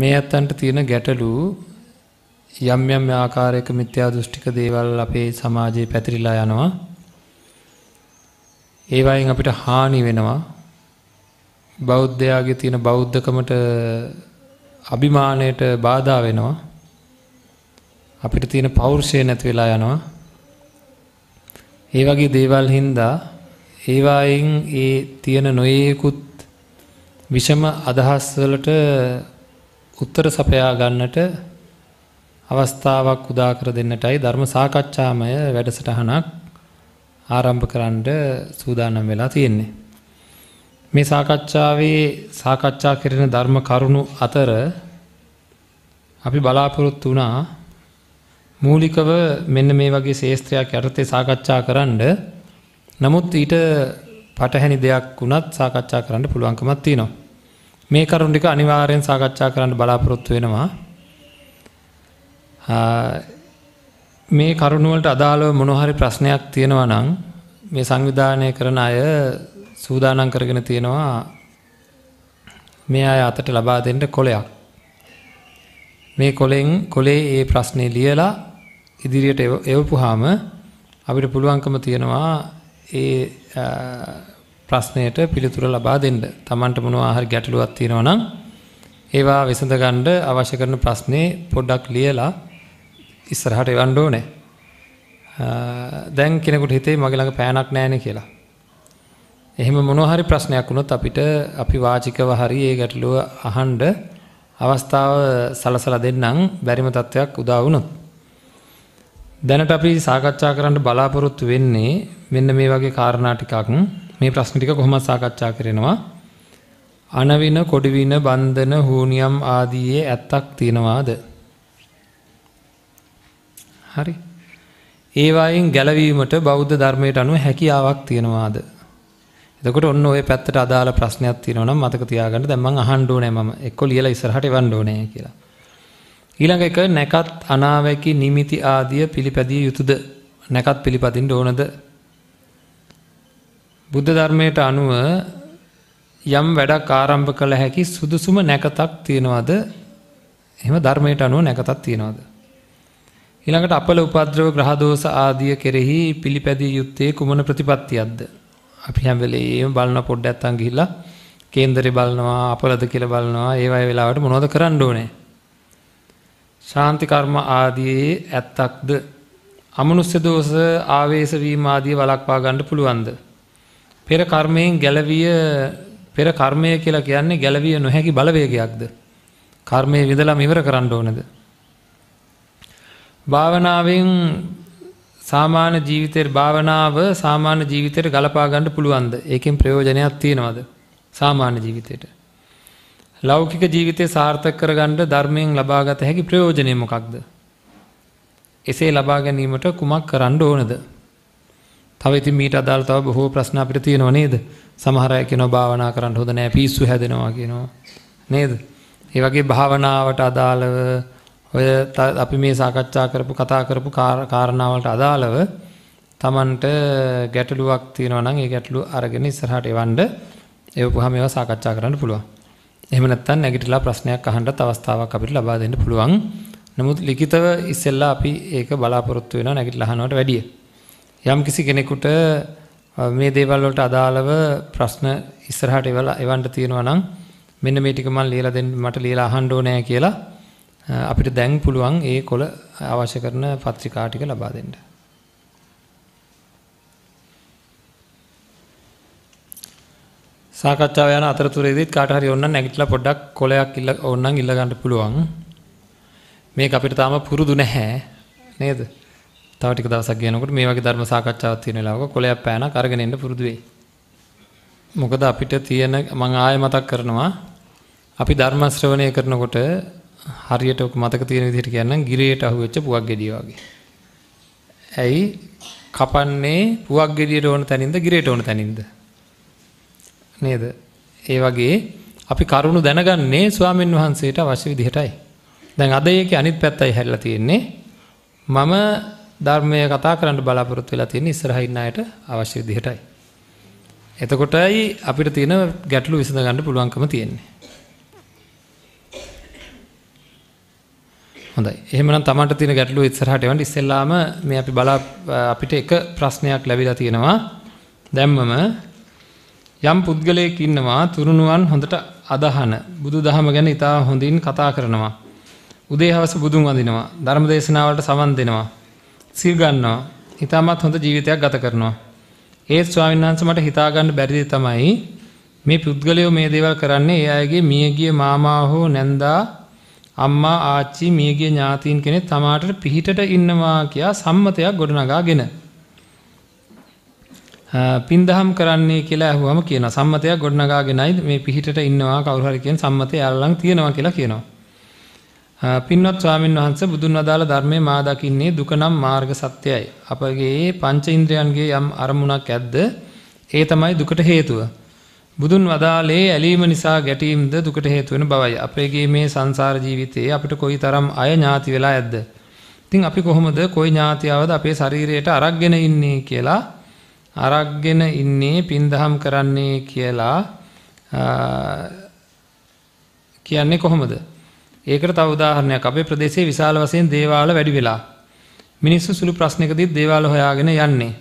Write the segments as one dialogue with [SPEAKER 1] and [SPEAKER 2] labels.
[SPEAKER 1] මේ ඇත්තන්ට තියෙන ගැටලු යම් යම් ආකාරයක මිත්‍යා දෘෂ්ටික දේවල් අපේ සමාජයේ පැතිරිලා යනවා. ඒ වයින් අපිට හානි වෙනවා. බෞද්ධයාගේ තියෙන බෞද්ධකමට අභිමානයට බාධා වෙනවා. අපිට තියෙන පෞරුෂය නැති වෙලා යනවා. ඒ වගේ දේවල් හින්දා ඒවායින් ඒ තියෙන නොයේකුත් විෂම අදහස් වලට උත්තර සපයා ගන්නට අවස්ථාවක් උදා කර දෙන්නටයි ධර්ම සාකච්ඡාමය වැඩසටහනක් ආරම්භ කරන්න සූදානම් වෙලා තියෙන්නේ. මේ සාකච්ඡාවේ සාකච්ඡා කරන ධර්ම කරුණු අතර අපි බලාපොරොත්තු වුණා මූලිකව මෙන්න මේ වගේ ශේස්ත්‍රයක් යටතේ සාකච්ඡා කරන්න. නමුත් ඊට පටහැනි දෙයක් වුණත් සාකච්ඡා කරන්න පුළුවන්කමක් තියෙනවා. මේ කරුණ ටික අනිවාර්යෙන් සාකච්ඡා කරන්න බලාපොරොත්තු වෙනවා. මේ කරුණ වලට අදාළව මොන හරි ප්‍රශ්නයක් තියෙනවා නම් මේ සංවිධානය කරන අය සූදානම් කරගෙන තියෙනවා මේ අය අතට ලබා දෙන්න කොලයක්. මේ කොලෙන් කොලේ ඒ ප්‍රශ්නේ ලියලා ඉදිරියට එවපුවාම අපිට පුළුවන්කම තියෙනවා ඒ ප්‍රශ්නයට පිළිතුර ලබා දෙන්න. Tamanට මොනවා ආහාර ගැටලුවක් තියෙනවා නම් ඒවා විසඳ ගන්න අවශ්‍ය කරන ප්‍රශ්නේ පොඩ්ඩක් ලියලා ඉස්සරහට එවන්න ඕනේ. දැන් කෙනෙකුට හිතේ මගේ ළඟ පෑනක් නැහැනේ කියලා. එහෙම මොනවා හරි ප්‍රශ්නයක් වුණොත් අපිට අපි වාචිකව හරි ඒ ගැටලුව අහන්න අවස්ථාව සලසලා දෙන්නම් බැරිම තත්වයක් උදා වුණොත්. දැනට අපි සාකච්ඡා කරන්න බලාපොරොත්තු වෙන්නේ මෙන්න මේ වගේ කාරණා ටිකක් මේ ප්‍රශ්න ටික කොහොමද සාකච්ඡා කරනවා? අනවින, කොඩවින, බන්ධන, හෝනියම් ආදීයේ ඇත්තක් තියනවාද? හරි. ඒ වයින් ගැලවීමට බෞද්ධ ධර්මයට අනුව හැකියාවක් තියනවාද? එතකොට ඔන්න ඔය පැත්තට අදාළ ප්‍රශ්නයක් තියෙනවා නම් මතක තියාගන්න. දැන් මම අහන්න ඕනේ මම එක්ක ලියලා ඉස්සරහට එවන්න ඕනේ කියලා. ඊළඟ එක නැකත් අනාවැකි නිමිති ආදිය පිළිපැදිය යුතුයද? නැකත් පිළිපදින්න ඕනද? බුද්ධ ධර්මයට අනුව යම් වැඩක් ආරම්භ කළ හැකි සුදුසුම නැකතක් තියෙනවද එහෙම ධර්මයට අනුව නැකතක් තියෙනවද. ඊළඟට අපල උපද්‍රව ග්‍රහදෝස ආදිය කෙරෙහි පිළිපැදිය යුත්තේ කුමන ප්‍රතිපත්තියක්ද. අපි හැම්වෙලේ ඒම බලන පොඩ්ඩ ඇත්තන් ගිහිල්ලා කේන්දරේ බලනවා අපලද කියල බලනවා ඒවයි වෙලාවට මොනොද කරන්න ඕනේ. ශාන්තිකර්ම ආදයේ ඇත්තක්ද අමනුස්්‍ය දෝස ආවේශවීම ආදී වලක්වා ගණ්ඩ පුළුවන්ද. පෙර කර්මයෙන් ගැලවිය පෙර කර්මය කියලා කියන්නේ ගැලවිය නොහැකි බලවේගයක්ද? කර්මය විඳලා ඉවර කරන්න ඕනද? භාවනාවෙන් සාමාන්‍ය ජීවිතේ භාවනාව සාමාන්‍ය ජීවිතයට ගලපා ගන්න පුළුවන්ද? ඒකෙන් ප්‍රයෝජනයක් තියනවද? සාමාන්‍ය ජීවිතේට. ලෞකික ජීවිතේ සාර්ථක කරගන්න ධර්මයෙන් ලබාගත හැකි ප්‍රයෝජනය මොකක්ද? එසේ ලබා ගැනීමට කුමක් කරන්න ඕනද? තව ඉතින් මීට අදාළ තව බොහෝ ප්‍රශ්න අපිට තියෙනවා නේද? සමහර අය කියනවා භාවනා කරන්න හොඳ නෑ පිස්සු හැදෙනවා කියනවා. නේද? ඒ වගේ භාවනාවට අදාළව ඔය අපි මේ සාකච්ඡා කරපු කතා කරපු කාරණාවලට අදාළව Tamanට ගැටලුවක් තියෙනවා නම් ඒ ගැටලුව අරගෙන ඉස්සරහට එවන්න එවපුවාම ඒවා සාකච්ඡා කරන්න පුළුවන්. එහෙම නැත්නම් නැගිටලා ප්‍රශ්නයක් අහන්නත් අවස්ථාවක් අපිට ලබා දෙන්න පුළුවන්. නමුත් ලිඛිතව ඉස්සෙල්ලා අපි ඒක බලාපොරොත්තු වෙනවා නැගිටලා අහනවට වැඩිය. යම්කිසි කෙනෙකුට මේ දේවල් වලට අදාළව ප්‍රශ්න ඉස්සරහට එවලා එවන්න තියෙනවා නම් මෙන්න මේ ටික මම ලියලා දෙන්න මට ලියලා අහන්න ඕනේ කියලා අපිට දැන් පුළුවන් ඒ කොළ අවශ්‍ය කරන පත්‍රිකා ටික ලබා දෙන්න. සාකච්ඡාව යන අතරතුරේදීත් කාට හරි ඕන නම් නැගිටලා පොඩ්ඩක් කොලයක් ඉල්ල ඕන නම් ඉල්ල ගන්න පුළුවන්. මේක අපිට තාම පුරුදු නැහැ නේද? තව ටික දවසක් යනකොට මේ වගේ ධර්ම සාකච්ඡාවක් තියෙන වෙලාවක කොලයක් පෑනක් අරගෙන එන්න පුරුදු වෙයි. මොකද අපිට තියෙන මම ආයෙ මතක් කරනවා අපි ධර්ම ශ්‍රවණය කරනකොට හරියට ඔක මතක තියෙන විදිහට කියන්නම් ගිරේට අහුවෙච්ච පුවක් ගෙඩිය වගේ. ඇයි කපන්නේ පුවක් ගෙඩියට ඕන තැනින්ද ගිරේට ඕන තැනින්ද? නේද? ඒ වගේ අපි කරුණු දැනගන්නේ ස්වාමින් වහන්සේට අවශ්‍ය විදිහටයි. දැන් අද ඒකේ අනිත් පැත්තයි හැරිලා තියෙන්නේ. මම ධර්මය කතා කරන්න බලාපොරොත්තු වෙලා තියෙන ඉස්සරහින් අයට අවශ්‍ය විදිහටයි. එතකොටයි අපිට තියෙන ගැටලු විසඳ ගන්න පුළුවන්කම තියෙන්නේ. හොඳයි. එහෙමනම් Tamanට තියෙන ගැටලු ඉස්සරහට එවන්න ඉස්සෙල්ලාම මේ අපි බලා අපිට එක ප්‍රශ්නයක් ලැබිලා තියෙනවා. දැම්මම යම් පුද්ගලයෙක් ඉන්නවා තුරුණුවන් හොඳට අදහන බුදුදහම ගැන ඉතා හොඳින් කතා කරනවා. උදේ හවස බුදුන් වඳිනවා. ධර්ම දේශනාවලට සමන් දෙනවා. සිල් ගන්නවා. හිතාමත් හොඳ ජීවිතයක් ගත කරනවා. ඒත් ස්වාමීන් වහන්සේ මට හිතා ගන්න බැරි තමයි මේ පුද්ගලයෝ මේ දේවල් කරන්නේ ඒ අයගේ මියගිය මාමා හෝ නැන්දා අම්මා ආච්චි මියගිය ඥාතීන් කෙනෙක් තමාට පිහිටට ඉන්නවා කියා සම්මතයක් ගොඩනගාගෙන පින්දහම් කරන්නේ කියලා ඇහුවම කියන සම්මතයක් ගොඩනගාගෙනයි මේ පිහිටට ඉන්නවා කවුරු හරි කියන සම්මතය යාළුවන් තියනවා කියලා කියනවා පින්වත් ස්වාමින් වහන්ස බුදුන් වදාළ ධර්මය මා දකින්නේ දුකනම් මාර්ග සත්‍යයයි. අපගේ පංච ඉන්ද්‍රයන්ගේ යම් අරමුණක් ඇද්ද ඒ තමයි දුකට හේතුව. බුදුන් වදාලේ ඇලීම නිසා ගැටීම්ද දුකට හේතු වෙන බවයි. අපේගේ මේ සංසාර ජීවිතයේ අපිට කොයිතරම් අය ඥාති වෙලා ඇද්ද. ඉතින් අපි කොහොමද කොයි ඥාතියවද අපේ ශරීරයට අරක්ගෙන ඉන්නේ කියලා අරක්ගෙන ඉන්නේ පින්දහම් කරන්නේ කියලා කියන්නේ කොහොමද? ඒකට තව උදාහරණයක් අපේ ප්‍රදේශයේ විශාල වශයෙන් දේවාල වැඩි වෙලා. මිනිස්සු සුළු ප්‍රශ්නයකදීත් දේවාල හොයාගෙන යන්නේ.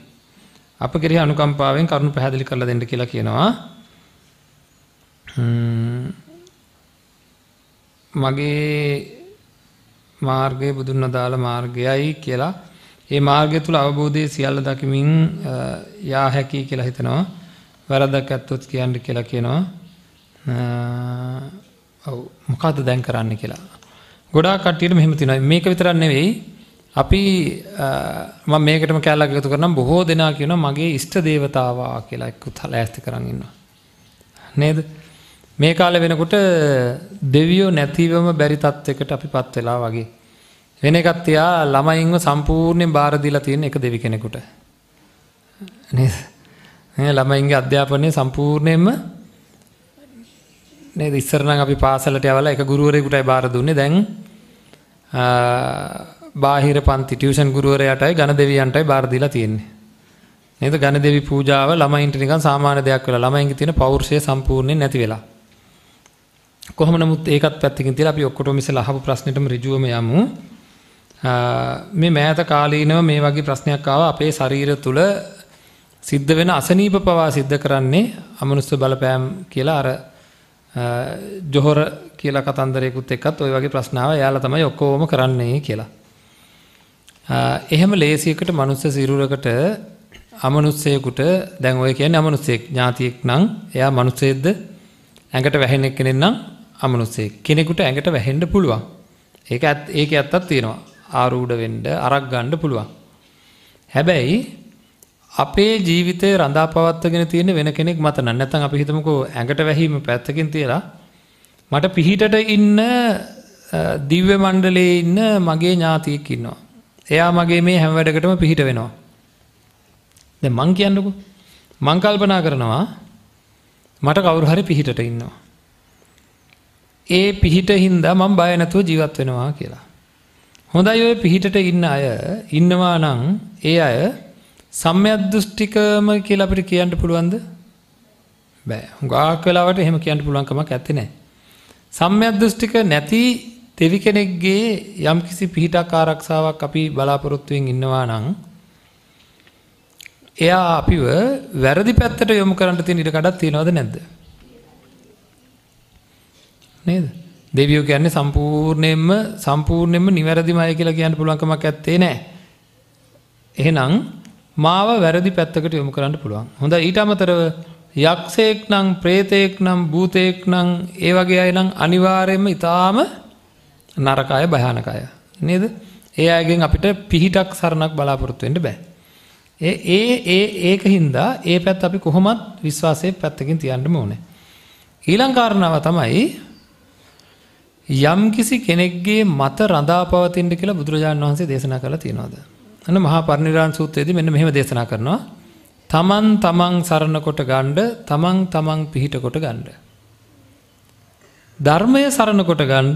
[SPEAKER 1] අප කෙරෙහි අනුකම්පාවෙන් කරුණු පැහැදිලි කරලා දෙන්න කියලා කියනවා. මගේ මාර්ගය බුදුන් වදාළ මාර්ගයයි කියලා ඒ මාර්ගය තුළ අවබෝධය සියල්ල දකිමින් යා හැකි කියලා හිතනවා. වැරදක් ඇත්තොත් කියන්න කියලා කියනවා. මොකාද දැන් කරන්න කියලා. ගොඩා කටියට මෙහෙම තිනයි මේක විතරන්න වෙයි අපි ම මේකටම කෑල්ලක් එකතු කරනම් බොහෝ දෙනා කියන මගේ ඉෂ්ට දේවතාවා කියලා එක්කු තල ඇස්ති කරන්නවා. නේද මේ කාල වෙනකොට දෙවියෝ නැතිවම බැරි තත්වකට අපි පත් වෙලා වගේ. වෙන එකත්තියා ළමයින්ව සම්පූර්ණයෙන් බාරදිලා තියෙන එක දෙවි කෙනෙකුට. ළමයින්ගේ අධ්‍යාපනය සම්පූර්ණයෙන්ම නේද ඉස්සර නම් අපි පාසලට යවලා එක ගුරුවරයෙකුටයි බාර දුන්නේ දැන් බාහිර පන්ති ටියුෂන් ගුරුවරයාටයි ඝන දෙවියන්ටයි බාර දීලා තියෙන්නේ නේද ඝන දෙවි පූජාව ළමයින්ට නිකන් සාමාන්‍ය දෙයක් වෙලා ළමයින්ගේ තියෙන පෞරුෂය සම්පූර්ණයෙන් නැති වෙලා කොහොම නමුත් ඒකත් පැත්තකින් තියලා අපි ඔක්කොටම ඉස්සලා අහපු ප්‍රශ්නෙටම ඍජුවම යමු මේ මෑත කාලීනව මේ වගේ ප්‍රශ්නයක් ආව අපේ ශරීර තුල සිද්ධ වෙන අසනීප පවා සිද්ධ කරන්නේ අමනුස්ස බලපෑම් කියලා අර ජොහොර කියලා කතන්දරයකුත් එක්කත් ඔය වගේ ප්‍රශ්නාව යාලා තමයි ඔක්කොම කරන්නේ කියලා. එහෙම ලේසියකට මනුස්ස සිරුරකට අමනුස්සයෙකුට දැන් ඔය කියන්නේ අමනුස්සයෙක් ඥාතියෙක් නම් එයා මනුස්සයෙක්ද ඇඟට වැහෙන කෙනෙක් නම් අමනුස්සයෙක්. කෙනෙකුට ඇඟට වැහෙන්න පුළුවන්. ඒක ඒකේ ඇත්තක් තියෙනවා. ආරූඪ වෙන්න, අරක් ගන්න පුළුවන්. හැබැයි අපේ ජීවිතය රඳා පවත්වගෙන තියෙන වෙන කෙනෙක් මත නැත්තම් අපි හිතමුකෝ ඇඟට වැහීම පැත්තකින් තියලා මට පිහිටට ඉන්න දිව්‍ය මණ්ඩලේ ඉන්න මගේ ඥාතියෙක් ඉන්නවා. එයා මගේ මේ හැම වැඩකටම පිහිට වෙනවා. දැන් මං කියන්නකෝ මං කල්පනා කරනවා මට කවුරු හරි පිහිටට ඉන්නවා. ඒ පිහිට හින්දා මම බය නැතුව ජීවත් වෙනවා කියලා. හොඳයි ඔය පිහිටට ඉන්න අය ඉන්නවා නම් ඒ අය සම්යද්දෘෂ්ටිකම කියලා අපිට කියන්න පුළුවන්ද? බෑ. හුඟක් වෙලාවට එහෙම කියන්න පුළුවන් කමක් ඇත්තේ නැහැ. සම්යද්දෘෂ්ටික නැති දෙවි කෙනෙක්ගේ යම්කිසි පිහිටක් ආරක්ෂාවක් අපි බලාපොරොත්තුෙන් ඉන්නවා නම් එයා අපිව වැරදි පැත්තට යොමු කරන්න තියෙන ඉඩ කඩක් තියනවද නැද්ද? නේද? දෙවියෝ කියන්නේ සම්පූර්ණයෙන්ම සම්පූර්ණයෙන්ම නිවැරදිමයි කියලා කියන්න පුළුවන් කමක් ඇත්තේ නැහැ. එහෙනම් මාව වැරදි පැත්තකට යොමු කරන්න පුළුවන්. හොඳ ඊට අමතරව යක්ෂයෙක් නම් ප්‍රේතයෙක් නම් භූතයෙක් නම් ඒ වගේ අය නම් අනිවාර්යයෙන්ම ඊටාම නරකය භයානකය. නේද? ඒ අයගෙන් අපිට පිහිටක් සරණක් බලාපොරොත්තු වෙන්න බෑ. ඒ ඒ ඒ ඒක හින්දා ඒ පැත්ත අපි කොහොමත් විශ්වාසයේ පැත්තකින් තියන්නම ඕනේ. ඊළඟ කාරණාව තමයි යම්කිසි කෙනෙක්ගේ මත රඳා පවතින්න කියලා බුදුරජාණන් වහන්සේ දේශනා කළා තියනවාද? අන්න මහා පරිනිර්වාණ සූත්‍රයේදී මෙන්න මෙහෙම දේශනා කරනවා. තමන් තමන් සරණ කොට ගන්න, තමන් තමන් පිහිට කොට ගන්න. ධර්මය සරණ කොට ගන්න,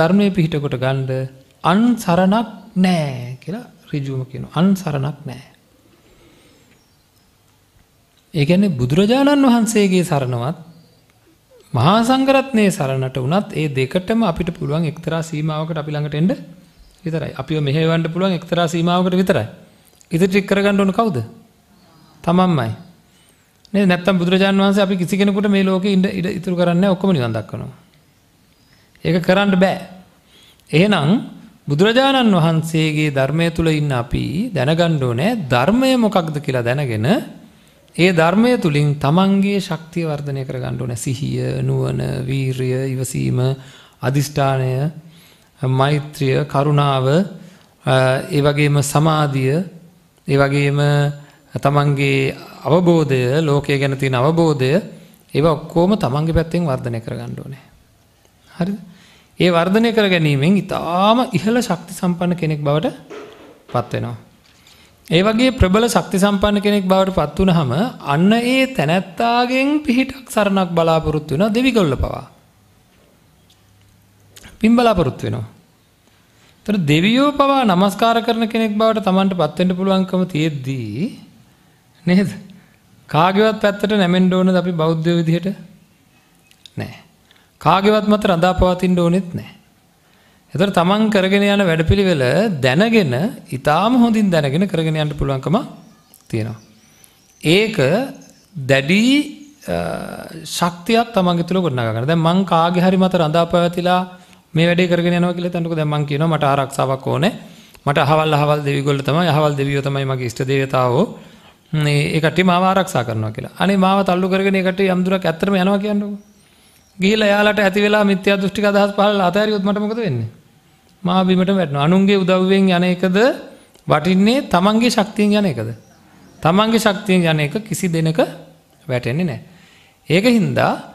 [SPEAKER 1] ධර්මයේ පිහිට කොට ගන්න, අන් සරණක් නැහැ කියලා ඍජුවම කියනවා. අන් සරණක් නැහැ. ඒ කියන්නේ බුදුරජාණන් වහන්සේගේ සරණවත් මහා සංඝරත්නයේ සරණට උනත් ඒ දෙකටම අපිට පුළුවන් එක්තරා සීමාවකට අපි ළඟට එන්න විතරයි. අපිව මෙහෙවන්න පුළුවන් එක්තරා සීමාවකට විතරයි. ඉදිරිට කරගන්න ඕන කවුද? තමන්මයි. නේද? නැත්තම් බුදුරජාන් වහන්සේ අපි කිසි කෙනෙකුට මේ ලෝකේ ඉඳ ඉතුරු කරන්නේ නැහැ. ඔක්කොම නිවන් දක්වනවා. ඒක කරන්න බෑ. එහෙනම් බුදුරජාණන් වහන්සේගේ ධර්මය තුල ඉන්න අපි දැනගන්න ඕනේ ධර්මය මොකක්ද කියලා දැනගෙන ඒ ධර්මය තුලින් තමන්ගේ ශක්තිය වර්ධනය කරගන්න ඕනේ. සිහිය, නුවණ, වීරිය, ඉවසීම, අදිෂ්ඨානය මෛත්‍රිය කරුණාව ඒ වගේම සමාධිය ඒ වගේම තමන්ගේ අවබෝධය ලෝකය ගැන තියෙන අවබෝධය ඒව ඔක්කොම තමන්ගේ පැත්තෙන් වර්ධනය කරගන්න ඕනේ. හරිද? ඒ වර්ධනය කර ගැනීමෙන් ඊටාම ඉහළ ශක්ති සම්පන්න කෙනෙක් බවට පත් වෙනවා. ඒ වගේ ප්‍රබල ශක්ති සම්පන්න කෙනෙක් බවට පත් වුනහම අන්න ඒ තැනැත්තාගෙන් පිහිටක් සරණක් බලාපොරොත්තු වෙන දෙවිගොල්ල පවා. පින් බලාපොරොත්තු වෙනවා. ඒතර දෙවියෝ පවා নমස්කාර කරන කෙනෙක් බවට Tamanට පත් වෙන්න පුළුවන්කම තියෙද්දී නේද? කාගේවත් පැත්තට නැමෙන්න ඕනද අපි බෞද්ධ විදිහට? නෑ. කාගේවත් මත රඳා පවතින්න ඕනෙත් නෑ. ඒතර Taman කරගෙන යන වැඩපිළිවෙල දැනගෙන, ඊටාම හොඳින් දැනගෙන කරගෙන යන්න පුළුවන්කම තියෙනවා. ඒක දැඩි ශක්තියක් තමන්ගේ තුල ගොඩනගා ගන්න. දැන් මං කාගේ හරි මත රඳා පැවතිලා මේ වැඩේ කරගෙන යනවා කියලා තනකො දැන් මං කියනවා මට ආරක්ෂාවක් ඕනේ. මට අහවල් අහවල් දෙවිගොල්ලෝ තමයි අහවල් දෙවියෝ තමයි මගේ ඉෂ්ට දේවතාවෝ. මේ ඒ කට්ටිය මාව ආරක්ෂා කරනවා කියලා. අනේ මාව තල්ලු කරගෙන ඒ කට්ටිය යම් දුරක් ඇත්තටම යනවා කියන්නකො. ගිහිල්ලා එයාලට ඇති වෙලා මිත්‍යා දෘෂ්ටික අදහස් පහළ අතහැරියොත් මට මොකද වෙන්නේ? මා බිමට වැටෙනවා. අනුන්ගේ උදව්වෙන් යන එකද වටින්නේ තමන්ගේ ශක්තියෙන් යන එකද? තමන්ගේ ශක්තියෙන් යන එක කිසි දෙනක වැටෙන්නේ නැහැ. ඒක හින්දා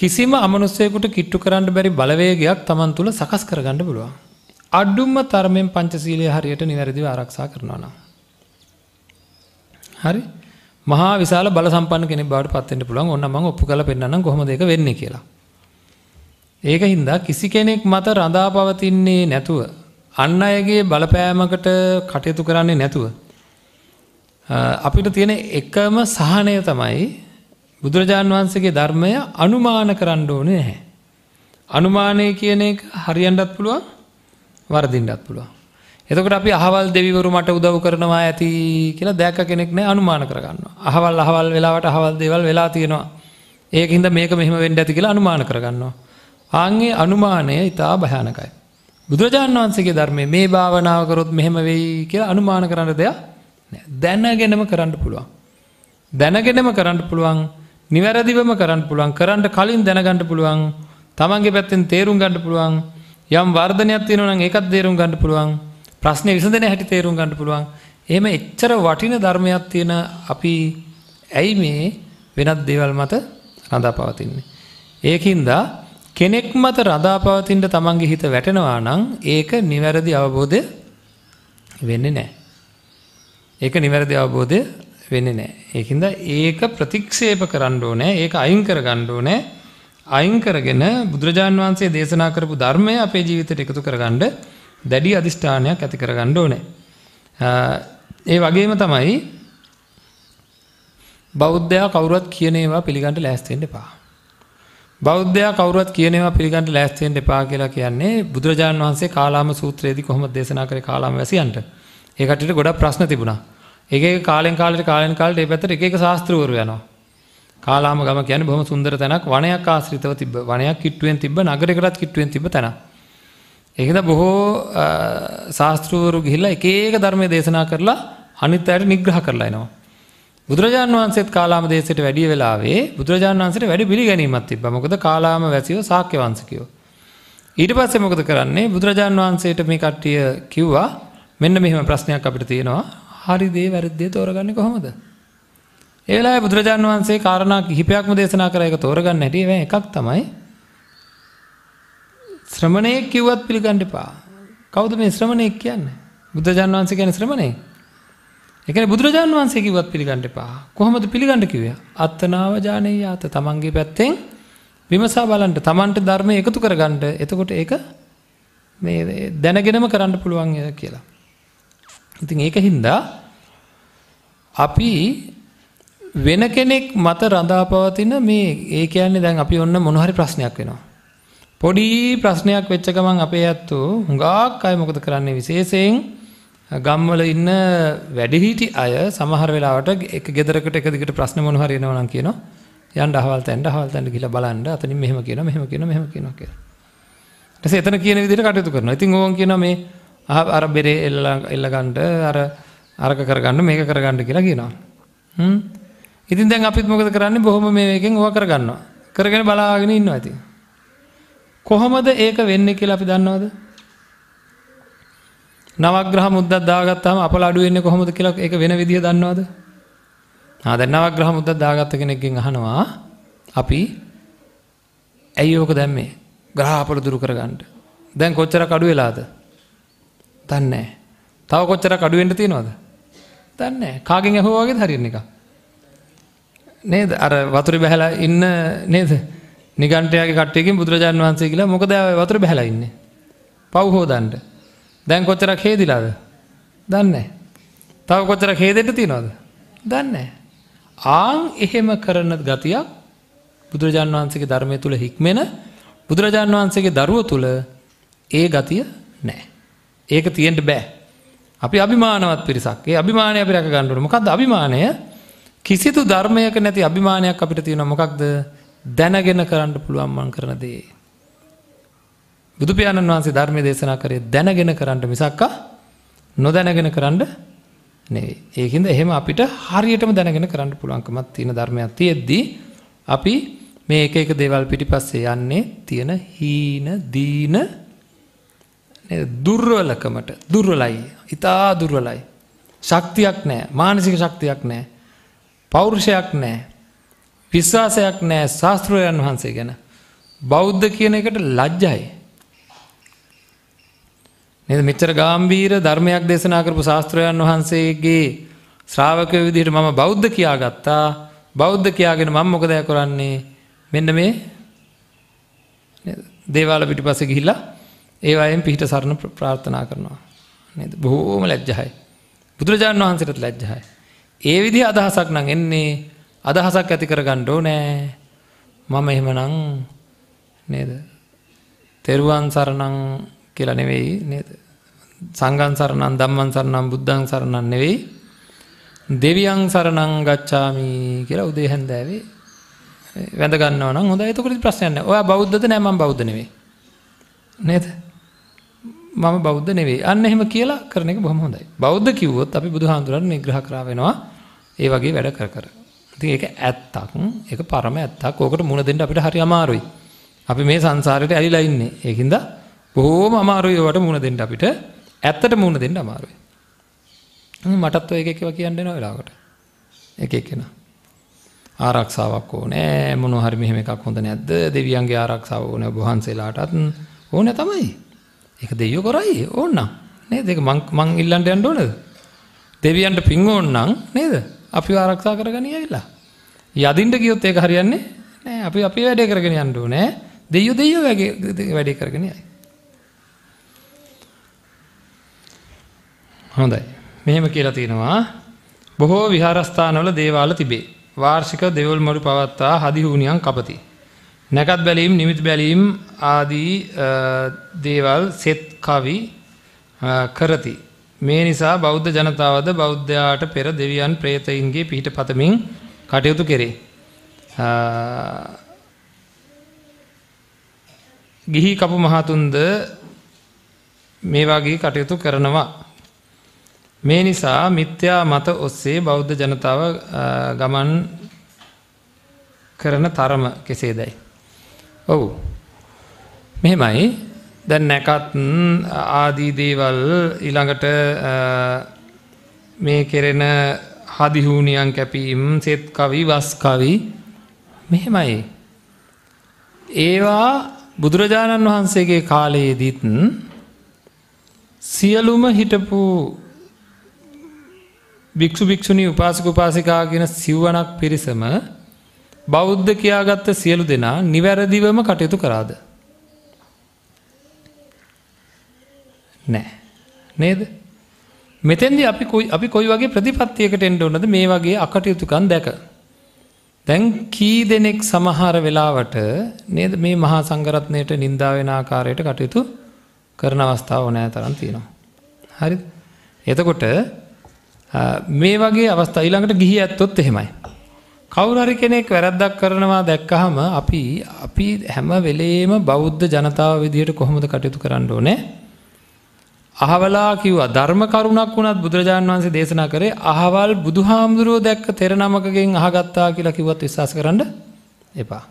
[SPEAKER 1] කිසිම අමනුස්සයකුට කිට්ටු කරන්න බැරි බලවේගයක් තමන් තුළ සකස් කරගන්න පුළුවන්. අඩ්ඩුම්ම තරමෙන් පංචසීලය හරියට නිවැරදිව ආරක්ෂා කරනවා හරි මහා විශාල බල සම්පන්න කෙනෙක් බවට පත්වෙන්න පුළුවන් ඔන්න මම ඔප්පු කරලා පෙන්නන්නම් කොහොමද ඒක වෙන්නේ කියලා. ඒක හින්දා කිසි කෙනෙක් මත රඳා පවතින්නේ නැතුව අන්න අයගේ බලපෑමකට කටයුතු කරන්නේ නැතුව අපිට තියෙන එකම සහනය තමයි බුදුරජාන් වහන්සේගේ ධර්මය අනුමාන කරන්න ඕනේ නැහැ. අනුමානය කියන එක හරියන්නත් පුළුවන් වරදින්නත් පුළුවන්. එතකොට අපි අහවල් දෙවිවරු මට උදව් කරනවා ඇති කියලා දැක්ක කෙනෙක් නෑ අනුමාන කරගන්නවා. අහවල් අහවල් වෙලාවට අහවල් දේවල් වෙලා තියෙනවා. ඒකින්ද මේක මෙහෙම වෙන්න ඇති කියලා අනුමාන කරගන්නවා. ආන්ගේ අනුමානය ඊටා භයානකයි. බුදුරජාණන් වහන්සේගේ ධර්මයේ මේ භාවනාව කරොත් මෙහෙම වෙයි කියලා අනුමාන කරන්න දෙයක් දැනගෙනම කරන්න පුළුවන්. දැනගෙනම කරන්න පුළුවන්. නිවැරදිවම කරන්න පුළුවන් කරන්න කලින් දැනගන්න පුළුවන් තමන්ගේ පැත්තෙන් තේරුම් ගන්න පුළුවන් යම් වර්ධනයක් තියෙනවා නම් ඒකත් තේරුම් ගන්න පුළුවන් ප්‍රශ්නේ විසඳෙන හැටි තේරුම් ගන්න පුළුවන් එහෙම එච්චර වටින ධර්මයක් තියෙන අපි ඇයි මේ වෙනත් දේවල් මත රඳා පවතින්නේ ඒකින්ද කෙනෙක් මත රඳා පවතින්න තමන්ගේ හිත වැටෙනවා නම් ඒක නිවැරදි අවබෝධය වෙන්නේ නැහැ ඒක නිවැරදි අවබෝධය වෙන්නේ නැහැ. ඒකින්ද ඒක ප්‍රතික්ෂේප කරන්න ඕනේ. ඒක අයින් කරගන්න ඕනේ. අයින් කරගෙන බුදුරජාන් වහන්සේ දේශනා කරපු ධර්මය අපේ ජීවිතයට එකතු කරගන්න දැඩි අදිෂ්ඨානයක් ඇති කරගන්න ඕනේ. ඒ වගේම තමයි බෞද්ධයා කවුරුත් කියන ඒවා පිළිගන්න ලෑස්ති වෙන්න එපා. බෞද්ධයා කවුරුත් කියන ඒවා පිළිගන්න ලෑස්ති වෙන්න එපා කියලා කියන්නේ බුදුරජාන් වහන්සේ කාලාම සූත්‍රයේදී කොහොමද දේශනා කරේ කාලාම වැසියන්ට. ඒ කට්ටියට ගොඩක් ප්‍රශ්න තිබුණා. එක එක කාලෙන් කාලට කාලෙන් කාලට ඒ පැත්තට එක එක ශාස්ත්‍රවරු යනවා. කාලාම ගම කියන්නේ බොහොම සුන්දර තැනක් වනයක් ආශ්‍රිතව තිබ්බ වනයක් කිට්ටුවෙන් තිබ්බ නගරයකටත් කිට්ටුවෙන් තිබ්බ තැන. ඒකද බොහෝ ශාස්ත්‍රවරු ගිහිල්ලා එක එක ධර්මයේ දේශනා කරලා අනිත් අයට නිග්‍රහ කරලා එනවා. බුදුරජාණන් වහන්සේත් කාලාම දේශයට වැඩිය වෙලාවේ බුදුරජාණන් වහන්සේට වැඩි පිළිගැනීමක් තිබ්බා. මොකද කාලාම වැසියෝ ශාක්‍ය වංශිකයෝ. ඊට පස්සේ මොකද කරන්නේ බුදුරජාණන් වහන්සේට මේ කට්ටිය කිව්වා මෙන්න මෙහෙම ප්‍රශ්නයක් අපිට තියෙනවා හරි දේ වැරදි දේ තෝරගන්නේ කොහොමද? ඒ වෙලාවේ බුදුරජාන් වහන්සේ කාරණා කිහිපයක්ම දේශනා කරා ඒක තෝරගන්න හැටි ඒ එකක් තමයි ශ්‍රමණේ කිව්වත් පිළිගන්න එපා. කවුද මේ ශ්‍රමණේ කියන්නේ? බුදුරජාන් වහන්සේ කියන්නේ ශ්‍රමණේ. ඒ කියන්නේ බුදුරජාන් වහන්සේ කිව්වත් පිළිගන්න එපා. කොහොමද පිළිගන්න කිව්වේ? අත්තනාව ඥානෙය ආත තමන්ගේ පැත්තෙන් විමසා බලන්න තමන්ට ධර්මය එකතු කරගන්න. එතකොට ඒක මේ දැනගෙනම කරන්න පුළුවන් කියලා. ඉතින් ඒක හින්දා අපි වෙන කෙනෙක් මත රඳාපවතින මේ ඒ කියන්නේ දැන් අපි ඔන්න මොන හරි ප්‍රශ්නයක් වෙනවා. පොඩි ප්‍රශ්නයක් වෙච්ච ගමන් අපේ ඇත්තෝ හුඟක් අය මොකද කරන්නේ විශේෂයෙන් ගම්වල ඉන්න වැඩිහිටි අය සමහර වෙලාවට එක ගෙදරකට එක දිගට ප්‍රශ්න මොන හරි එනවා නම් කියනවා යන්න අහවල් තැන්න අහවල් තැන්න ගිහලා බලන්න අතනින් මෙහෙම කියනවා මෙහෙම කියනවා මෙහෙම කියනවා කියලා. ඊට පස්සේ එතන කියන විදිහට කටයුතු කරනවා. ඉතින් ඕවන් කියනවා මේ අර බෙරේ එල්ල එල්ලගන්න අර අරක කරගන්න මේක කරගන්න කියලා කියනවා. හ්ම්. ඉතින් දැන් අපිත් මොකද කරන්නේ? බොහොම මේකෙන් ඕවා කරගන්නවා. කරගෙන බලාගෙන ඉන්නවා ඉතින්. කොහොමද ඒක වෙන්නේ කියලා අපි දන්නවද? නවග්‍රහ මුද්දක් දාගත්තාම අපල අඩු වෙන්නේ කොහොමද කියලා ඒක වෙන විදිය දන්නවද? ආ දැන් නවග්‍රහ මුද්දක් දාගත්ත කෙනෙක්ගෙන් අහනවා අපි ඇයි ඕක දැම්මේ? ග්‍රහ අපල දුරු කරගන්න. දැන් කොච්චරක් අඩු වෙලාද? දන්නේ තව කොච්චරක් අඩු වෙන්න තියෙනවද? දන්නේ කාගෙන් ඇහුවා වගේද හරියන එක? නේද? අර වතුරේ බහැලා ඉන්න නේද? නිගණ්ඨයාගේ කට්ටියකින් බුදුරජාණන් වහන්සේ කියලා මොකද වතුරේ බහැලා ඉන්නේ? පව් හොදන්න. දැන් කොච්චරක් හේදිලාද? දන්නේ තව කොච්චරක් හේදෙන්න තියෙනවද? දන්නේ ආන් එහෙම කරන ගතියක් බුදුරජාණන් වහන්සේගේ ධර්මය තුල හික්මෙන බුදුරජාණන් වහන්සේගේ දරුව තුල ඒ ගතිය නැහැ. ඒක තියෙන්ට බෑ. අපි අභිමානවත් පිරිසක් ඒ අභිමානය අපි රැක ගන්නට මොකක්ද අභිමානය කිසිදු ධර්මයක නැති අභිමානයක් අපිට තියෙන මොකක්ද දැනගෙන කරන්න පුළුවන් මං කරන දේ. බුදුපියාණන් වහන්සේ ධර්මය දේශනා කරේ දැනගෙන කරන්න මිසක්කා නොදැනගෙන කරන්න නෙවෙයි. ඒකින්ද එහෙම අපිට හරියටම දැනගෙන කරන්න පුළුවන්කමක් තියෙන ධර්මයක් තියෙද්දී අපි මේ එක එක දේවල් පිටිපස්සේ යන්නේ තියෙන හීන දීන දුර්වලකමට දුර්වලයි. ඉතා දුර්වලයි. ශක්තියක් නෑ මානසික ශක්තියක් නෑ. පෞරුෂයක් නෑ. විශ්වාසයක් නෑ ශාස්ත්‍රෝයන් වහන්සේ ගැන. බෞද්ධ කියන එකට ලජ්ජයි. නද මෙච්චර ගාම්බීර ධර්මයක් දේශනා කරපු ශාස්ත්‍රයන් වහන්සේගේ ශ්‍රාවක විදිහට මම බෞද්ධ කියා ගත්තා බෞද්ධ කියාගෙන මම මොකදය කරන්නේ මෙන්න මේ දේවාල පිටිපස ගිහිල්ලා ඒවායෙන් පිහිට සරණ ප්‍රාර්ථනා කරනවා. බොහෝම ලැජ්ජහයි. බුදුරජාණන් වහන්සේටත් ලැජ්ජහයි. ඒ විදි අදහසක් නං එන්නේ අදහසක් ඇති කරගණ්ඩෝ නෑ මම එහෙම නං නේද. තෙරුවන් සරණං කියල නෙවෙයි නේද. සංගන් සරණන් දම්මන් සරණම් බුද්ධන් සරණන් නෙවෙයි දෙවියන් සරණං ගච්ඡාමි කියලා උදේ හැන්දෑවේ වැදගන්නවන හොඳ එතකොට ප්‍රශ්නයන්න ඔය බෞද්ධ නෑම බෞද්ධ නෙවේ නේද. මම බෞද්ධ නෙවෙයි. අන්න එහෙම කියලා කරන එක බොහොම හොඳයි. බෞද්ධ කිව්වොත් අපි බුදුහාඳුරන් නිග්‍රහ කරා වෙනවා. ඒ වගේ වැඩ කර කර. ඉතින් ඒක ඇත්තක්. ඒක පරම ඇත්තක්. ඕකට මුණ දෙන්න අපිට හරි අමාරුයි. අපි මේ සංසාරයට ඇලිලා ඉන්නේ. ඒකින්ද බොහොම අමාරුයි ඒවට මුණ දෙන්න අපිට. ඇත්තට මුණ දෙන්න අමාරුයි. මටත් ඔය එක එකව කියන්න වෙනවා වෙලාවකට. එක එක්කෙනා. ආරක්ෂාවක් ඕනේ. මොනවා හරි මෙහෙම එකක් හොඳ නැද්ද? දෙවියන්ගේ ආරක්ෂාව ඕනේ වහන්සේලාටත් ඕනේ තමයි. ඒක දෙයියෝ කරයි ඕනනම් නේද? ඒක මං මං ඉල්ලන්න යන්න ඕනද? දෙවියන්ට පින් ඕනනම් නේද? අපිව ආරක්ෂා කරගනි ඇවිල්ලා. යදින්න ගියොත් ඒක හරියන්නේ නෑ. අපි අපේ වැඩේ කරගෙන යන්න ඕනේ. දෙයියෝ දෙයියෝ වැඩේ කරගෙන යයි. හොඳයි. මෙහෙම කියලා තියෙනවා බොහෝ විහාරස්ථානවල දේවාල තිබේ. වාර්ෂික දෙවල් මරු පවත්තා හදිහුණියන් කපති. නැකත් බැලීම් නිමිති බැලීම් ආදී දේවල් සෙත් කවි කරති. මේ නිසා බෞද්ධ ජනතාවද බෞද්ධයාට පෙර දෙවියන් ප්‍රේතයින්ගේ පිහිට පතමින් කටයුතු කෙරේ. ගිහි කපු මහතුන්ද මේ වගේ කටයුතු කරනවා. මේ නිසා මිත්‍යා මත ඔස්සේ බෞද්ධ ජනතාව ගමන් කරන තරම කෙසේ දැයි. ඔවු මෙහෙමයි දැන් නැකත් ආදී දේවල් ඊළඟට මේ කෙරෙන හදිහූනියන් කැපීම් සෙත් කවි වස් කවි මෙහෙමයි ඒවා බුදුරජාණන් වහන්සේගේ කාලයේදීත් සියලුම හිටපු භික්ෂු භික්ෂුණී උපාසක උපාසිකා කියන සිව්වණක් පිරිසම බෞද්ධ කියාගත්ත සියලු දෙනා නිවැරදිවම කටයුතු කරාද. නෑ. නේද? මෙතෙන්දි අපි කොයි අපි කොයි වගේ ප්‍රතිපත්තියකට එන්න ඕනද මේ වගේ අකටයුතුකම් දැක. දැන් කී දෙනෙක් සමහර වෙලාවට නේද මේ මහා සංඝරත්නයට නිඳා වෙන ආකාරයට කටයුතු කරන අවස්ථාව ඕනෑ තරම් තියෙනවා. හරිද? එතකොට මේ වගේ අවස්ථා ඊළඟට ගිහි ඇත්තොත් එහෙමයි. කවුරු හරි කෙනෙක් වැරද්දක් කරනවා දැක්කහම අපි අපි හැම වෙලේම බෞද්ධ ජනතාව විදියට කොහොමද කටයුතු කරන්න ඕනේ? අහවලා කිව්වා ධර්ම කරුණක් වුණත් බුදුරජාණන් වහන්සේ දේශනා කරේ අහවල් බුදුහාමුදුරුවෝ දැක්ක තෙර නමකගෙන් අහගත්තා කියලා කිව්වත් විශ්වාස කරන්න එපා.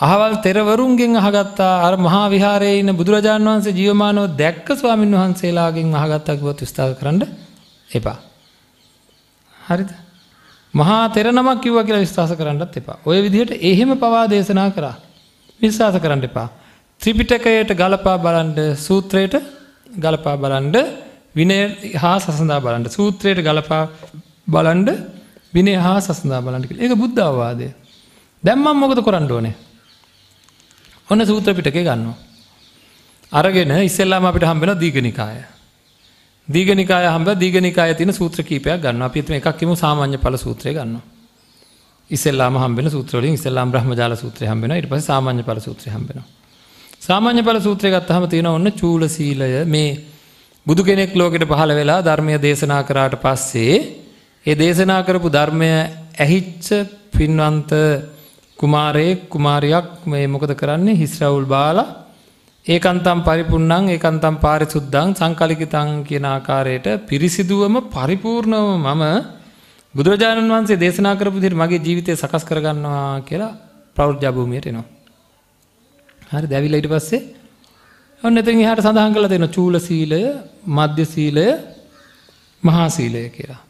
[SPEAKER 1] අහවල් තෙරවරුන්ගෙන් අහගත්තා අර මහා විහාරයේ ඉන්න බුදුරජාණන් වහන්සේ ජීවමානව දැක්ක ස්වාමින් වහන්සේලාගෙන් අහගත්තා කිව්වත් විශ්වාස කරන්න එපා. හරිද? මහා තෙරනමක් කිව්ව කියලා විශ්වාස කරන්නත් එපා. ඔය විදිහට එහෙම පවා දේශනා කරා. විශ්වාස කරන්න එපා. ත්‍රිපිටකයට ගලපා බලන්ඩ සූත්‍රයට ගලපා බලන්ඩ විනය හා සසඳා බලන්ට සූත්‍රයට ගලපා බලන්ඩ විනේ හා සසඳා බලන්ට එක බුද්ධවාදය. දැම්මම් මොකද කොරන්න ඕනේ. ඔන්න සූත්‍ර පිටකේ ගන්නවා. අරගෙන ඉස්සෙල්ලාම අපිට හම්බෙන දීගනිකාය. දීගනිකාය හම්බ දීගනිකාය තියෙන සූත්‍ර කීපයක් ගන්නවා. අපි එතන එකක් කිමු සාමාන්‍ය ඵල සූත්‍රය ගන්නවා. ඉස්සෙල්ලාම හම්බෙන සූත්‍ර වලින් ඉස්සෙල්ලාම බ්‍රහ්මජාල සූත්‍රය හම්බෙනවා. ඊට පස්සේ සාමාන්‍ය ඵල සූත්‍රය හම්බෙනවා. සාමාන්‍ය ඵල සූත්‍රය ගත්තාම තියෙනවා ඔන්න චූල සීලය මේ බුදු කෙනෙක් ලෝකෙට පහළ වෙලා ධර්මය දේශනා කරාට පස්සේ ඒ දේශනා කරපු ධර්මය ඇහිච්ච පින්වන්ත කුමාරයෙක් කුමාරියක් මේ මොකද කරන්නේ හිස්රවුල් බාලා ඒකන්තම් පරිපුන්නං ඒකන්තම් පාරිසුද්දං සංකලිකිතං කියන ආකාරයට පිරිසිදුවම පරිපූර්ණව මම බුදුරජාණන් වහන්සේ දේශනා කරපු විදිහට මගේ ජීවිතය සකස් කරගන්නවා කියලා ප්‍රෞර්ජා භූමියට එනවා. හරි දැවිලා ඊට පස්සේ ඔන්න එතෙන් එහාට සඳහන් කරලා තියෙනවා චූල සීලය, මධ්‍ය සීලය, මහා සීලය කියලා.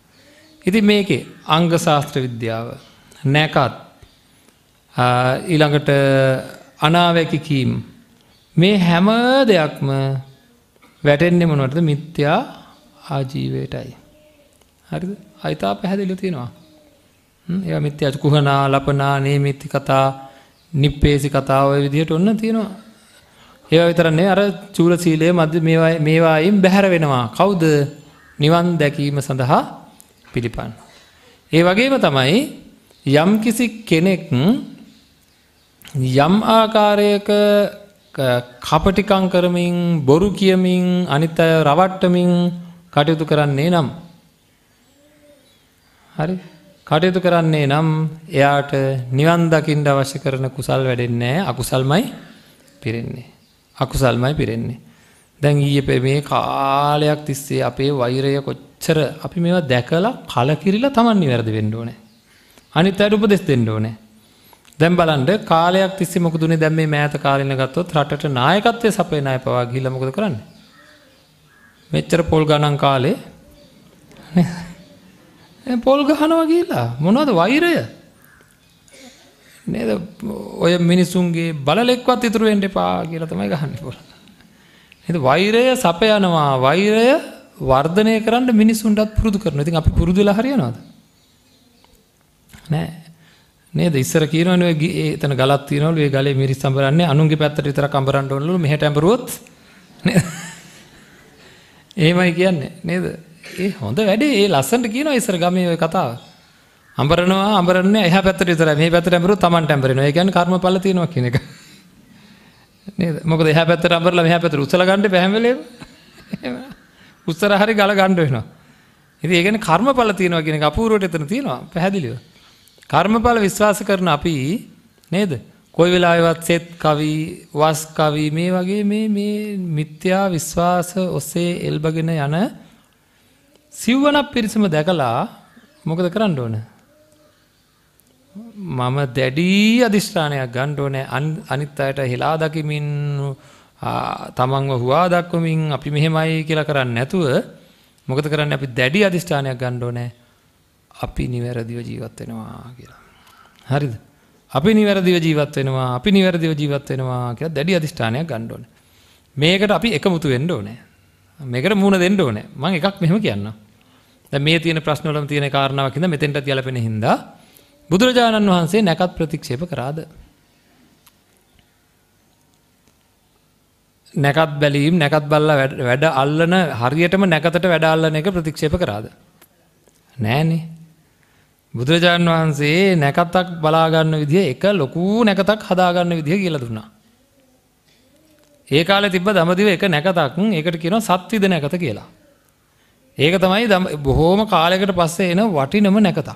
[SPEAKER 1] ඉතින් මේකේ අංග ශාස්ත්‍ර විද්‍යාව, නැකත් ඊළඟට අනාවැකි කීම් මේ හැම දෙයක්ම වැටෙන්නේ මොනටද මිත්‍යා ආජීවයටයි. හරිද? අයිතා පැහැදිලිව තියෙනවා. ඒවා මිත්‍යා කුහනා, ලපනා, නේමිති කතා, නිප්පේසි කතා ඔය විදිහට ඔන්න තියෙනවා. ඒවා විතර නෙවෙයි අර චූල සීලය මැද මේවා මේවායින් බැහැර වෙනවා. කවුද? නිවන් දැකීම සඳහා පිළිපන්. ඒ වගේම තමයි යම් කිසි කෙනෙක් යම් ආකාරයක කපටිකං කරමින් බොරු කියමින් අනිත් අය රවට්ටමින් කටයුතු කරන්නේ නම් හරි කටයුතු කරන්නේ නම් එයාට නිවන් දකින්න අවශ්‍ය කරන කුසල් වැඩෙන්නේ අකුසල්මයි පිරෙන්නේ අකුසල්මයි පිරෙන්නේ දැන් ඊයේ මේ කාලයක් තිස්සේ අපේ වෛරය කොච්චර අපි මේවා දැකලා කලකිරිලා Taman නිවැරදි වෙන්න ඕනේ අනිත් අයට උපදෙස් දෙන්න ඕනේ දැම් බලන්ඩ කාලයක් තිස්සේ මොකදුනේ දැම් මේ මෑත කාලන ගත්තොත් රටට නායකත්වය සපේ නාය පවා ගිලමකද කරන්න. මෙච්චර පොල් ගණන් කාලේ පොල් ගහනවා කියලා මොනවද වෛරය නේද ඔය මිනිසුන්ගේ බලෙක්වත් ඉතුරුවෙන්ට පා කියලා තමයි ගහන්න පොල. එ වෛරය සපයනවා වෛරය වර්ධනය කරන්න මිනිසුන්ටත් පුරුදු කරන ඉතින් අපි පුරුදුල හරියනවාද නෑ නේද ඉස්සර කියනවනේ ඔය එතන ගලක් තියනවලු ඒ ගලේ මිරිස් අඹරන්නේ අනුන්ගේ පැත්තට විතරක් අඹරන්න ඕනලු මෙහෙට අඹරුවොත් නේද එහෙමයි කියන්නේ නේද ඒ හොඳ වැඩේ ඒ ලස්සනට කියනවා ඉස්සර ගමේ ඔය කතාව අඹරනවා අඹරන්නේ එහා පැත්තට විතරයි මේ පැත්තට අඹරුවොත් Tamanට අඹරෙනවා ඒ කියන්නේ කර්මඵල තියෙනවා කියන එක නේද මොකද එහා පැත්තට අඹරලා මෙහා පැත්තට උසලා ගන්න බැහැ හැම වෙලේම උස්සර හරි ගල ගන්න වෙනවා ඉතින් ඒ කියන්නේ කර්මඵල තියෙනවා කියන එක අපූර්වයට එතන තියෙනවා පැහැදිලිව කර්මඵල විශ්වාස කරන අපි නේද? කොයි වෙලාවෙවත් සෙත් කවි, වස් කවි මේ වගේ මේ මේ මිත්‍යා විශ්වාස ඔස්සේ එල්බගෙන යන සිව්වනක් පිරිසම දැකලා මොකද කරන්න ඕන? මම දැඩි අදිෂ්ඨානයක් ගන්න ඕනේ අනිත් අයට හෙලා දකිමින් තමන්ව හුවා දක්වමින් අපි මෙහෙමයි කියලා කරන්නේ නැතුව මොකද කරන්නේ අපි දැඩි අදිෂ්ඨානයක් ගන්න ඕනේ අපි නිවැරදිව ජීවත් වෙනවා කියලා. හරිද? අපි නිවැරදිව ජීවත් වෙනවා. අපි නිවැරදිව ජීවත් වෙනවා කියලා දැඩි අදිෂ්ඨානයක් ගන්න ඕනේ. මේකට අපි එකමුතු වෙන්න ඕනේ. මේකට මුහුණ දෙන්න ඕනේ. මම එකක් මෙහෙම කියන්නම්. දැන් මේ තියෙන ප්‍රශ්න වලම තියෙන කාරණාවක් ඉඳන් මෙතෙන්ටත් යලපෙන හින්දා බුදුරජාණන් වහන්සේ නැකත් ප්‍රතික්ෂේප කරාද? නැකත් බැලීම් නැකත් බල්ලා වැඩ අල්ලන හරියටම නැකතට වැඩ අල්ලන එක ප්‍රතික්ෂේප කරාද? නෑනේ. බුදුරජාණන් වහන්සේ නැකතක් බලාගන්න විදිහ එක ලොකූ නැකතක් හදාගන්න විදිහ කියලා දුන්නා. ඒ කාලේ තිබ්බ දඹදිව එක නැකතක් ඒකට කියනවා සත්විද නැකත කියලා. ඒක තමයි බොහෝම කාලයකට පස්සේ එන වටිනම නැකතක්.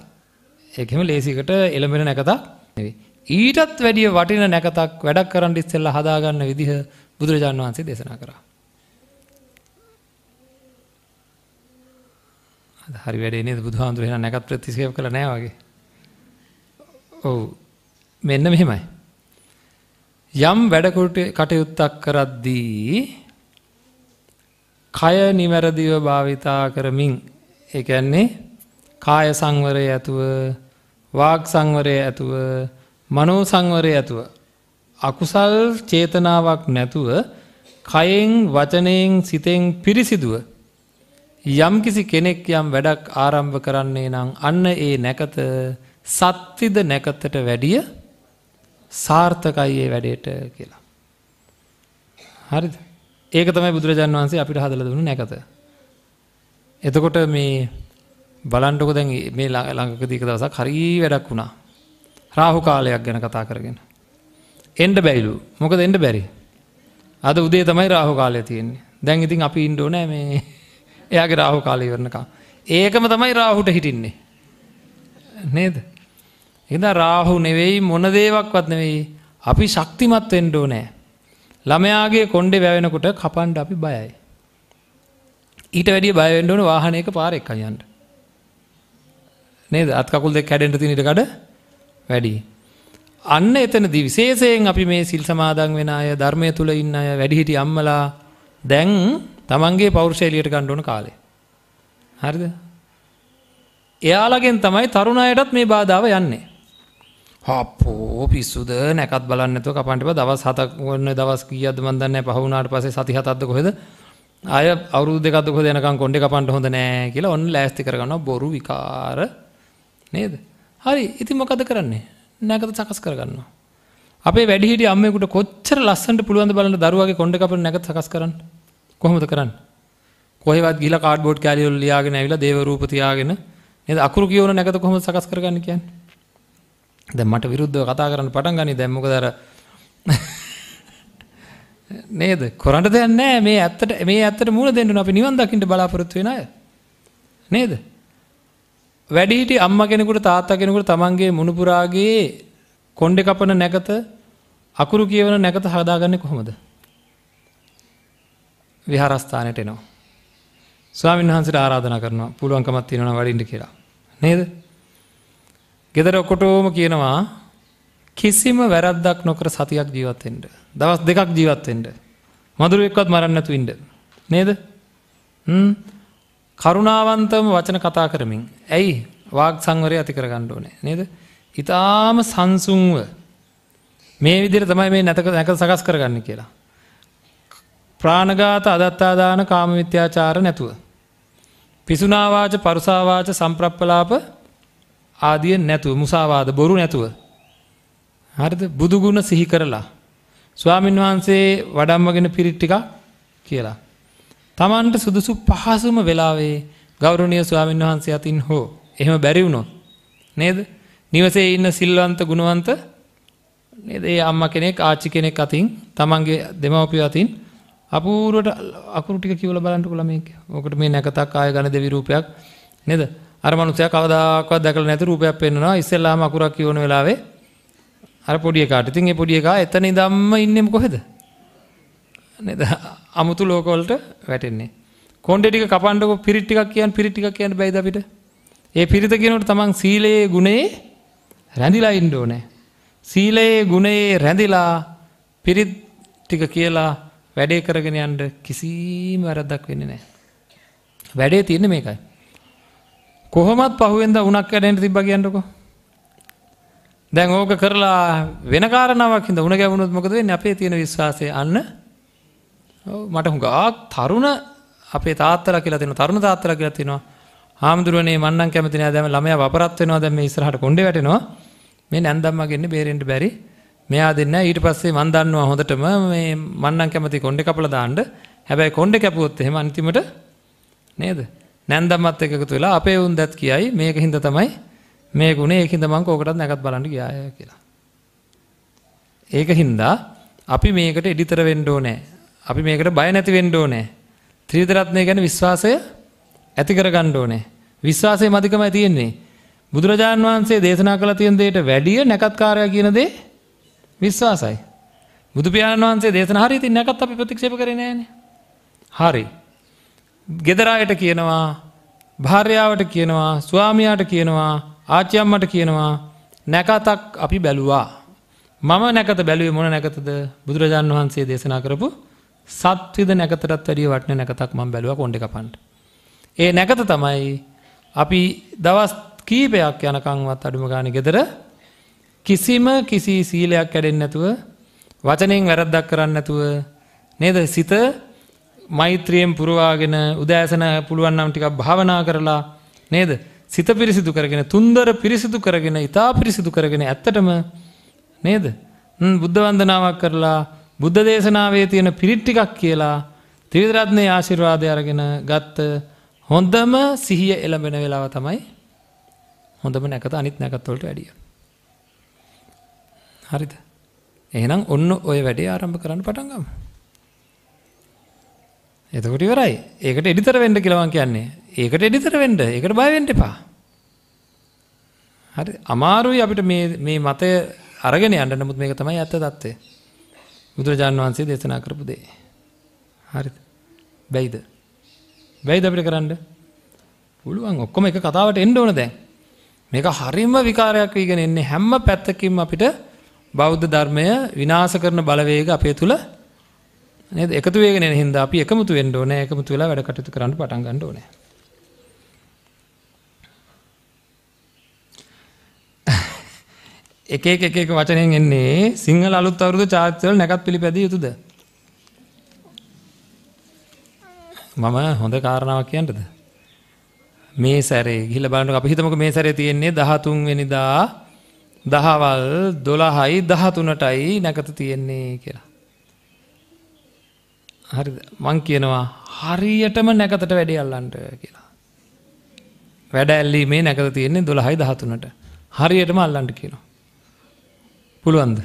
[SPEAKER 1] ඒකෙම ලේසිකට එළඹෙන නැකතක් නෙවෙයි. ඊටත් වැඩිය වටින නැකතක් වැඩක් කරන්න ඉස්සෙල්ලා හදාගන්න විදිහ බුදුරජාණන් වහන්සේ දේශනා කරා. අද හරි වැඩේ නේද බුදුහාඳුර එහෙනම් නැකත් ප්‍රතික්ෂේප කළා නෑ වගේ. ඔව්. මෙන්න මෙහෙමයි. යම් වැඩ කටයුත්තක් කරද්දී කය නිවැරදිව භාවිතා කරමින් ඒ කියන්නේ කාය සංවරය ඇතුව වාග් සංවරය ඇතුව මනෝ සංවරය ඇතුව අකුසල් චේතනාවක් නැතුව කයෙන් වචනයෙන් සිතෙන් පිරිසිදුව යම්කිසි කෙනෙක් යම් වැඩක් ආරම්භ කරන්නේ නම් අන්න ඒ නැකත සත්විද නැකතට වැඩිය සාර්ථකයි ඒ වැඩේට කියලා. හරිද? ඒක තමයි බුදුරජාන් වහන්සේ අපිට හදලා දුන්නු නැකත. එතකොට මේ බලන්නකො දැන් මේ ළඟකදී එක දවසක් හරි වැඩක් වුණා. රාහු කාලයක් ගැන කතා කරගෙන. එන්න බැයිලු. මොකද එන්න බැරි. අද උදේ තමයි රාහු කාලය තියෙන්නේ. දැන් ඉතින් අපි ඉන්න ඕනේ මේ එයාගේ රාහු කාලීවරණකා. ඒකම තමයි රාහුට හිටින්නේ. නේද. එද රාහු නෙවෙයි මොනදේවක්වත් නෙවෙයි අපි ශක්තිමත් වෙන්ඩෝ නෑ. ළමයාගේ කොන්්ඩෙ වැැවෙනකොට කපන්ඩ අපි බයයි. ඊට වැඩිය බයවෙන්ඩෝන වාහනයක පාරෙක් අයන්ට. නේද අත්කකුල් දෙ කැඩෙන්ට තිනිටකඩ වැඩි. අන්න එතන දිවිශේෂයෙන් අපි මේ සිල් සමාදන් වෙන අය ධර්මය තුළ ඉන්න අය වැඩිහිටි අම්මලා දැන් තමන්ගේ පෞරුෂය එළියට ගන්න ඕන කාලේ. හරිද? එයාලගෙන් තමයි තරුණ අයටත් මේ බාධාව යන්නේ. අපෝ පිස්සුද නැකත් බලන්න නැතුව කපන්න එපා දවස් 7ක් වන්න දවස් කීයක්ද මන් දන්නේ නැහැ පහ වුණාට පස්සේ සති 7ක්ද කොහෙද ආය අවුරුදු දෙකක්ද කොහෙද යනකම් කොණ්ඩේ කපන්න හොඳ නැහැ කියලා ඔන්න ලෑස්ති කරගන්නවා බොරු විකාර නේද හරි ඉතින් මොකද කරන්නේ නැකත සකස් කරගන්නවා අපේ වැඩිහිටි අම්මේකට කොච්චර ලස්සනට පුළුවන්ද බලන්න දරුවාගේ කොණ්ඩේ කපන නැකත සකස් කරන්නේ කොහොමද කරන්න කොහෙවත් ගිල කාඩ්බෝඩ් කෑලිවල ලියාගෙන ඇවිලා දේව රූප තියාගෙන නේද අකුරු කියවන නැකත කොහොමද සකස් කරගන්නේ කියන්නේ දැන් මට විරුද්ධව කතා කරන්න පටන් ගන්නේ දැන් මොකද අර නේද කරන්න දෙයක් නැහැ මේ ඇත්තට මේ ඇත්තට මූණ දෙන්න අපි නිවන් දකින්න බලාපොරොත්තු වෙන අය නේද වැඩිහිටි අම්මා කෙනෙකුට තාත්තා කෙනෙකුට තමන්ගේ මුණුපුරාගේ කොණ්ඩේ කපන නැකත අකුරු කියවන නැකත හදාගන්නේ කොහොමද විහාරස්ථානයට එනවා. ස්වාමීන් වහන්සේට ආරාධනා කරනවා පුළුවන්කමක් තියෙනවා වඩින්න කියලා. නේද? ගෙදර ඔකොටම කියනවා කිසිම වැරද්දක් නොකර සතියක් ජීවත් වෙන්න. දවස් දෙකක් ජීවත් වෙන්න. මధుරෙක්වත් මරන්න නැතුව ඉන්න. නේද? හ්ම්. කරුණාවන්තම වචන කතා කරමින්. ඇයි? වාග් සංවරය ඇති කරගන්න ඕනේ. නේද? ඊටාම සංසුන්ව මේ විදිහට තමයි මේ නැතක නැක සකස් කරගන්නේ කියලා. ප්‍රාණගාත අදත්තාදාන කාමවිත්‍යාචාර නැතුව. පිසුනාවාච පරුසාවාච සම්ප්‍රප්පලාප ආදිය නැතුව මුසාවාද බොරු නැතුව. හරිද බුදුගුණ සිහි කරලා. ස්වාමින් වහන්සේ වඩම්මගෙන පිරිට්ටික කියලා. තමන්ට සුදුසු පහසුම වෙලාවේ ගෞරවනීය ස්වාමින් වහන්සේ අතින් හෝ එහෙම බැරි වුණොත් නේද? නිවසේ ඉන්න සිල්වන්ත ගුණවන්ත නේද? ඒ අම්මා කෙනෙක් ආච්චි කෙනෙක් අතින් තමන්ගේ දෙමව්පිය අතින් අපූරුවට අකුරු ටික කියවලා බලන්නකෝ ළමයෙක්. ඔකට මේ නැකතක් ආය ඝන දෙවි රූපයක් නේද? අර මනුස්සයා කවදාකවත් දැකලා නැති රූපයක් පෙන්වනවා. ඉස්සෙල්ලාම අකුරක් කියවන වෙලාවේ අර පොඩි එකාට. ඉතින් ඒ පොඩි එකා එතන ඉඳන්ම ඉන්නේ කොහෙද? නේද? අමුතු ලෝකවලට වැටෙන්නේ. කොණ්ඩේ ටික කපන්නකො පිරිත් ටිකක් කියන්න පිරිත් ටිකක් කියන්න බැයිද අපිට? ඒ පිරිත කියනකොට තමන් සීලයේ ගුණේ රැඳිලා ඉන්න ඕනේ. සීලයේ ගුණේ රැඳිලා පිරිත් ටික කියලා වැඩේ කරගෙන යන්ට කිසිීම වැරද්දක් වෙන්න නෑ. වැඩේ තියන්න මේකයි. කොහොමත් පහුවෙන්ද උනක් වැඩෙන්ට තිබ කියන්නකෝ. දැන් ඕක කරලා වෙන කාරණාවක් හිද උන ගැවුණුත් මොකද වෙන්නේ අපේ තියෙන විශ්වාසය අන්න මට හුඟක් තරුණ අපේ තාත්තලා කියලා තියෙනවා තරුණ තාත්තලා කියලා තියෙනවා හාමුදුරනේ මන්නම් කැමති නෑ දැන් ළමයා වපරත් වෙනවා දැන් මේ ඉස්සරහට කොණ්ඩේ වැටෙනවා මේ නැන්දම්මා ගෙන්නේ බේරෙන්න බැරි මෙයා දෙන්නේ නැහැ. ඊට පස්සේ මම දන්නවා හොඳටම මේ මන්නම් කැමති කොණ්ඩේ කපලා දාන්න. හැබැයි කොණ්ඩේ කැපුවොත් එහෙම අන්තිමට නේද? නැන්දම්මත් එක්ක එකතු වෙලා අපේ උන් දැත් කියයි මේකින්ද තමයි මේ ගුණේ ඒකින්ද මම කෝකටත් නැකත් බලන්න ගියාය කියලා. ඒකින්ද අපි මේකට එඩිතර වෙන්න ඕනේ. අපි මේකට බය නැති වෙන්න ඕනේ. ත්‍රිවිධ රත්නය ගැන විශ්වාසය ඇති කරගන්න ඕනේ. විශ්වාසයේ මධිකමයි තියෙන්නේ. බුදුරජාන් වහන්සේ දේශනා කළ තියෙන දෙයට වැඩිය නැකත්කාරයා කියන දේ විශ්වාසයි. බුදු පියාණන් වහන්සේ දේශනා හරියට නැකත් අපි ප්‍රතික්ෂේප කරේ නෑනේ. හරි. ගෙදරායට කියනවා, භාර්යාවට කියනවා, ස්වාමියාට කියනවා, ආච්චි අම්මට කියනවා නැකතක් අපි බැලුවා. මම නැකත බැලුවේ මොන නැකතද? බුදුරජාණන් වහන්සේ දේශනා කරපු සත්විද නැකතටත් වැඩිය වටින නැකතක් මම බැලුවා කොණ්ඩේ කපන්න. ඒ නැකත තමයි අපි දවස් කීපයක් යනකම්වත් අඩුම ගානේ ගෙදර කිසිම කිසි සීලයක් කැඩෙන්නේ නැතුව වචනෙන් වැරද්දක් කරන්නේ නැතුව නේද සිත මෛත්‍රියෙන් පුරවාගෙන උදෑසන පුළුවන් නම් ටිකක් භාවනා කරලා නේද සිත පිරිසිදු කරගෙන තුන්දර පිරිසිදු කරගෙන ඊතා පිරිසිදු කරගෙන ඇත්තටම නේද බුද්ධ වන්දනාවක් කරලා බුද්ධ දේශනාවේ තියෙන පිරිත් ටිකක් කියලා ත්‍රිවිධ රත්නයේ ආශිර්වාදය අරගෙන ගත්ත හොඳම සිහිය එළඹෙන වෙලාව තමයි හොඳම නැකත අනිත් නැකත් වලට වැඩිය. හරිද? එහෙනම් ඔන්න ඔය වැඩේ ආරම්භ කරන්න පටන් ගමු. එතකොට ඉවරයි. ඒකට එඩිටර් වෙන්න කියලා මං කියන්නේ. ඒකට එඩිටර් වෙන්න. ඒකට බය වෙන්න එපා. හරි. අමාරුයි අපිට මේ මේ මතය අරගෙන යන්න. නමුත් මේක තමයි ඇත්ත தත්ත්වය. බුදුරජාන් වහන්සේ දේශනා කරපු දේ. හරිද? බැයිද? බැයිද අපිට කරන්න? පුළුවන්. ඔක්කොම එක කතාවට එන්න ඕන දැන්. මේක හරීම විකාරයක් වීගෙන එන්නේ හැම පැත්තකින්ම අපිට බෞද්ධ ධර්මය විනාශ කරන බලවේග අපේ තුල නේද? එකතු වෙගෙන එන හින්දා අපි එකමුතු වෙන්න ඕනේ. එකමුතු වෙලා වැඩ කටයුතු කරන්න පටන් ගන්න ඕනේ. එක එක එක එක වචනෙන් එන්නේ සිංහල අලුත් අවුරුදු චාරිත්‍ර වල නැකත් පිළිපැදිය යුතුද? මම හොඳ කාරණාවක් කියන්නද? මේ සැරේ ගිහිල්ලා බලන්නකො අපි හිතමුකෝ මේ සැරේ තියෙන්නේ 13 වෙනිදා දහවල් දොළහයි දහතුනටයි නැකත තියෙන්නේ කියලා. හරි මං කියනවා හරියටම නැකතට වැඩි අල්ලන්ට කියලා. වැඩ ඇල්ලීමේ නැකත තියෙන්නේ දොළහයි දහතුනට හරියටම අල්ලන්ට කියනවා. පුළුවන්ද.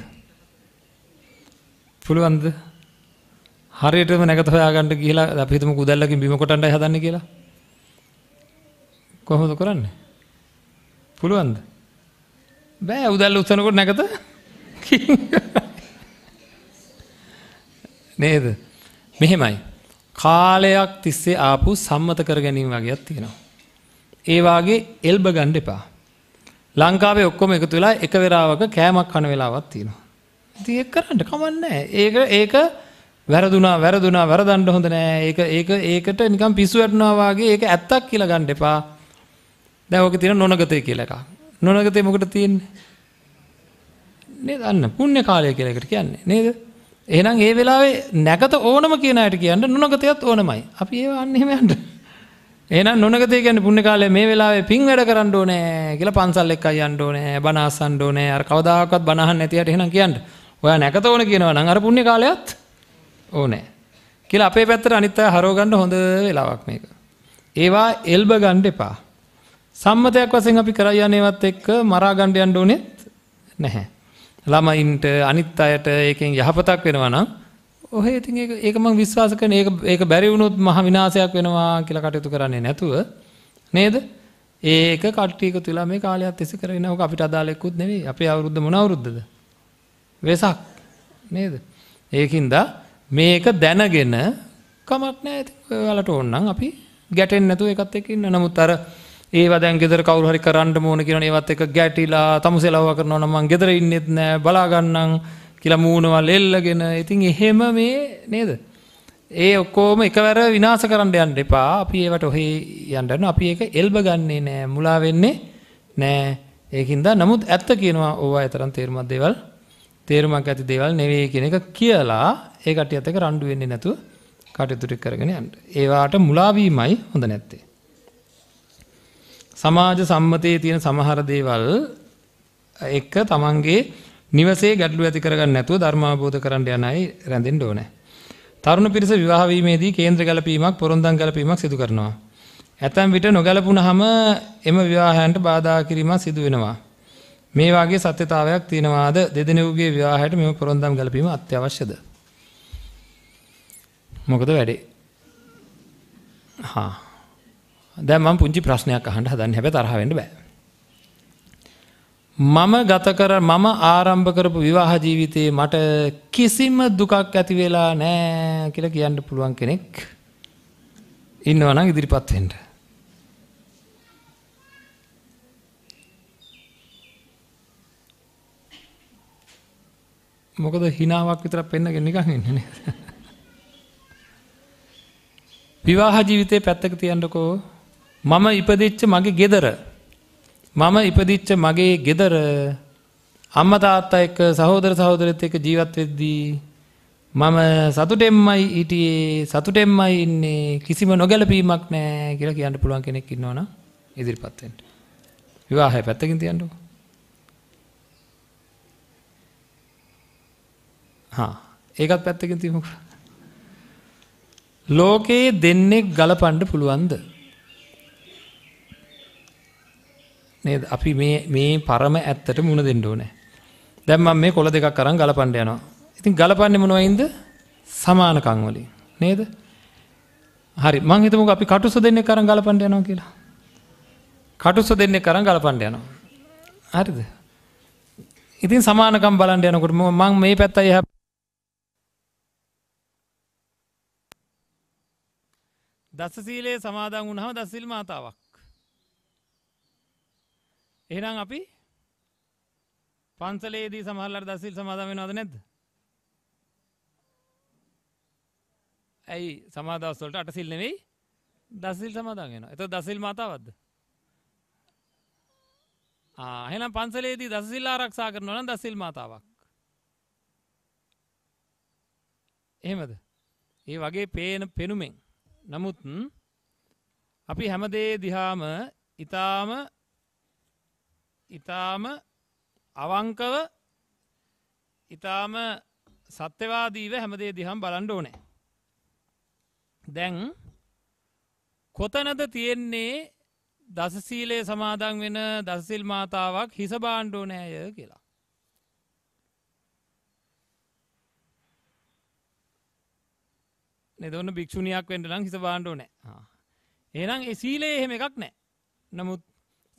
[SPEAKER 1] පුළුවන්ද හරියටම නැකත හොයාගන්නට කියලා අපි හිතමු කුදැල්ලකින් බිම කොටන්නයි හදන්නේ කියලා. කොහොමද කරන්නේ? පුළුවන්ද? බෑ උදල් උත්සනකොට නැකත නේද මෙහෙමයි කාලයක් තිස්සේ ආපු සම්මත කර ගැනීම වගේත් තියෙනවා. ඒවාගේ එල්බ ගණ්ඩ එපා. ලංකාවේ ඔක්කොම එකතු වෙලා එක වෙරාවක කෑමක් කන වෙලාවත් තියෙනවා. තිය කරන්නට කමන්නෑ ඒක ඒක වැරදුනා වැරදුනා වැරදන්ඩ හොඳ නෑ ඒක ඒක ඒකට නිකම් පිසු වැටනවාගේ ඒක ඇත්තක් කියලා ගණ්ඩ එපා දැවක තියෙන නොනගතය කියලකක්. නොනගතේ මොකට තියෙන්නේ? නේද? අන්න පුණ්‍ය කාලය කියලා එකට කියන්නේ. නේද? එහෙනම් ඒ වෙලාවේ නැගත ඕනම කියන අයට කියන්න නොනගතයත් ඕනමයි. අපි ඒව අන්න එහෙම යන්න. එහෙනම් නොනගතය කියන්නේ පුණ්‍ය කාලය මේ වෙලාවේ පින් වැඩ කරන්න ඕනේ කියලා පන්සල් එක්කයි යන්න ඕනේ, බණ අසන්න ඕනේ. අර කවදාකවත් බණ අහන්න නැති අයට එහෙනම් කියන්න. ඔයා නැගත ඕන කියනවා නම් අර පුණ්‍ය කාලයත් ඕනේ. කියලා අපේ පැත්තට අනිත් අය හරව ගන්න හොඳ වෙලාවක් මේක. ඒවා එල්බ ගන්න එපා. සම්මතයක් වශයෙන් අපි කරා යන්නේවත් එක්ක මරා ගන්න යන්න ඕනෙත් නැහැ. ළමයින්ට අනිත් අයට ඒකෙන් යහපතක් වෙනවා නම් ඔහේ ඉතින් ඒක ඒක මම විශ්වාස කරන ඒක ඒක බැරි වුණොත් මහ විනාශයක් වෙනවා කියලා කටයුතු කරන්නේ නැතුව නේද? ඒක කට්ටියක තුලා මේ කාලයත් එසේ කරගෙන ඕක අපිට අදාළ එක්කුත් නෙවෙයි. අපේ අවුරුද්ද මොන අවුරුද්දද? වෙසක් නේද? ඒකින්ද මේක දැනගෙන කමක් නැහැ. ඉතින් ඔයාලට ඕන නම් අපි ගැටෙන්නේ නැතුව ඒකත් එක්ක ඉන්න. නමුත් අර ඒව දැන් ගෙදර කවුරු හරි කරන්න ඕන කියන ඒවත් එක ගැටිලා තමුසෙලව කරනවා නම් මං ගෙදර ඉන්නෙත් නෑ බලා ගන්නම් කියලා මූණවල් එල්ලගෙන ඉතින් එහෙම මේ නේද ඒ ඔක්කොම එකවර විනාශ කරන්න යන්න එපා අපි ඒවට ඔහේ යන්න යනවා අපි ඒක එල්බ ගන්නේ නෑ මුලා වෙන්නේ නෑ ඒකින්ද නමුත් ඇත්ත කියනවා ඕවා තරම් තේරුමක් දේවල් තේරුමක් ඇති දේවල් නෙවෙයි කියන එක කියලා ඒ කටියත් එක රණ්ඩු වෙන්නේ නැතුව කටයුතු කරගෙන යන්න. ඒ වාට මුලා වීමයි හොඳ නැත්තේ. සමාජ සම්මතයේ තියෙන සමහර දේවල් එක්ක තමන්ගේ නිවසේ ගැටලු ඇති කරගන්න නැතුව ධර්මාබෝධ කරන්න යන අය රැඳෙන්න ඕනේ. තරුණ පිරිස විවාහ වීමේදී කේන්ද්‍ර ගැළපීමක් පොරොන්දම් ගැළපීමක් සිදු කරනවා. ඇතැම් විට නොගැලපුණහම එම විවාහයන්ට බාධා කිරීමක් සිදු වෙනවා. මේ වාගේ සත්‍යතාවයක් තියෙනවාද දෙදෙනෙකුගේ විවාහයට මෙම පොරොන්දම් ගැළපීම අත්‍යවශ්‍යද? මොකද වැඩේ? හා දැන් මම පුංචි ප්‍රශ්නයක් අහන්න හදන්නේ හැබැයි තරහ වෙන්න බෑ. මම ගත කර මම ආරම්භ කරපු විවාහ ජීවිතේ මට කිසිම දුකක් ඇති වෙලා නෑ කියලා කියන්න පුළුවන් කෙනෙක් ඉන්නවා නම් ඉදිරිපත් වෙන්න. මොකද හිනාවක් විතරක් පෙන්නගෙන නිකන් ඉන්නේ නේද? විවාහ ජීවිතේ පැත්තක තියන්නකෝ මම ඉපදිච්ච මගේ ගෙදර මම ඉපදිච්ච මගේ ගෙදර අම්මා තාත්තා එක්ක සහෝදර සහෝදරයත් එක්ක ජීවත් වෙද්දී මම සතුටෙන්මයි හිටියේ සතුටෙන්මයි ඉන්නේ කිසිම නොගැලපීමක් නැහැ කියලා කියන්න පුළුවන් කෙනෙක් ඉන්නවනම් ඉදිරිපත් වෙන්න. විවාහය පැත්තකින් තියන්නකො. හා ඒකත් පැත්තකින් තියමුකෝ. ලෝකේ දෙන්නේ ගලපන්න පුළුවන්ද? නේද? අපි මේ මේ පරම ඇත්තට මුණ දෙන්න ඕනේ. දැන් මම මේ කොළ දෙකක් අරන් ගලපන්න යනවා. ඉතින් ගලපන්නේ මොනවයින්ද? සමානකම් වලින්. නේද? හරි මං හිතමුකෝ අපි කටුස දෙන්නෙක් අරන් ගලපන්න යනවා කියලා. කටුස දෙන්නෙක් අරන් ගලපන්න යනවා. හරිද? ඉතින් සමානකම් බලන්න යනකොට මං මේ පැත්තයි එහා දස සීලේ සමාදන් වුණාම දස සීල් මාතාවක්. එහෙනම් අපි පන්සලේදී සමහරවල් දසිල් සමාදන් වෙනවද නැද්ද? ඇයි සමහර දවස් වලට අටසිල් නෙවෙයි දසිල් සමාදන් වෙනවා. එතකොට දසිල් මාතාවක්ද? ආ එහෙනම් පන්සලේදී දසසිල් ආරක්ෂා කරනවා නම් දසසිල් මාතාවක්. එහෙමද? ඒ වගේ පේන පෙනුමෙන්. නමුත් අපි හැමදේ දිහාම ඊටාම ඉතාම අවංකව ඉතාම සත්‍යවාදීව හැමදේ දිහම් බලන්ඩ ඕනෑ. දැන් කොතනද තියෙන්නේ දසසීලේ සමාදන් වෙන දසසිල් මාතාවක් හිස බාණ්ඩෝනෑය කියලා. නෙදවන්න භික්‍ෂුණයක් වෙන්ඩ නම් හිස බාණ්ඩෝ නෑ එනම් සීලේ එහෙම එකක් නෑ නමුත්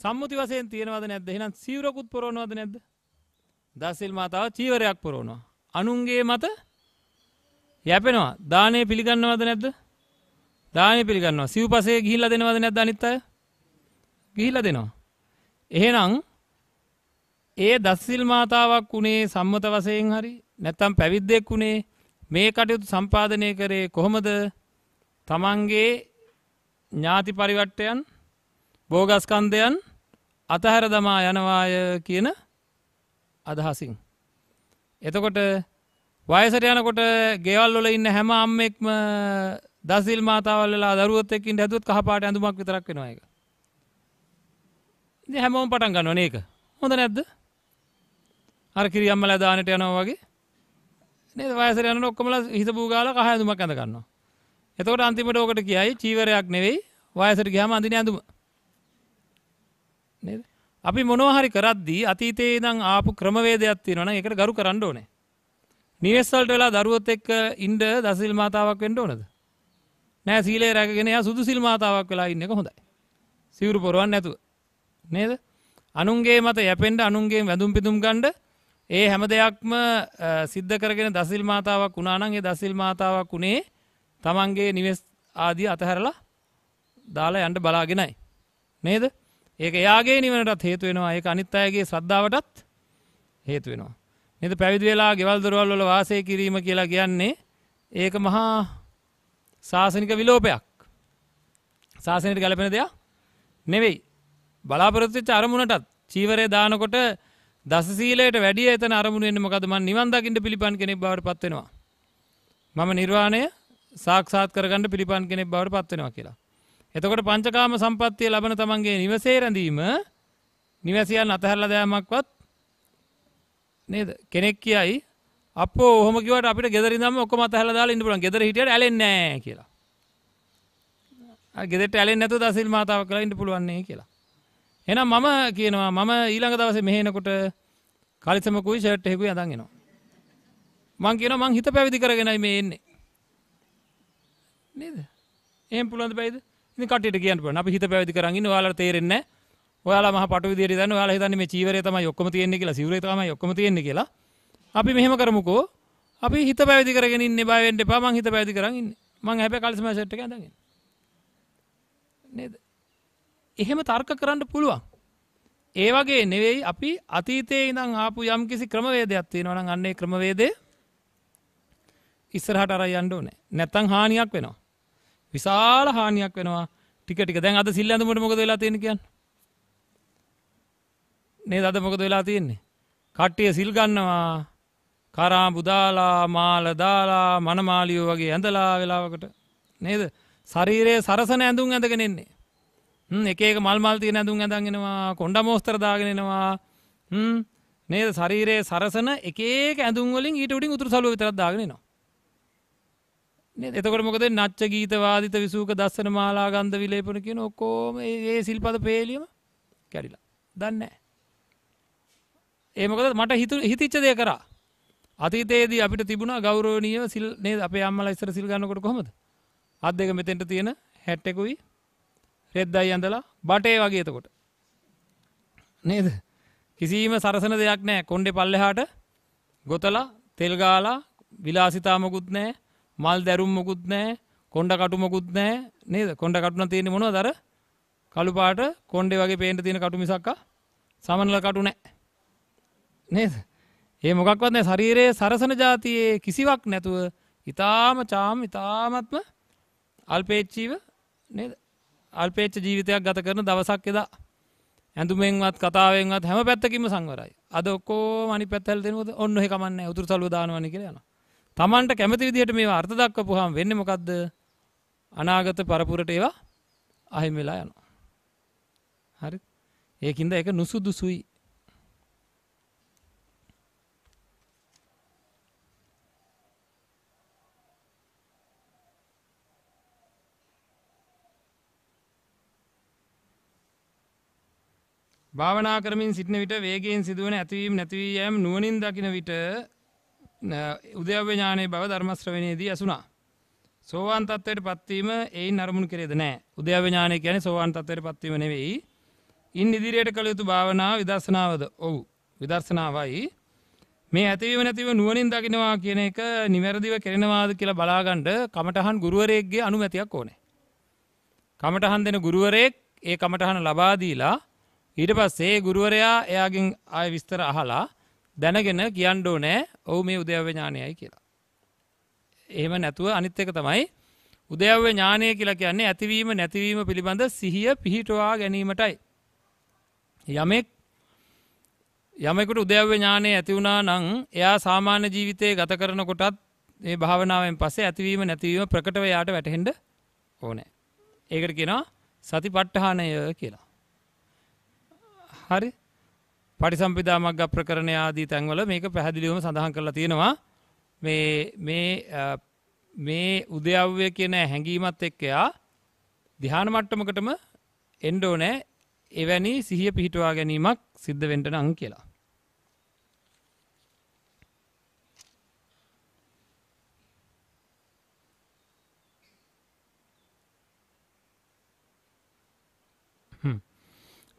[SPEAKER 1] සම්මුති වසයෙන් තියෙනවද නැද එහෙනම් සීවරකුත් පොරොනවද නැද්ද දසිල් මතාව චීවරයක් පොරෝනවා අනුන්ගේ මත යැපෙනවා දානය පිළිගන්නවද නැද්ද දානය පිළිගන්නවා සිව් පසේ ගිහිල්ල දෙනවද නැද අනිත් අය ගිහිල්ල දෙනවා එහෙනම් ඒ දස්සිල් මාතාවක් වුණේ සම්මත වසයෙන් හරි නැත්තම් පැවිද්දෙක් වුණේ මේ කටයුතු සම්පාධනය කරේ කොහොමද තමන්ගේ ඥාති පරිවට්ටයන් බෝගස්කන්දයන් අතහැර දමා යනවාය කියන අදහසින්. එතකොට වයසට යනකොට ගෙවල්ලොල ඉන්න හැම අම්මෙක්ම දසිල් මාතාවල්ල දරුවත්තකින් ඇතුත් කහපාට ඇඳුමක් විතරක් වෙනවා එක. හැමෝම් පටන් ගන්න ඒක හොඳ නැද්ද අර කිරියම්ම ලදානට යනවා වගේ නේද වයසට යන ඔක්කොමල හිත බූගාල කහ ඇඳුමක් ඇඳ ගන්නවා. එතකොට අන්තිමට ඕකට කියයි චීවරයක් නෙවෙයි වයසට ගියාම අඳින ඇඳුම. නේද අපි මොනවහරි කරද්දී අතීතයේ ඉඳන් ආපු ක්‍රමවේදයක් තියෙනවා නම් ඒකට ගරු කරන්න ඕනේ නිවෙස් වලට වෙලා දරුවොත් එක්ක ඉන්න දසිල් මාතාවක් වෙන්න ඕනද නෑ සීලය රැකගෙන එයා සුදුසිල් මාතාවක් වෙලා ඉන්න එක හොඳයි සිවුරු පොරවන්න නැතුව නේද අනුන්ගේ මත යැපෙන්න අනුන්ගේ වැඳුම් පිදුම් ගන්න ඒ හැම දෙයක්ම සිද්ධ කරගෙන දසිල් මාතාවක් වුණා නම් ඒ දසිල් මාතාවක් උනේ තමන්ගේ නිවෙස් ආදී අතහැරලා දාලා යන්න බලාගෙනයි නේද ඒක එයාගේ නිවනටත් හේතු වෙනවා ඒක අනිත් අයගේ ශ්‍රද්ධාවටත් හේතු වෙනවා. නේද පැවිදි වෙලා ගෙවල් දොරවල් වල වාසය කිරීම කියලා කියන්නේ ඒක මහා සාසනික විලෝපයක්. සාසනයට ගැලපෙන දෙයක් නෙවෙයි. බලාපොරොත්තු වෙච්ච අරමුණටත් චීවරය දානකොට දස සීලයට වැඩිය එතන අරමුණු වෙන්නේ මොකද මම නිවන් දකින්න පිළිපන් කෙනෙක් බවට පත් වෙනවා. මම නිර්වාණය සාක්ෂාත් කරගන්න පිළිපන් කෙනෙක් බවට පත් වෙනවා කියලා. එතකොට පංචකාම සම්පත්තිය ලබන තමන්ගේ නිවසේ රැඳීම නිවැසියන් අතහැරලා දෑමක්වත් නේද කෙනෙක් කියයි අපෝ ඔහොම කිව්වට අපිට ගෙදර ඉඳන්ම ඔක්කොම අතහැරලා දාලා ඉන්න පුළුවන් ගෙදර හිටියට ඇලෙන්නේ නැහැ කියලා. අර ගෙදරට ඇලෙන්නේ නැතුව දසිල් මාතාවක් කරලා ඉන්න පුළුවන් නේ කියලා. එහෙනම් මම කියනවා මම ඊළඟ දවසේ මෙහෙනකොට කලිසමකුයි ෂර්ට් එකකුයි අඳන් එනවා. මං කියනවා මං හිත පැවිදි කරගෙනයි මේ එන්නේ. නේද? එහෙම පුළුවන් දෙයිද? කට කියන්න අප හිත පැවිදි කරන්න වාල තේරෙන්න ඔයාලා මහ පට විදිර දන්න යාලා හිතන්නේ මේ චීවරය තමයි ඔක්කොම තියෙන්නේ කියලා සිවුරේ තමයි ඔක්කොම තියෙන්නේ කියලා අපි මෙහෙම කරමුකෝ අපි හිත පැවිදි කරගෙන ඉන්න බය වෙන්න එපා මං හිත පැවිදි කරන් ඉන්නේ මං හැබැයි කල්සම සෙට් එක ඇඳගෙන නේද එහෙම තර්ක කරන්න පුළුවන් ඒ වගේ නෙවෙයි අපි අතීතයේ ඉඳන් ආපු යම්කිසි ක්‍රමවේදයක් තියෙනවා නම් අන්න ඒ ක්‍රමවේදය ඉස්සරහට අරන් යන්න ඕනේ නැත්තම් හානියක් වෙනවා විශාල හානියක් වෙනවා ටික ටික දැන් අද සිල් ඇඳුමට මොකද වෙලා තියෙන්නේ කියන්නේ? නේද අද මොකද වෙලා තියෙන්නේ? කට්ටිය සිල් ගන්නවා කරා බුදාලා මාල දාලා මනමාලියෝ වගේ ඇඳලා වෙලාවකට නේද? ශරීරයේ සරසන ඇඳුම් ඇඳගෙන ඉන්නේ. හ්ම් එක එක මල් මල් තියෙන ඇඳුම් ඇඳන් එනවා කොණ්ඩ මොස්තර දාගෙන එනවා. හ්ම් නේද? ශරීරයේ සරසන එක එක ඇඳුම් වලින් ඊට උඩින් උතුරු සලුව විතරක් දාගෙන එනවා. එතකොට මොකද නච්ච ගීතවාදිත විසූක දස්සන මාලා ගන්ධ විලේපන කියන ඔක්කෝම ඒ සිල්පද පේලියම කැරිලා දන්න ඒමකද මට හිතු හිතිච්ච දෙය කරා අතීතයේදී අපිට තිබුණ ගෞරෝණීය සිල් නේද අපේ අම්මල ඉස්සර සිල් ගන්නකොට කොහොමද අත් දෙක මෙතෙන්ට තියෙන හැට්ටෙකුයි රෙද්දයි ඇඳලා බටේ වගේ එතකොට නේද කිසිීම සරසන දෙයක් නෑ කොන්්ඩෙ පල්ලෙහාට ගොතලා තෙල්ගාලා විලාසිතාමකුත් නෑ මල් දැරුම් මොකුත් නැහැ කොණ්ඩ කටු මොකුත් නැහැ නේද කොණ්ඩ කටුන තියෙන්නේ මොනවද අර කළු පාට කොණ්ඩේ වගේ පේන්න තියෙන කටු මිසක්ක සමනල කටු නැහැ නේද ඒ මොකක්වත් නැහැ ශරීරයේ සරසන જાතියේ කිසිවක් නැතුව ඊ타ම චාම් ඊ타මත්ම අල්පේච්චීව නේද අල්පේච්ච ජීවිතයක් ගත කරන දවසක් එදා ඇඳුමෙන්වත් කතාවෙන්වත් හැම පැත්තකින්ම සංවරයි. අද ඔක්කොම අනිත් පැත්තට දෙනකොට ඔන්න ඔහෙ කමන්නේ උතුරු සළුව දානවනේ කියලා යනවා. තමන්ට කැමති විදිහට මේ අර්ථ දක්වපුහම වෙන්නේ මොකද්ද? අනාගත පරපුරට ඒවා අහිමි වෙලා යනවා. හරි? ඒකින්ද ඒක නුසුදුසුයි. භාවනා කරමින් සිටින විට වේගයෙන් සිදුවන ඇතිවීම නැතිවී යෑම නුවණින් දකින විට උදයව්‍යඥානය බව ධර්මශ්‍රවණයේදී ඇසුනා. සෝවාන් තත්වයට පත්වීම එයින් අරමුණ කෙරෙද නෑ උදයව්‍යඥානය කියන සෝවාන් තත්වයට පත්වීම නෙවෙයි. ඉන් ඉදිරියට කළ යුතු භාවනාව විදර්ශනාවද ඔවු විදර්ශනාවයි මේ ඇතිවීම නැතිව නුවනින් දකිනවා කියන එක නිවැරදිව කෙරෙනවාද කියලා බලාගණ්ඩ කමටහන් ගුරුවරයෙක්ගේ අනුමැතියක් ඕනේ. කමටහන් දෙන ගුරුවරයෙක් ඒ කමටහන ලබාදීලා ඊට පස්සේ ගුරුවරයා එයාගෙන් ආය විස්තර අහලා දැනගෙන කියන්න ඕනේ ඔව් මේ උදයව්‍ය ඥානයයි කියලා. එහෙම නැතුව අනිත් එක තමයි උදයව්‍ය ඥානය කියලා කියන්නේ ඇතිවීම නැතිවීම පිළිබඳ සිහිය පිහිටවා ගැනීමටයි. යමෙක් යමෙකුට උදයව්‍ය ඥානය ඇති වුණා නම් එයා සාමාන්‍ය ජීවිතයේ ගත කරනකොටත් මේ භාවනාවෙන් පස්සේ ඇතිවීම නැතිවීම ප්‍රකටව යාට වැටහෙන්න ඕනේ. ඒකට කියනවා සතිපට්ඨානය කියලා. හරි පටිසම්පිදා මග්ග ප්‍රකරණය ආදී තැන්වල මේක පැහැදිලිවම සඳහන් කරලා තියෙනවා මේ මේ මේ උදයව්‍ය කියන හැඟීමත් එක්කයා දිහාන මට්ටමකටම එන්ඩෝ නෑ එවැනි සිහිය පිහිටවා ගැනීමක් සිද්ධ වෙන්ටන අං කියලා.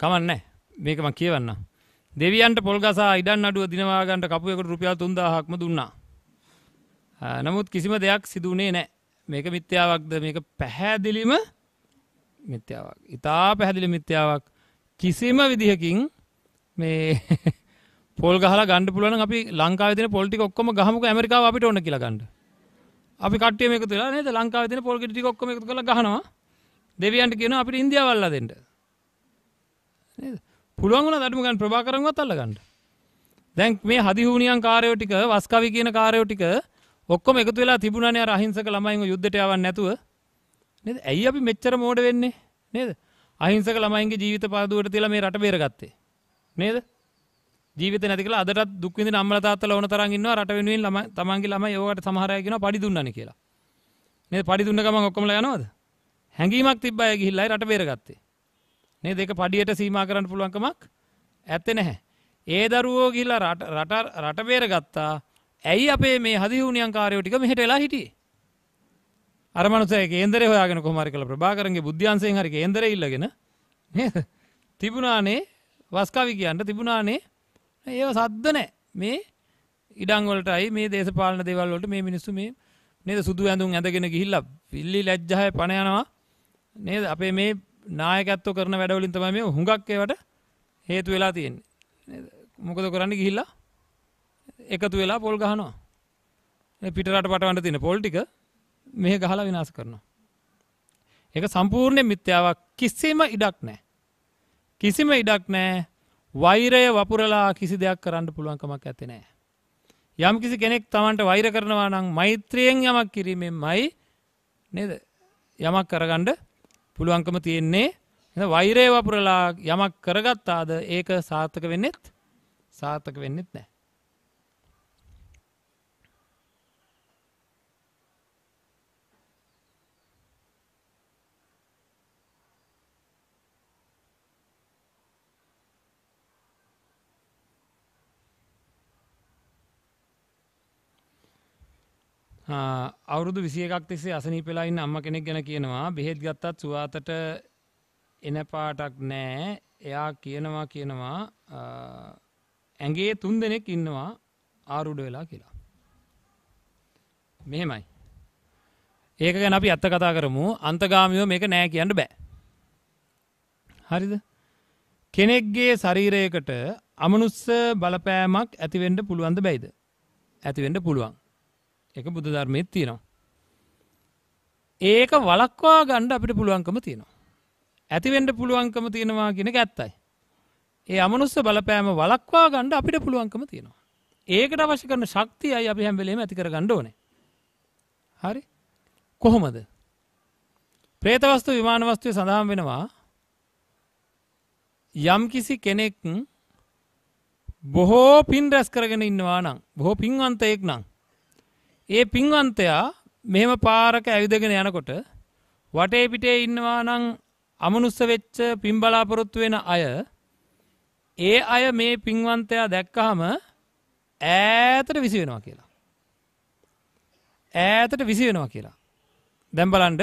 [SPEAKER 1] කමන්න මේකම කියවන්න. දෙවියන්ට පොල්ගසා ඉඩන් අඩුව දිනවාගන්ට කපුයකට රුපියල් තුන්දාහක්ම දුන්නා. නමුත් කිසිම දෙයක් සිදුවනේ නෑ මේක මිත්‍යාවක්ද මේක පැහැදිලිම මිත්‍යාවක්. ඉතා පැහැදිලි මිත්‍යාවක් කිසිම විදිහකින් මේ පොල් ගහල ගණඩ පුලන අපි ලංකාවද පොල්ටි ඔක්කොම ගහමක ඇමරිකා අපිට ඕන කියලා ගන්නඩ අපි කටේ මේක තුලා නේද ලංකාවද පොල්ගිටි ඔක්කොම එකතු කළ ගහනවා දෙවියන්ට කියන අපිට ඉන්දියාවල්ලා දෙන්නට පුළුවන් වුණා දඩුම ගන්න ප්‍රභාකරන්වත් අල්ලගන්න. දැන් මේ හදිහුණියන් කාර්යෝ ටික වස්කවි කියන කාර්යෝ ටික ඔක්කොම එකතු වෙලා තිබුණානේ අර අහිංසක ළමයින්ව යුද්ධයට යවන්න නැතුව. නේද? ඇයි අපි මෙච්චර මෝඩ වෙන්නේ? නේද? අහිංසක ළමයින්ගේ ජීවිත පාදුවට තියලා මේ රට බේරගත්තේ. නේද? ජීවිත නැති කියලා අදටත් දුක් විඳින අම්මලා තාත්තලා ඕන තරම් ඉන්නවා රට වෙනුවෙන් ළමයි තමන්ගේ ළමයි ඒවට සමහර අය කියනවා පඩි දුන්නානේ කියලා. නේද? පඩි දුන්න ගමන් ඔක්කොමලා යනවද? හැංගීමක් තිබ්බ අය ගිහිල්ලා රට බේරගත්තේ. නේ දෙක පඩියට සීමා කරන්න පුළුවන්කමක් ඇත්තේ නැහැ. ඒ දරුවෝ ගිහිල්ලා රට රට රට බේරගත්තා. ඇයි අපේ මේ හදිහුණියන් කාර්යෝ ටික මෙහෙට එලා හිටියේ? අර මනුස්සයා කේන්දරේ හොයාගෙන කොහොම හරි කළා ප්‍රභාකරන්ගේ බුද්ධ්‍යංශයෙන් හරි කේන්දරේ ඉල්ලගෙන නේද? තිබුණානේ වස්කවි කියන්න තිබුණානේ ඒව සද්ද නැහැ. මේ ඉඩම් වලටයි මේ දේශපාලන දේවල් වලට මේ මිනිස්සු මේ නේද සුදු ඇඳුම් ඇඳගෙන ගිහිල්ලා පිල්ලි ලැජ්ජාය පණ යනවා නේද අපේ මේ නායකත්ව කරන වැඩවලින් තමයි මේ හුඟක් ඒවට හේතු වෙලා තියෙන්නේ. මොකද කරන්න ගිහිල්ලා එකතු වෙලා පොල් ගහනවා. පිටරට පටවන්න තියෙන පොල් ටික මෙහෙ ගහලා විනාශ කරනවා. ඒක සම්පූර්ණ මිත්‍යාවක් කිසිම ඉඩක් නැහැ. කිසිම ඉඩක් නැහැ. වෛරය වපුරලා කිසි දෙයක් කරන්න පුළුවන්කමක් ඇත්තේ නැහැ. යම් කිසි කෙනෙක් Tamanට වෛර කරනවා නම් මෛත්‍රියෙන් යමක් කිරීමෙන්මයි නේද? යමක් කරගන්න පුළුවන්කම තියෙන්නේ එ වෛරය වපුරලා යමක් කරගත්තාද ඒක සාර්ථක වෙන්නෙත් සාර්ථක වෙන්නෙත් නෑ අවුරුදු විසිය එකක් තිස්සේ අසනී පෙලායින්න අම්ම කෙනෙක් ගැන කියනවා බෙහෙත් ගත්තත් සුවාතට එන පාටක් නෑ එයා කියනවා කියනවා ඇගේ තුන් දෙනෙක් ඉන්නවා ආරුඩ වෙලා කියලා. මෙහෙමයි. ඒක ගැන අපි ඇත්ත කතා කරමු අන්තගාමියෝ මේක නෑ කියන්න බෑ. හරිද කෙනෙක්ගේ ශරීරයකට අමනුස්ස බලපෑමක් ඇතිවෙන්ඩ පුළුවන්ද බැයිද. ඇතිවෙන්ඩ පුළුවන්. එක බුදු ධර්මයත් තියෙනවා. ඒක වලක්වා ගණ්ඩ අපිට පුළුවන්කම තියෙනවා. ඇතිවෙන්ඩ පුළුවන්කම තියෙනවා ගෙන ඇත්තයි. ඒ අමනුස්ස බලපෑම වලක්වා ගණ්ඩ අපිට පුළුවන්කම තියෙනවා. ඒකට අවශ්‍ය කරන ශක්තිය අයි අපි හැම්බෙලීම ඇතිකර ගණ්ඩෝන. හරි කොහොමද. ප්‍රේතවස්තු විමානවස්තුය සඳහන් වෙනවා යම් කිසි කෙනෙක් බොහෝ පින් රැස් කරගෙන ඉන්නවා නම් බොහෝ පින්වන්තයෙක් නම් ඒ පින්වන්තයා මෙහෙම පාරක ඇවිදගෙන යනකොට වටේ පිටේ ඉන්නවා නම් අමනුස්ස වෙච්ච පින් බලාපොරොත්තු වෙන අය ඒ අය මේ පින්වන්තයා දැක්කහම ඈතට විසි වෙනවා කියලා. ඈතට විසි වෙනවා කියලා. දැන් බලන්න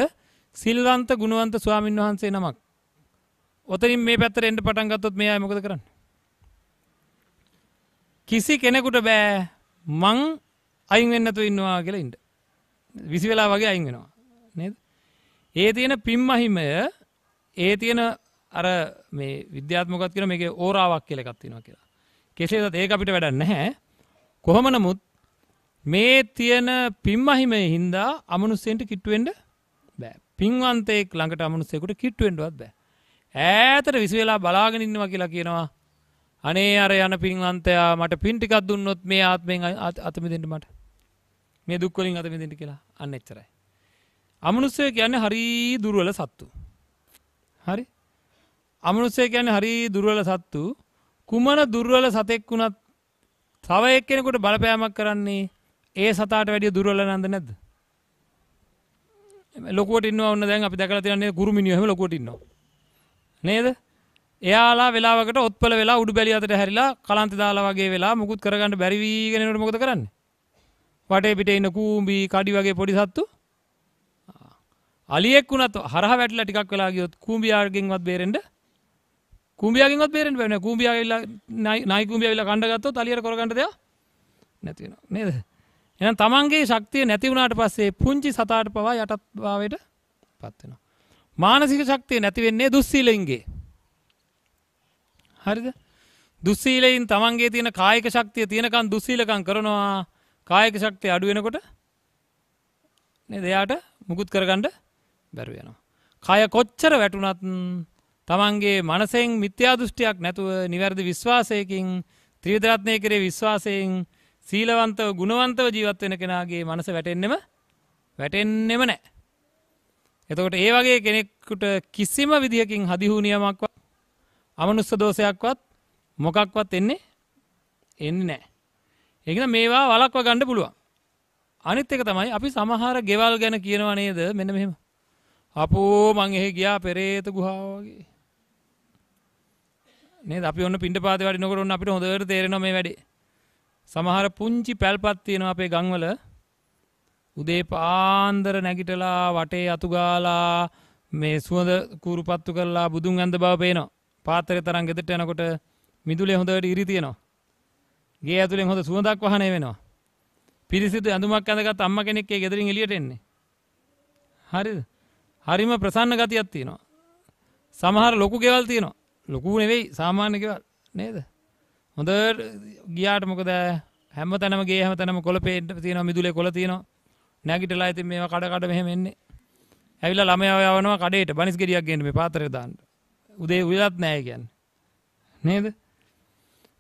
[SPEAKER 1] සිල්වන්ත ගුණවන්ත ස්වාමින් වහන්සේ නමක් ඔතනින් මේ පැත්තට එන්න පටන් ගත්තොත් මේ අය මොකද කරන්නේ? කිසි කෙනෙකුට බෑ මං අයින් වෙන්නතු ඉන්නවා කියලා ඉන්න විසි වෙලා වගේ අයින් වෙනවා නේද ඒ තියෙන පිම් මහිමය ඒ තියෙන අර මේ විද්‍යාත්මකත් කියන මේක ඕරාවක් කියලා එකක් තියෙනවා කියලා කෙසේදත් ඒක අපිට වැඩක් නැහැ කොහොම නමුත් මේ තියෙන පිම් මහිමය හින්දා අමනුස්සෙන්ට කිට්ටුවෙන්ඩ බෑ පින්වන්තෙක් ළඟට අමනුස්සෙකුට කිට්ටුවෙන්ඩුවත් බෑ ඈතට විසි වෙලා බලාගෙන ඉන්නවා කියලා කියනවා අනේ අර යන පින්වන්තයා මට පින්ටිකක් දුන්නොත් මේ ආත්මයෙන් අතමිදෙන්ට මට මේ දුක්කොලින් අතමිදෙන්ට කියලා අන්න එච්චරයි. අමනුස්සය කියන්න හරි දුරුවල සත්තු. හරි අමනුස්සය කියන්න හරි දුරුවල සත්තු කුමන දුර්වල සතෙක් වුණත් තව එක්කෙනෙකුට බලපෑමක් කරන්නේ ඒ සතාට වැඩිය දුර්වල නන්ද නැද්ද? ලොකුවට ඉන්නවා ඔන්න දැන් අපි දැකලා තියෙනනේ ගුරුමිනියෝ හැම ලොකුවට ඉන්නවා. නේද? එයාලා වෙලාවකට ඔත්පල වෙලා උඩු බැලි අතට හැරිලා කලන්ත දාලා වගේ වෙලා මුකුත් කරගන්න බැරි වීගෙන එනකොට මොකද කරන්නේ? වටේ පිටේ ඉන්න කූඹි, කඩි වගේ පොඩි සත්තු අලියෙක් වුණත් හරහා වැටලා ටිකක් වෙලා ගියොත් කූඹියාගෙන්වත් බේරෙන්න කූඹියාගෙන්වත් බේරෙන්න බෑ නේ. කූඹියා ඇවිල්ලා නයි කූඹියා ඇවිල්ලා කණ්ඩ ගත්තොත් අලියට කරගන්න දෙයක් නැති වෙනවා නේද? එහෙනම් තමන්ගේ ශක්තිය නැති වුණාට පස්සේ පුංචි සතාට පවා යටත් භාවයට පත් වෙනවා. මානසික ශක්තිය නැති වෙන්නේ දුස්සීලෙන්ගේ. හරිද දුස්සීලයින් තමන්ගේ තියෙන කායික ශක්තිය තියෙනකන් දුස්සීලකම් කරනවා කායික ශක්තිය අඩුවෙනකොට දෙයාට මුකුත් කරගඩ බැරවෙනවා. කය කොච්චර වැටුනත් තමන්ගේ මනසෙන් මිත්‍යා දෘෂ්ටියක් නැතුව නිවැරදි විශ්වාසයකින් ත්‍රීදරත්නය කරේ විශ්වාසයෙන් සීලවන්තව ගුණවන්තව ජීවත්වෙන කෙනගේ මනස වැටෙන්නෙම වැටෙන්නෙම නෑ. එතකොට ඒ වගේ කෙනෙක්කුට කිසිම විදිහකින් හදිහූනියමක්ව අමනුස්ස දෝෂයක්වත් මොකක්වත් එන්නේ එන්න නෑ. ඒකන මේවා වලක්ව ගණ්ඩ පුළුවන්. අනිත් එක තමයි අපි සමහර ගෙවල් ගැන කියනවා නේද මෙන්න මෙහෙම. අපෝ මං එහෙ ගියා පෙරේත ගුහාවගේ. නේද අපි ඔන්න පිට පාත වැඩි නොකර ඔන්න අපිට හොඳට තේරෙනවා මේ වැඩේ. සමහර පුංචි පැල්පත් තියෙනවා අපේ ගම්වල. උදේ පාන්දර නැගිටලා වටේ අතු ගාලා මේ සුවඳ කූරු පත්තු කරලා බුදුන් ඇඳ බව පේනවා. පාතරය තරම් ගෙදට යනකොට මිදුලේ හොඳට ඉරි තියෙනවා. ගේ ඇතුලෙන් හොඳ සුවඳක් වහනය වෙනවා. පිරිසිදු ඇඳුමක් ඇඳගත් අම්ම කෙනෙක්ගේ ගෙදරින් එළියට එන්නේ. හරිද? හරිම ප්‍රසන්න ගතියක් තියෙනවා. සමහර ලොකු ගෙවල් තියෙනවා. ලොකු නෙවෙයි සාමාන්‍ය ගෙවල් නේද? හොඳට ගියාට මොකද හැම තැනම ගේ හැම තැනම කොළ පේන්න තියෙනවා මිදුලේ කොළ තියෙනවා. නැගිටලා ඉතින් මේවා කඩ කඩ මෙහෙම එන්නේ. ඇවිල්ලා ළමයා යවනවා කඩේට බනිස් ගෙඩියක් ගේන්න මේ පාත්‍රය දාන්න. උදේ උයලත් නෑ කියන්නේ. නේද?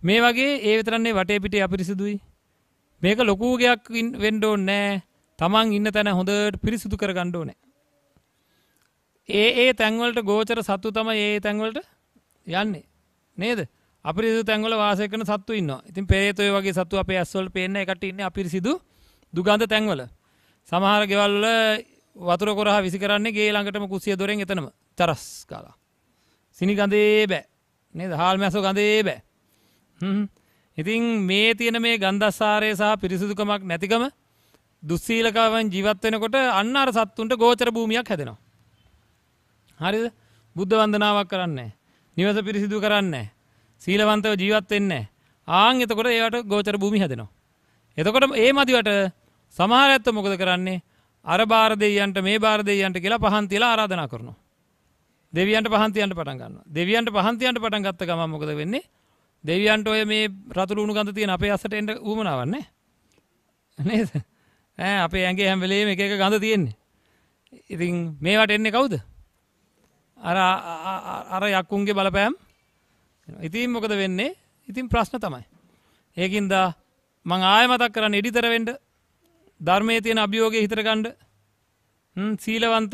[SPEAKER 1] මේ වගේ ඒ විතරන්නේ වටේ පිටේ අපිරිසිදුයි. මේක ලොකු ගයක් වෙන්න ඕනේ නෑ. තමන් ඉන්න තැන හොඳට පිරිසිදු කරගන්න ඕනේ. ඒ ඒ තැන්වලට ගෝචර සත්තු තමයි ඒ තැන්වලට යන්නේ. නේද? අපිරිසිදු තැන්වල වාසය කරන සත්තු ඉන්නවා. ඉතින් පෙරේතය වගේ සත්තු අපේ ඇස්වල පේන්න එකට ඉන්නේ අපිරිසිදු දුගඳ තැන්වල. සමහර ගෙවල් වල වතුර කොරහ විසි කරන්නේ ගේ ළඟටම කුස්සිය දොරෙන් එතනම තරස් කාලා. සිනිගඳේ බෑ නේද හාල් මැසෝ ගඳේ බෑ ඉතින් මේ තියෙන මේ ගන්ධස්සාරය සහ පිරිසිදුකමක් නැතිකම දුස්සීලකවන් ජීවත් වෙනකොට අන්න අර සත්තුන්ට ගෝචර භූමියක් හැදෙනවා. හරිද? බුද්ධ වන්දනාවක් කරන්නේ නිවස පිරිසිදු කරන්නේ සීලවන්තව ජීවත් වෙන්නේ ආන් එතකොට ඒවට ගෝචර භූමි හැදෙනවා. එතකොට මේ මදිවට සමහර ඇත්ත මොකද කරන්නේ? අර බාර දෙයියන්ට මේ බාර දෙයියන්ට කියලා පහන් තියලා ආරාධනා කරනවා. දෙවියන්ට පහන්තියන්ට පටන් ගන්න දෙවියන්ට පහන්තියන්ට පටන් ගත්ත ගම මොකද වෙන්නේ දෙවියන්ට ඔය මේ රතුරුණු ගඳ තියෙන අපේ අසට එට ූමනාවන්නේ නේද ඇ අපේ ඇගේ හැම්වෙලේ එක එක ගඳ තියෙන්නේ ඉතින් මේවට එන්නේ කවුද අර අර යක්කුන්ගේ බලපෑම් ඉතින් මොකද වෙන්නේ ඉතින් ප්‍රශ්න තමයි ඒකින්ද මං ආය මතක් කරන්න ඉඩිතරවෙන්ඩ ධර්මය තියෙන අභියෝගය හිතරගණ්ඩ සීලවන්ත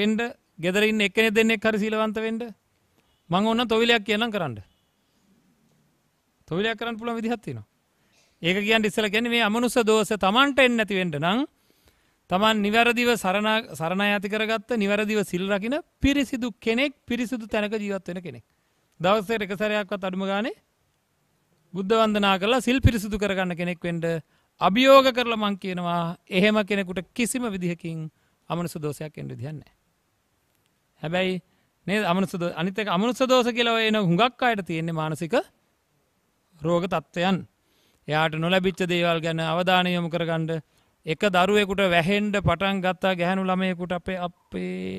[SPEAKER 1] වෙන්ඩ ගෙදරඉන්න එකනෙ දෙන්නෙක් හරි සීලවන්ත වෙන්ඩ මං ඔන්න තොවිලයක් කියනම් කරන්න. තොවිලයක් කරන්න පුළන් විදිහත්තිනවා. ඒක කියන් ඉස්සල ගැන මේ අමනුස දෝස තමන්ට එන්න ඇතිවෙන්ට නං තමන් නිවැරදිව සරණ ඇති කරගත්ත නිවැරදිව සිල් රකින පිරිසිදු කෙනෙක් පිරිසිදු තැනක ජීවත්වෙන කෙනෙක්. දවස්සර එකසරයක්වත් අඩුම ගානේ බුද්ධ වන්දනා කරලා සිල් පිරිසිදු කරගන්න කෙනෙක් වෙන්ඩ අභියෝග කරලා මං කියනවා එහෙම කෙනෙකුට කිසිම විදිහකින් අමනුස දෝසයක් එන්ඩ දියන්නේ. හැබැයි නේ අමනුසද අනිතක අමනුස්ස දෝස කියලා එන හුඟක් අයට තියෙන්නේ මානසික රෝග තත්ත්වයන් එයාට නොලැබිච්ච දේවල් ගැන අවධානය යොමු කරගන්න එක දරුවෙකුට වැහෙන්ඩ පටන් ගත්තා ගැහැනු ළමයෙකුට අපේ අපේ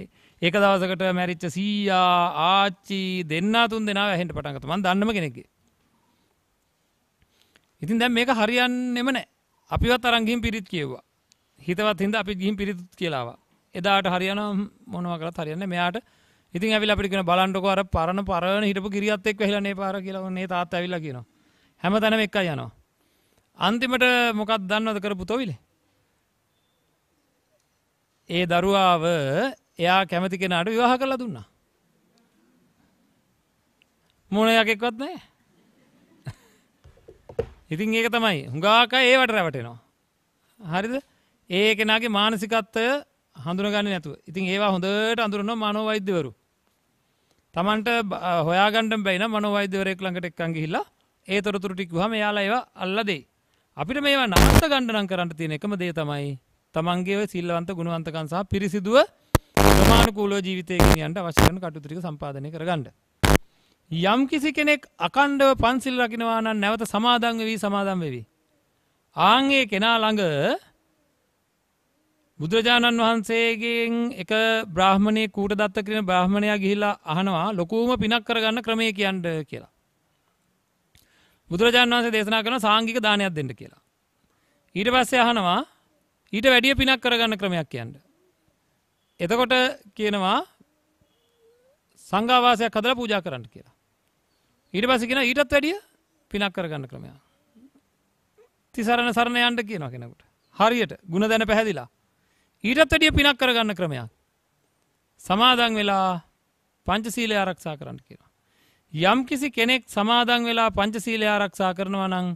[SPEAKER 1] ඒක දවසකට මැරිච්ච සීයා ආච්චි දෙන්න තුන් දෙෙන වැහෙන්ට පටන්ගත මන් දන්නම කෙනෙක්ගේ ඉතින් දැම් මේක හරියන් එම නෑ අපිවත් අරංගින් පිරිත් කියවා හිතවත් හිද අපි ගිහින් පිරිත් කියලාවා එදාට හරියන මොනව කළත් හරියන්න මෙයාට ඉතින් ඇවිල්ලා අපිට කියන බලන්නකො අර පරණ පරණ හිටපු කිරියත් එක්ක ඇහිලා නේ පාර කියලා ඔන්නේ තාත්තා ඇවිල්ලා කියනවා හැමතැනම එකයි යනවා අන්තිමට මොකක් දන්නවද කරපු තොවිලේ ඒ දරුවාව එයා කැමති කෙනාට විවාහ කරලා දුන්නා මොන යකෙක්වත් නැහැ ඉතින් ඒක තමයි හුඟාක ඒවට රැවටෙනවා හරිද ඒ කෙනාගේ මානසිකත්වය හඳුනගන්න නැතුව ඉතින් ඒවා හොඳට අඳුරන මනෝවෛද්‍යවරු තමන්ට හොයාගන්ඩ බැයින මනෝවෛද්‍යවරෙක් ළඟට එක්කන් ගිහිල්ලා ඒ තොරතුරු ටික් හම යාලා ඒවා අල්ල දෙයි අපිට මේවා නවත ගණ්ඩනම් කරන්න තියෙන එකම දේ තමයි තමන්ගේ සිල්ලවන්ත ගුණවන්තකන් සහ පිරිසිදුව ප්‍රමාණකූලෝ ජීවිතයගෙන යන්ට අවශ්‍යකන කටුතුරික සම්පාධනය කරගන්න යම් කිසි කෙනෙක් අකණ්ඩව පන්සිල් රකිනවානන් නැවත සමාධං වී සමාධම් වෙවී ආංගේ කෙනා ළඟ බුදුරජාණන් වහන්සේගෙන් එක බ්‍රහ්මණය කූට දත්ත කරන බ්‍රහ්මණයා ගිහිලා අහනවා ලොකූම පිනක් කරගන්න ක්‍රමය කියන්ඩ කියලා. බුදුරජාන් වන්සේ දේශනා කරන සාංගික දානයක් දෙට කියලා. ඊට පස්සේ අහනවා ඊට වැඩිය පිනක් කරගන්න ක්‍රමයක් කියන්න. එතකොට කියනවා සංගවාසයක් කදර පූජා කරන්න කියලා. ඊට පස කියෙන ඊටත් වැඩිය පිනක් කරගන්න ක්‍රමයක්. තිසරණ සරණයන්ට කියනවා කෙනකට හරියට ගුණ දැන පැහැදිලා ඊටත් වැඩිය පිනක් කරගන්න ක්‍රමයක්. සමාදන් වෙලා පංචසීලය ආරක්ෂා කරන්න කියලා. යම් කිසි කෙනෙක් සමාදන් වෙලා පංචසීලය ආරක්ෂා කරනවා නම්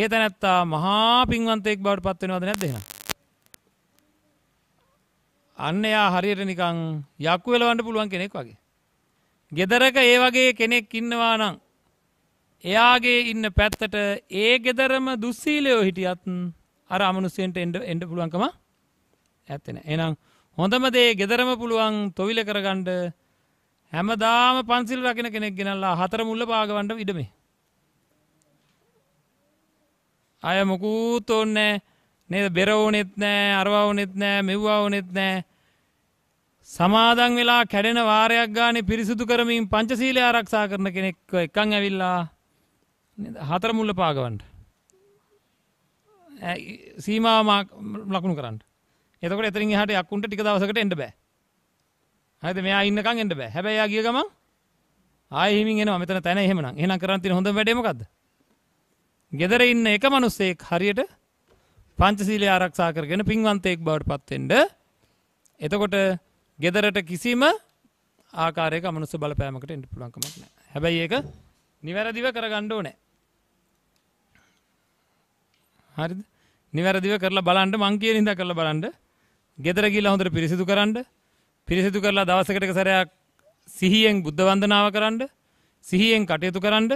[SPEAKER 1] ඒ තැනැත්තා මහා පින්වන්තයෙක් බවට පත්වෙනවද නැද්ද එහෙනම්? අන්න එයා හරියට නිකන් යක්කු වෙලවන්න පුළුවන් කෙනෙක් වගේ. ගෙදරක ඒ වගේ කෙනෙක් ඉන්නවා නම් එයාගේ ඉන්න පැත්තට ඒ ගෙදරම දුස්සීලයෝ හිටියත් අර අමනුස්සයන්ට එන්න පුළුවන්කම ඇත්තෙන. එනම් හොඳමදේ ගෙදරම පුළුවන් තොවිල කරගණ්ඩ හැමදාම පන්සිල් රකින කෙනෙක් ගෙනල්ලා හතර මුල්ල පාගවන්ඩ ඉඩමේ. අය මොකූත් ඕන්නෑ නේද බෙරවෝනෙත් නෑ අරවාවනෙත් නෑ මෙව්වාවනෙත් නෑ සමාදන් වෙලා කැඩෙන වාරයක් ගාන පිරිසුදු කරමින් පංචසීලය ආරක්ෂා කරන කෙනෙක් එකං ඇවිල්ලා හතර මුල්ල පාගවන්ට සීමාමක් ලකුණු කරන්න එතකොට එතරින් එහාට යක්කුන්ට ටික දවසකට එන්න බෑ. හරිද? මෙයා ඉන්නකන් එන්න බෑ. හැබැයි යා ගිය ගමන් ආයෙ හිමින් එනවා. මෙතන තැන එහෙමනම්. එහෙනම් කරන් තියෙන හොඳම වැඩේ මොකද්ද? ගෙදර ඉන්න එක මිනිස්සෙක් හරියට පංචශීලය ආරක්ෂා කරගෙන පින්වන්තයෙක් බවට පත් වෙන්න. එතකොට ගෙදරට කිසිම ආකාරයක අමනුස්ස බලපෑමකට එන්න පුළුවන් කමක් නැහැ. හැබැයි ඒක නිවැරදිව කරගන්න ඕනේ. හරිද? නිවැරදිව කරලා බලන්න මං කියන ඉඳ කරලා බලන්න. ගෙදර ගිහිල්ලා හොඳට පිරිසිදු කරන්න. පිරිසිදු කරලා දවසකට එක සැරයක් සිහියෙන් බුද්ධ වන්දනාව කරන්න. සිහියෙන් කටයුතු කරන්න.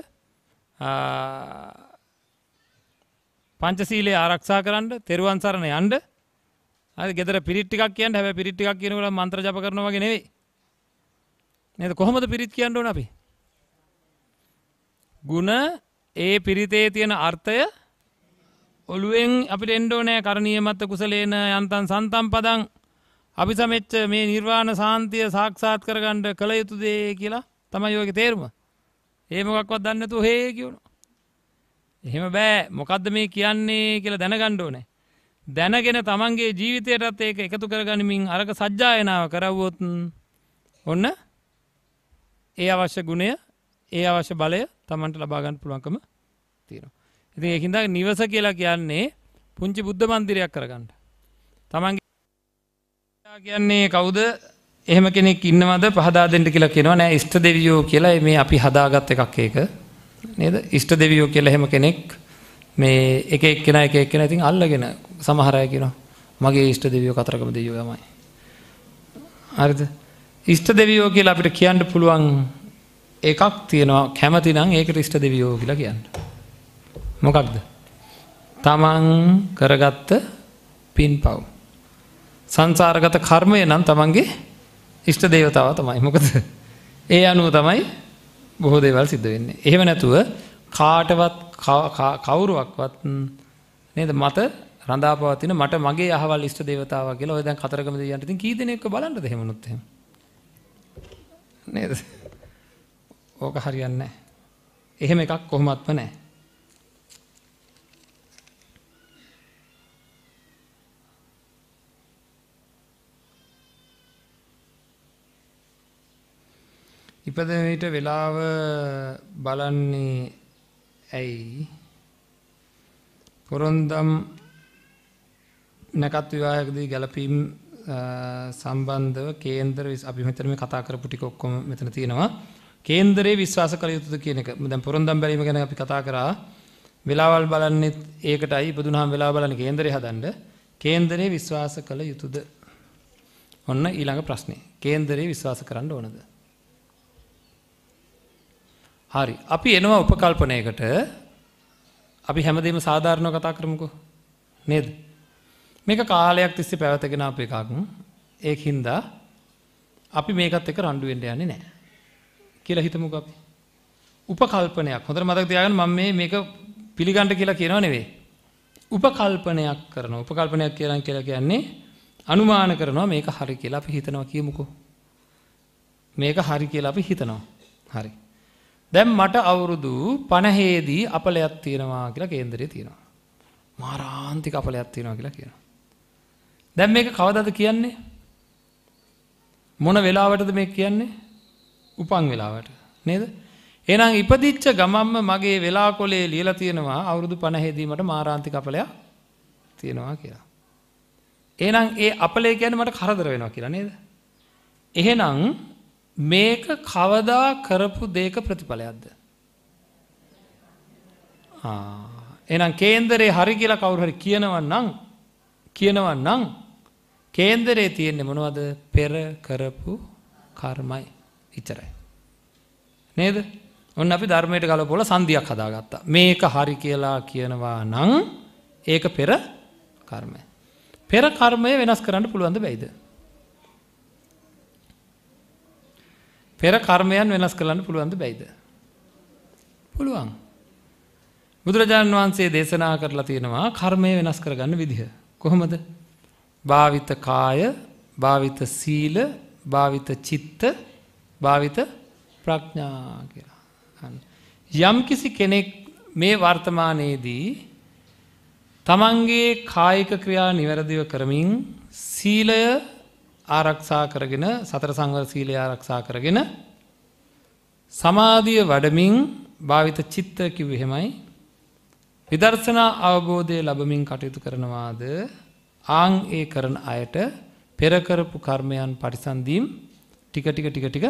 [SPEAKER 1] පංචශීලයේ ආරක්ෂා කරන්න, තෙරුවන් සරණ යන්න. හරි ගෙදර පිරිත් ටිකක් කියන්න. හැබැයි පිරිත් ටිකක් කියනකොට මන්ත්‍ර ජප කරනවා වගේ නෙවෙයි. නේද? කොහොමද පිරිත් කියන්න ඕන අපි? ಗುಣ ඒ පිරිතේ තියෙන අර්ථය ඔළුවෙන් අපිට එන්ඩෝනෑ කරණීයමත්ත කුසලේන යන්තන් සන්තම් පදන් අපි සමච්ච මේ නිර්වාණ සාන්තිය සාක්ෂාත් කරගණ්ඩ කළ යුතු දේ කියලා තමයි යෝග තේරුම ඒමකක්වත් දන්නතු හේ කියවුණු. එහෙම බෑ මොකක්ද මේ කියන්නේ කියලා දැනගණ්ඩෝනෑ. දැනගෙන තමන්ගේ ජීවිතයටත් ඒක එකතු කරගනිමින් අරක සජ්ජායනාව කරව්වොතුන් ඔන්න ඒ අවශ්‍ය ගුණය ඒ අවශ්‍ය බලය තමන්ට ලබාගන්න පුළුවන්කම තියෙනවා. ඉතින් ඒකින්ද නිවස කියලා කියන්නේ පුංචි බුද්ධ මන්දිරයක් කරගන්න. තමන්ගේ කියන්නේ කවුද? එහෙම කෙනෙක් ඉන්නවද පහදා දෙන්න කියලා කියනවා නෑ ඉෂ්ට දෙවියෝ කියලා මේ අපි හදාගත් එකක් ඒක. නේද? ඉෂ්ට දෙවියෝ කියලා එහෙම කෙනෙක් මේ එක එක්කෙනා එක එක්කෙනා ඉතින් අල්ලගෙන සමහර අය කියනවා මගේ ඉෂ්ට දෙවියෝ කතරගම දෙවියෝ තමයි. හරිද? ඉෂ්ට දෙවියෝ කියලා අපිට කියන්න පුළුවන් එකක් තියෙනවා කැමති නම් ඒක ඉෂ්ට දෙවියෝ කියලා කියන්න. මොකක්ද තමන් කරගත්ත පින් පව් සංසාරගත කර්මය නම් තමන්ගේ ඉෂ්ට දේවතාව තමයි මොකද ඒ අනුව තමයි බොහෝ දේවල් සිද්ධ වෙන්නේ එහෙම නැතුව කාටවත් කවුරුවක්වත් නේද මත රඳාපවතින මට මගේ අහවල් ඉෂ්ට දේවතාව කියලා ඔය දැන් කතරගම දෙවියන්ට ඉතින් කී දෙනෙක්ව බලන්නද එහෙම වුණොත් එහෙම නේද ඕක හරියන්නේ නැහැ එහෙම එකක් කොහොමත්ම නැහැ ඉපදෙන විට වෙලාව බලන්නේ ඇයි? පොරොන්දම් නැකත් විවාහයකදී ගැළපීම් සම්බන්ධව කේන්දර අපි මෙතන මේ කතා කරපු ටික ඔක්කොම මෙතන තියෙනවා. කේන්දරේ විශ්වාස කළ යුතුද කියන එක. දැන් පොරොන්දම් බැලීම ගැන අපි කතා කරා. වෙලාවල් බලන්නේ ඒකටයි ඉපදුනහම වෙලාව බලන්නේ කේන්දරේ හදන්න. කේන්දරේ විශ්වාස කළ යුතුද? ඔන්න ඊළඟ ප්‍රශ්නේ. කේන්දරේ විශ්වාස කරන්න ඕනද? හරි. අපි එනවා උපකල්පනයකට. අපි හැමදේම සාධාරණව කතා කරමුකෝ. නේද? මේක කාලයක් තිස්සේ පැවතගෙන අප එකක්. ඒක හින්දා අපි මේකත් එක රණ්ඩු වෙන්න යන්නේ නැහැ. කියලා හිතමුකෝ අපි. උපකල්පනයක්. හොඳට මතක තියාගන්න මම මේ මේක පිළිගන්න කියලා කියනව නෙවෙයි. උපකල්පනයක් කරනවා. උපකල්පනයක් කියලා කියලා කියන්නේ අනුමාන කරනවා මේක හරි කියලා අපි හිතනවා කියමුකෝ. මේක හරි කියලා අපි හිතනවා. හරි. දැන් මට අවුරුදු 50 දී අපලයක් තියෙනවා කියලා කේන්දරේ තියෙනවා. මාරාන්තික අපලයක් තියෙනවා කියලා කියනවා. දැන් මේක කවදාද කියන්නේ? මොන වෙලාවටද මේක කියන්නේ? උපන් වෙලාවට. නේද? එහෙනම් ඉපදිච්ච ගමම්ම මගේ වෙලා කොලේ ලියලා තියෙනවා අවුරුදු 50 දී මට මාරාන්තික අපලයක් තියෙනවා කියලා. එහෙනම් ඒ අපලේ කියන්නේ මට කරදර වෙනවා කියලා නේද? එහෙනම් මේක කවදා කරපු දේක ප්‍රතිඵලයක්ද. එනම් කේන්දරේ හරි කියලා කවුරුහරි කියනවන්නම් කියනවන්නම් කේන්දරේ තියෙන්නේ මොනවද පෙර කරපු කර්මයි ඉතරයි. නේද ඔන්න අපි ධර්මයට ගලපොල සන්ධියක් හදාගත්තා මේක හරි කියලා කියනවා නං ඒක පෙර කර්මය. පෙර කර්මය වෙනස් කරන්න පුළුවන්ද බැයිද. පෙර කර්මයන් වෙනස් කරන්න පුළුවන්ද බැයිද. පුළුවන්. බුදුරජාණන් වහන්සේ දේශනා කරලා තියෙනවා කර්මය වෙනස් කරගන්න විදිහ. කොහොමද භාවිත කාය භාවිත සීල භාවිත චිත්ත භාවිත ප්‍රඥා කියලා. යම් කිසි කෙනෙක් මේ වර්තමානයේදී තමන්ගේ කායික ක්‍රියා නිවැරදිව කරමින් සීලය ආරක්ෂා කරගෙන සතර සංවර සීලය ආරක්ෂා කරගෙන සමාධිය වඩමින් භාවිත චිත්ත කිව් එහෙමයි විදර්ශනා අවබෝධය ලබමින් කටයුතු කරනවාද ආං ඒ කරන අයට පෙරකරපු කර්මයන් පරිසන්දීම් ටික ටික ටික ටික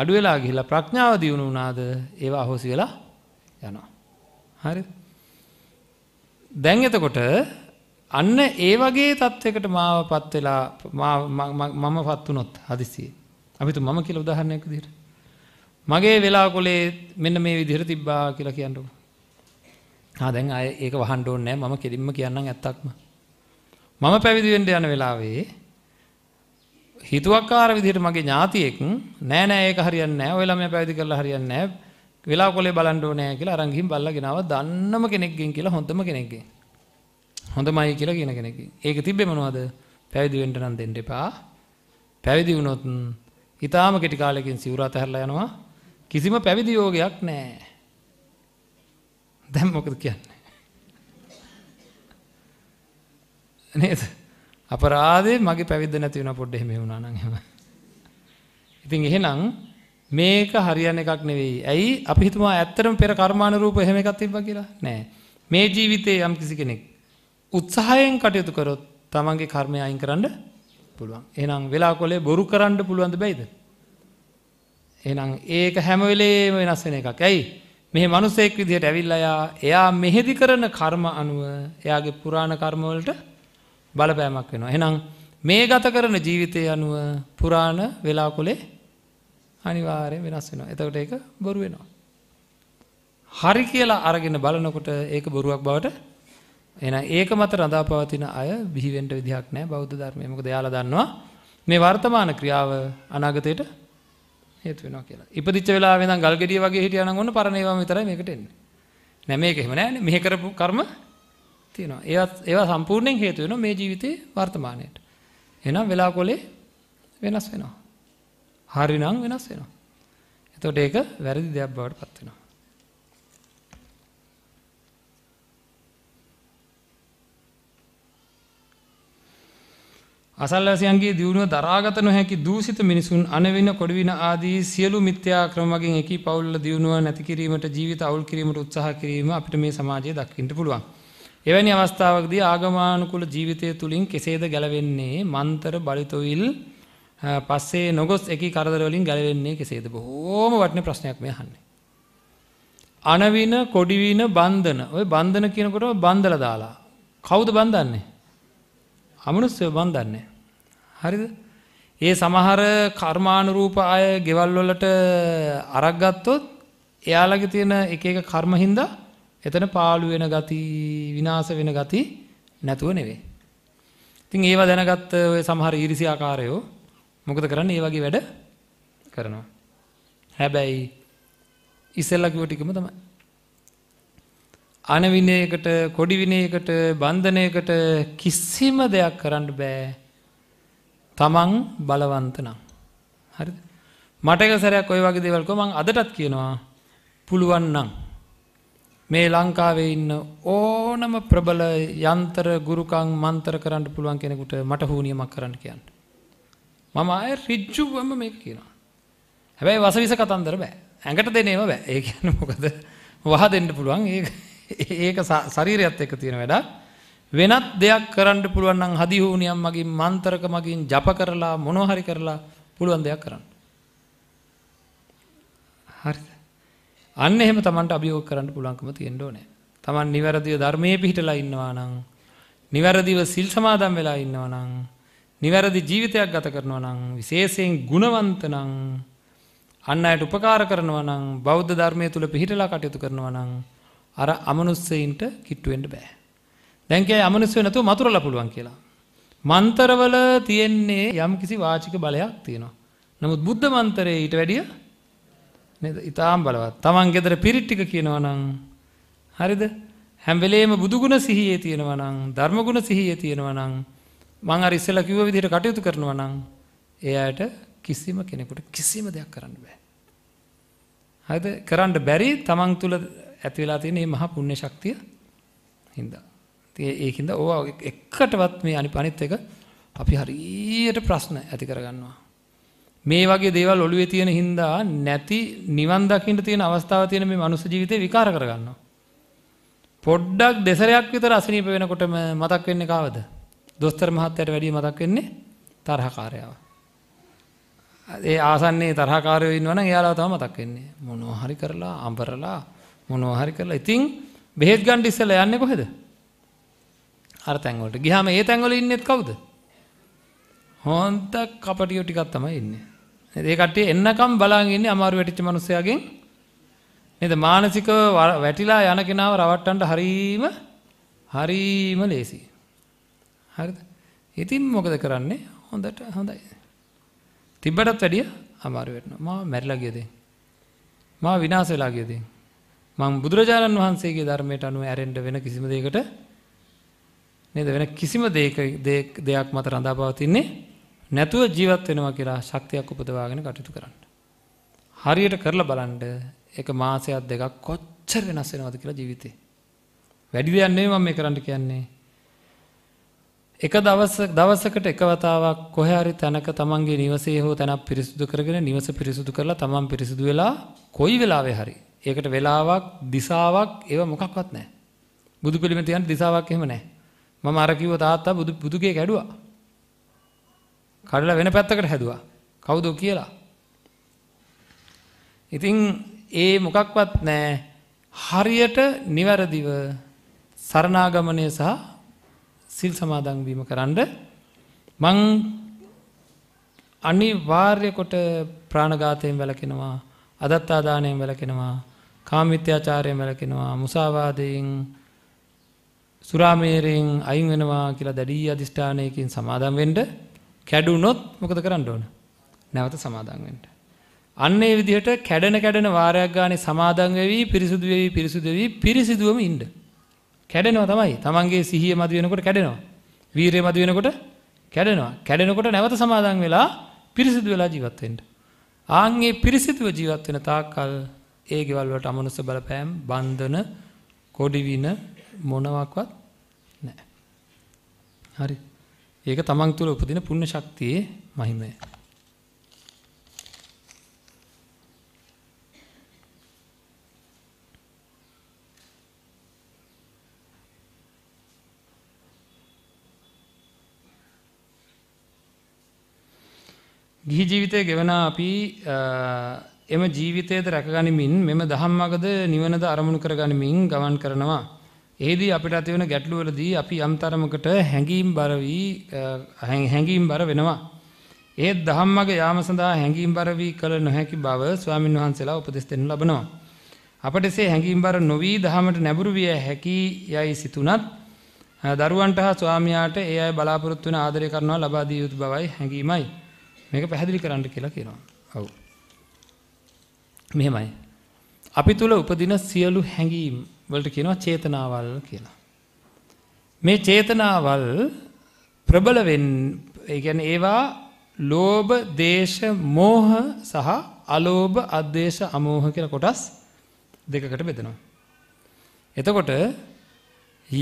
[SPEAKER 1] අඩු වෙලා ගිහිලා ප්‍රඥාව දියුණු වුණාද ඒවා අහෝසි වෙලා යනවා. හරි. දැන් එතකොට අන්න ඒ වගේ තත්ත්වයකට මාව පත් වෙලා මම පත් වුණොත් හදිසියෙ. අපි තු මම කියලා උදාහරණයක් විදිහට. මගේ වෙලා කොලේ මෙන්න මේ විදිහට තිබ්බා කියලා කියන්නකො. ආ දැන් ආයේ ඒක වහන්න ඕනේ නැහැ මම කෙලින්ම කියන්නම් ඇත්තක්ම. මම පැවිදි වෙන්න යන වෙලාවේ හිතුවක්කාර විදිහට මගේ ඥාතියෙක් නෑ නෑ ඒක හරියන්නේ නෑ ඔය ළමයා පැවිදි කරලා හරියන්නේ නෑ වෙලා කොලේ බලන්න ඕනේ කියලා අරන් ගිහින් බල්ලා ගෙනාවා දන්නම කෙනෙක්ගෙන් කියලා හොඳම කෙනෙක්ගෙන් හොඳමයි කියලා කියන කෙනෙක්. ඒක තිබ්බේ මොනවද? පැවිදි වෙන්න නම් දෙන්න එපා. පැවිදි වුණොත් ඊටාම කෙටි කාලයකින් සිවුර අතහැරලා යනවා. කිසිම පැවිදි යෝගයක් නැහැ. දැන් මොකද කියන්නේ? නේද? අපරාධේ මගේ පැවිද්ද නැති වෙන පොඩ්ඩ එහෙම වුණා නම් එහෙම. ඉතින් එහෙනම් මේක හරියන එකක් නෙවෙයි. ඇයි අපි හිතමු ඇත්තටම පෙර කර්මානුරූප එහෙම එකක් තිබ්බා කියලා? නෑ. මේ ජීවිතේ යම් කිසි කෙනෙක් උත්සාහයෙන් කටයුතු කරොත් තමන්ගේ කර්මය අයින් කරන්න පුළුවන්. එහෙනම් වෙලා කොලේ බොරු කරන්න පුළුවන්ද බැයිද? එහෙනම් ඒක හැම වෙලේම වෙනස් වෙන එකක්. ඇයි? මෙහි මිනිසෙක් විදිහට ඇවිල්ලා යා එයා මෙහෙදි කරන කර්ම අනුව එයාගේ පුරාණ කර්ම වලට බලපෑමක් වෙනවා. එහෙනම් මේ ගත කරන ජීවිතය අනුව පුරාණ වෙලා කොලේ අනිවාර්යෙන් වෙනස් වෙනවා. එතකොට ඒක බොරු වෙනවා. හරි කියලා අරගෙන බලනකොට ඒක බොරුවක් බවට එහෙනම් ඒක මත රඳා පවතින අය බිහි වෙන්න විදිහක් නැහැ බෞද්ධ ධර්මයේ. මොකද එයාලා දන්නවා මේ වර්තමාන ක්‍රියාව අනාගතයට හේතු වෙනවා කියලා. ඉපදිච්ච වෙලාවේ ඉඳන් ගල් ගෙඩිය වගේ හිටියා නම් ඔන්න පරණ ඒවාම විතරයි මේකට එන්නේ. නෑ මේක එහෙම නෑනේ. මෙහි කරපු කර්ම තියෙනවා. ඒවා ඒවා සම්පූර්ණයෙන් හේතු වෙනවා මේ ජීවිතේ වර්තමානයට. එහෙනම් වෙලාකොලේ වෙනස් වෙනවා. හරිනම් වෙනස් වෙනවා. එතකොට ඒක වැරදි දෙයක් බවට පත් වෙනවා. අසල්වාසියන්ගේ දියුණුව දරාගත නොහැකි දූෂිත මිනිසුන් අනවින කොඩවින ආදී සියලු මිත්‍යා ක්‍රම වලින් එකී පවුල දියුණුව නැති කිරීමට ජීවිත අවුල් කිරීමට උත්සාහ කිරීම අපිට මේ සමාජයේ දක්ින්න පුළුවන්. එවැනි අවස්ථාවකදී ආගමානුකූල ජීවිතය තුලින් කෙසේද ගැලවෙන්නේ මන්තර බලිතොවිල් පස්සේ නොගොස් එකී කරදර වලින් ගැලවෙන්නේ කෙසේද? බොහෝම වටින ප්‍රශ්නයක් මේ අහන්නේ. අනවින කොඩවින බන්ධන ඔය බන්ධන කියනකොටම බන්දලා දාලා කවුද බන්දන්නේ? අමනුස්සය බන්දන්නේ. හරිද? ඒ සමහර කර්මානුරූප අය ගෙවල් වලට අරක් ගත්තොත් එයාලගේ තියෙන එක එක කර්ම හින්දා එතන පාළු වෙන ගති විනාශ වෙන ගති නැතුව නෙවෙයි. ඉතින් ඒව දැනගත්ත ඔය සමහර ඊර්ෂ්‍යාකාරයෝ මොකද කරන්නේ? ඒ වගේ වැඩ කරනවා. හැබැයි ඉස්සෙල්ලා කිව්ව ටිකම තමයි අනවිනයකට කොඩි විනයකට බන්ධනයකට කිසිම දෙයක් කරන්න බෑ. තමන් බලවන්ත නම්. හරිද? මට එක සැරයක් ওই වගේ දේවල් කෝ මං අදටත් කියනවා පුළුවන් නම් මේ ලංකාවේ ඉන්න ඕනම ප්‍රබල යන්ත්‍ර ගුරුකම් මන්ත්‍ර කරන්න පුළුවන් කෙනෙකුට මට හුනියමක් කරන්න කියන්න. මම ආයෙ ඍජුවම මේක කියනවා. හැබැයි වසවිස කතන්දර බෑ. ඇඟට දෙන ඒවා බෑ. ඒ කියන්නේ මොකද? වහ දෙන්න පුළුවන් ඒක. ඒක ශරීරයත් එක්ක තියෙන වැඩක්. වෙනත් දෙයක් කරන්න පුළුවන් නම් හදි හුණියම් මගින් මන්තරක මගින් ජප කරලා මොනවා හරි කරලා පුළුවන් දෙයක් කරන්න. හරිද? අන්න එහෙම Tamanට අභියෝග කරන්න පුළුවන්කම තියෙන්න ඕනේ. Taman නිවැරදිව ධර්මයේ පිහිටලා ඉන්නවා නම් නිවැරදිව සිල් සමාදන් වෙලා ඉන්නවා නම් නිවැරදි ජීවිතයක් ගත කරනවා නම් විශේෂයෙන් ගුණවන්ත නම් අන් අයට උපකාර කරනවා නම් බෞද්ධ ධර්මය තුල පිහිටලා කටයුතු කරනවා නම් අර අමනුස්සයින්ට කිට්ටු වෙන්න බෑ. දැන් කියයි අමනුස්සය නැතුව මතුරලා පුළුවන් කියලා. මන්තරවල තියෙන්නේ යම්කිසි වාචික බලයක් තියෙනවා. නමුත් බුද්ධ මන්තරේ ඊට වැඩිය නේද? ඊටාම් බලවත්. Taman gedara පිරිට්ටික කියනවා නම් හරිද? හැම වෙලේම බුදුගුණ සිහියේ තියෙනවා නම් ධර්මගුණ සිහියේ තියෙනවා නම් මං අර ඉස්සෙල්ලා කිව්ව විදිහට කටයුතු කරනවා නම් එයාට කිසිම කෙනෙකුට කිසිම දෙයක් කරන්න බෑ. හරිද? කරන්න බැරි Taman තුල ඇති වෙලා තියෙන මේ මහා පුණ්‍ය ශක්තිය හින්දා. ඉතින් ඒකින්ද ඕවා එකටවත් මේ අනිපනිත් එක අපි හරියට ප්‍රශ්න ඇති කරගන්නවා. මේ වගේ දේවල් ඔළුවේ තියෙන හින්දා නැති නිවන් දකින්න තියෙන අවස්ථාව තියෙන මේ මනුස්ස ජීවිතේ විකාර කරගන්නවා. පොඩ්ඩක් දෙසරයක් විතර අසනීප වෙනකොටම මතක් වෙන්නේ කාවද? දොස්තර මහත්තයාට වැඩිය මතක් වෙන්නේ තරහකාරයව. ඒ ආසන්නේ තරහකාරයෝ ඉන්නවනම් එයාලා තමයි මතක් වෙන්නේ. මොනවා හරි කරලා අඹරලා මොනවා හරි කරලා ඉතින් බෙහෙත් ගන්න ඉස්සෙල්ලා යන්නේ කොහෙද? අර තැන් වලට. ගියාම ඒ තැන් වල ඉන්නේත් කවුද? හොන්ත කපටියෝ ටිකක් තමයි ඉන්නේ. ඒ කට්ටිය එන්නකම් බලාගෙන ඉන්නේ අමාරු වැටිච්ච මිනිස්සයාගෙන්. නේද? මානසික වැටිලා යන කෙනාව රවට්ටන්න හරීම හරීම ලේසි. හරිද? ඉතින් මොකද කරන්නේ? හොඳට හොඳයි. තිබ්බටත් වැඩිය අමාරු වෙනවා. මම මැරිලා ගියද? මම විනාශ වෙලා ගියද? මම බුදුරජාණන් වහන්සේගේ ධර්මයට අනුව ඇරෙන්න වෙන කිසිම දෙයකට නේද වෙන කිසිම දෙයක දෙයක් මත රඳා පවතින්නේ නැතුව ජීවත් වෙනවා කියලා ශක්තියක් උපදවාගෙන කටයුතු කරන්න. හරියට කරලා බලන්න එක මාසයක් දෙකක් කොච්චර වෙනස් වෙනවද කියලා ජීවිතේ. වැඩි දෙයක් නෙවෙයි මම මේ කරන්න කියන්නේ. එක දවස දවසකට එක වතාවක් කොහේ හරි තැනක තමන්ගේ නිවසේ හෝ තැනක් පිරිසිදු කරගෙන නිවස පිරිසිදු කරලා තමන් පිරිසිදු වෙලා කොයි වෙලාවෙ හරි ඒකට වෙලාවක් දිසාවක් ඒව මොකක්වත් නැහැ. බුදු පිළිම තියන්න දිසාවක් එහෙම නැහැ. මම අර කිව්ව තාත්තා බුදු බුදුගේ කැඩුවා. කඩලා වෙන පැත්තකට හැදුවා. කවුද කියලා? ඉතින් ඒ මොකක්වත් නැහැ. හරියට නිවැරදිව සරණාගමනය සහ සිල් සමාදන් වීම කරන්න මං අනිවාර්ය කොට ප්‍රාණඝාතයෙන් වැළකෙනවා අදත්තාදානයෙන් වැළකෙනවා කාමිත්‍යාචාරය මැලකෙනවා මුසාවාදයෙන් සුරාමේරයෙන් අයින් වෙනවා කියලා දැඩි අධිෂ්ඨානයකින් සමාදම් වෙන්න කැඩුනොත් මොකද කරන්න ඕන? නැවත සමාදම් වෙන්න. අන්න ඒ විදිහට කැඩෙන කැඩෙන වාරයක් ගානේ සමාදම් වෙවි පිරිසුදු වෙවි පිරිසුදු වෙවි පිරිසිදුවම ඉන්න. කැඩෙනවා තමයි. Tamange සිහිය මදි වෙනකොට කැඩෙනවා. වීරිය මදි වෙනකොට කැඩෙනවා. කැඩෙනකොට නැවත සමාදම් වෙලා පිරිසිදු වෙලා ජීවත් වෙන්න. ආන්ගේ පිරිසිදුව ජීවත් වෙන තාක්කල් ඒ ගෙවල් වලට අමනුෂ්‍ය බලපෑම් බන්ධන කොඩිවින මොනවාක්වත් නැහැ. හරි. ඒක තමන් තුළ උපදින පුණ්‍ය ශක්තියේ මහිමය. ගිහි ජීවිතය ගෙවන අපි එම ජීවිතයේද රැකගනිමින් මෙම ධම්මගද නිවනද අරමුණු කරගනිමින් ගමන් කරනවා. එෙහිදී අපිට ඇතිවන ගැටලුවලදී අපි යම්තරමකට හැඟීම් බර වී හැඟීම් බර වෙනවා. ඒත් ධම්මග යාම සඳහා හැඟීම් බර වී කල නොහැකි බව ස්වාමින් වහන්සේලා උපදෙස් දෙනු ලබනවා. අපට එසේ හැඟීම් බර නොවී ධහමට නැඹුරු විය හැකි යයි සිතුනත් දරුවන්ට හා ස්වාමියාට ඒ අය බලාපොරොත්තු වෙන ආදරය කරනවා ලබා දිය යුතු බවයි හැඟීමයි. මේක පැහැදිලි කරන්න කියලා කියනවා. ඔව්. මෙහෙමයි. අපි තුල උපදින සියලු හැඟීම් වලට කියනවා චේතනාවල් කියලා. මේ චේතනාවල් ප්‍රබල වෙන්න ඒ කියන්නේ ඒවා ලෝභ, දේශ, මෝහ සහ අලෝභ, අද්වේෂ, අමෝහ කියලා කොටස් දෙකකට බෙදෙනවා. එතකොට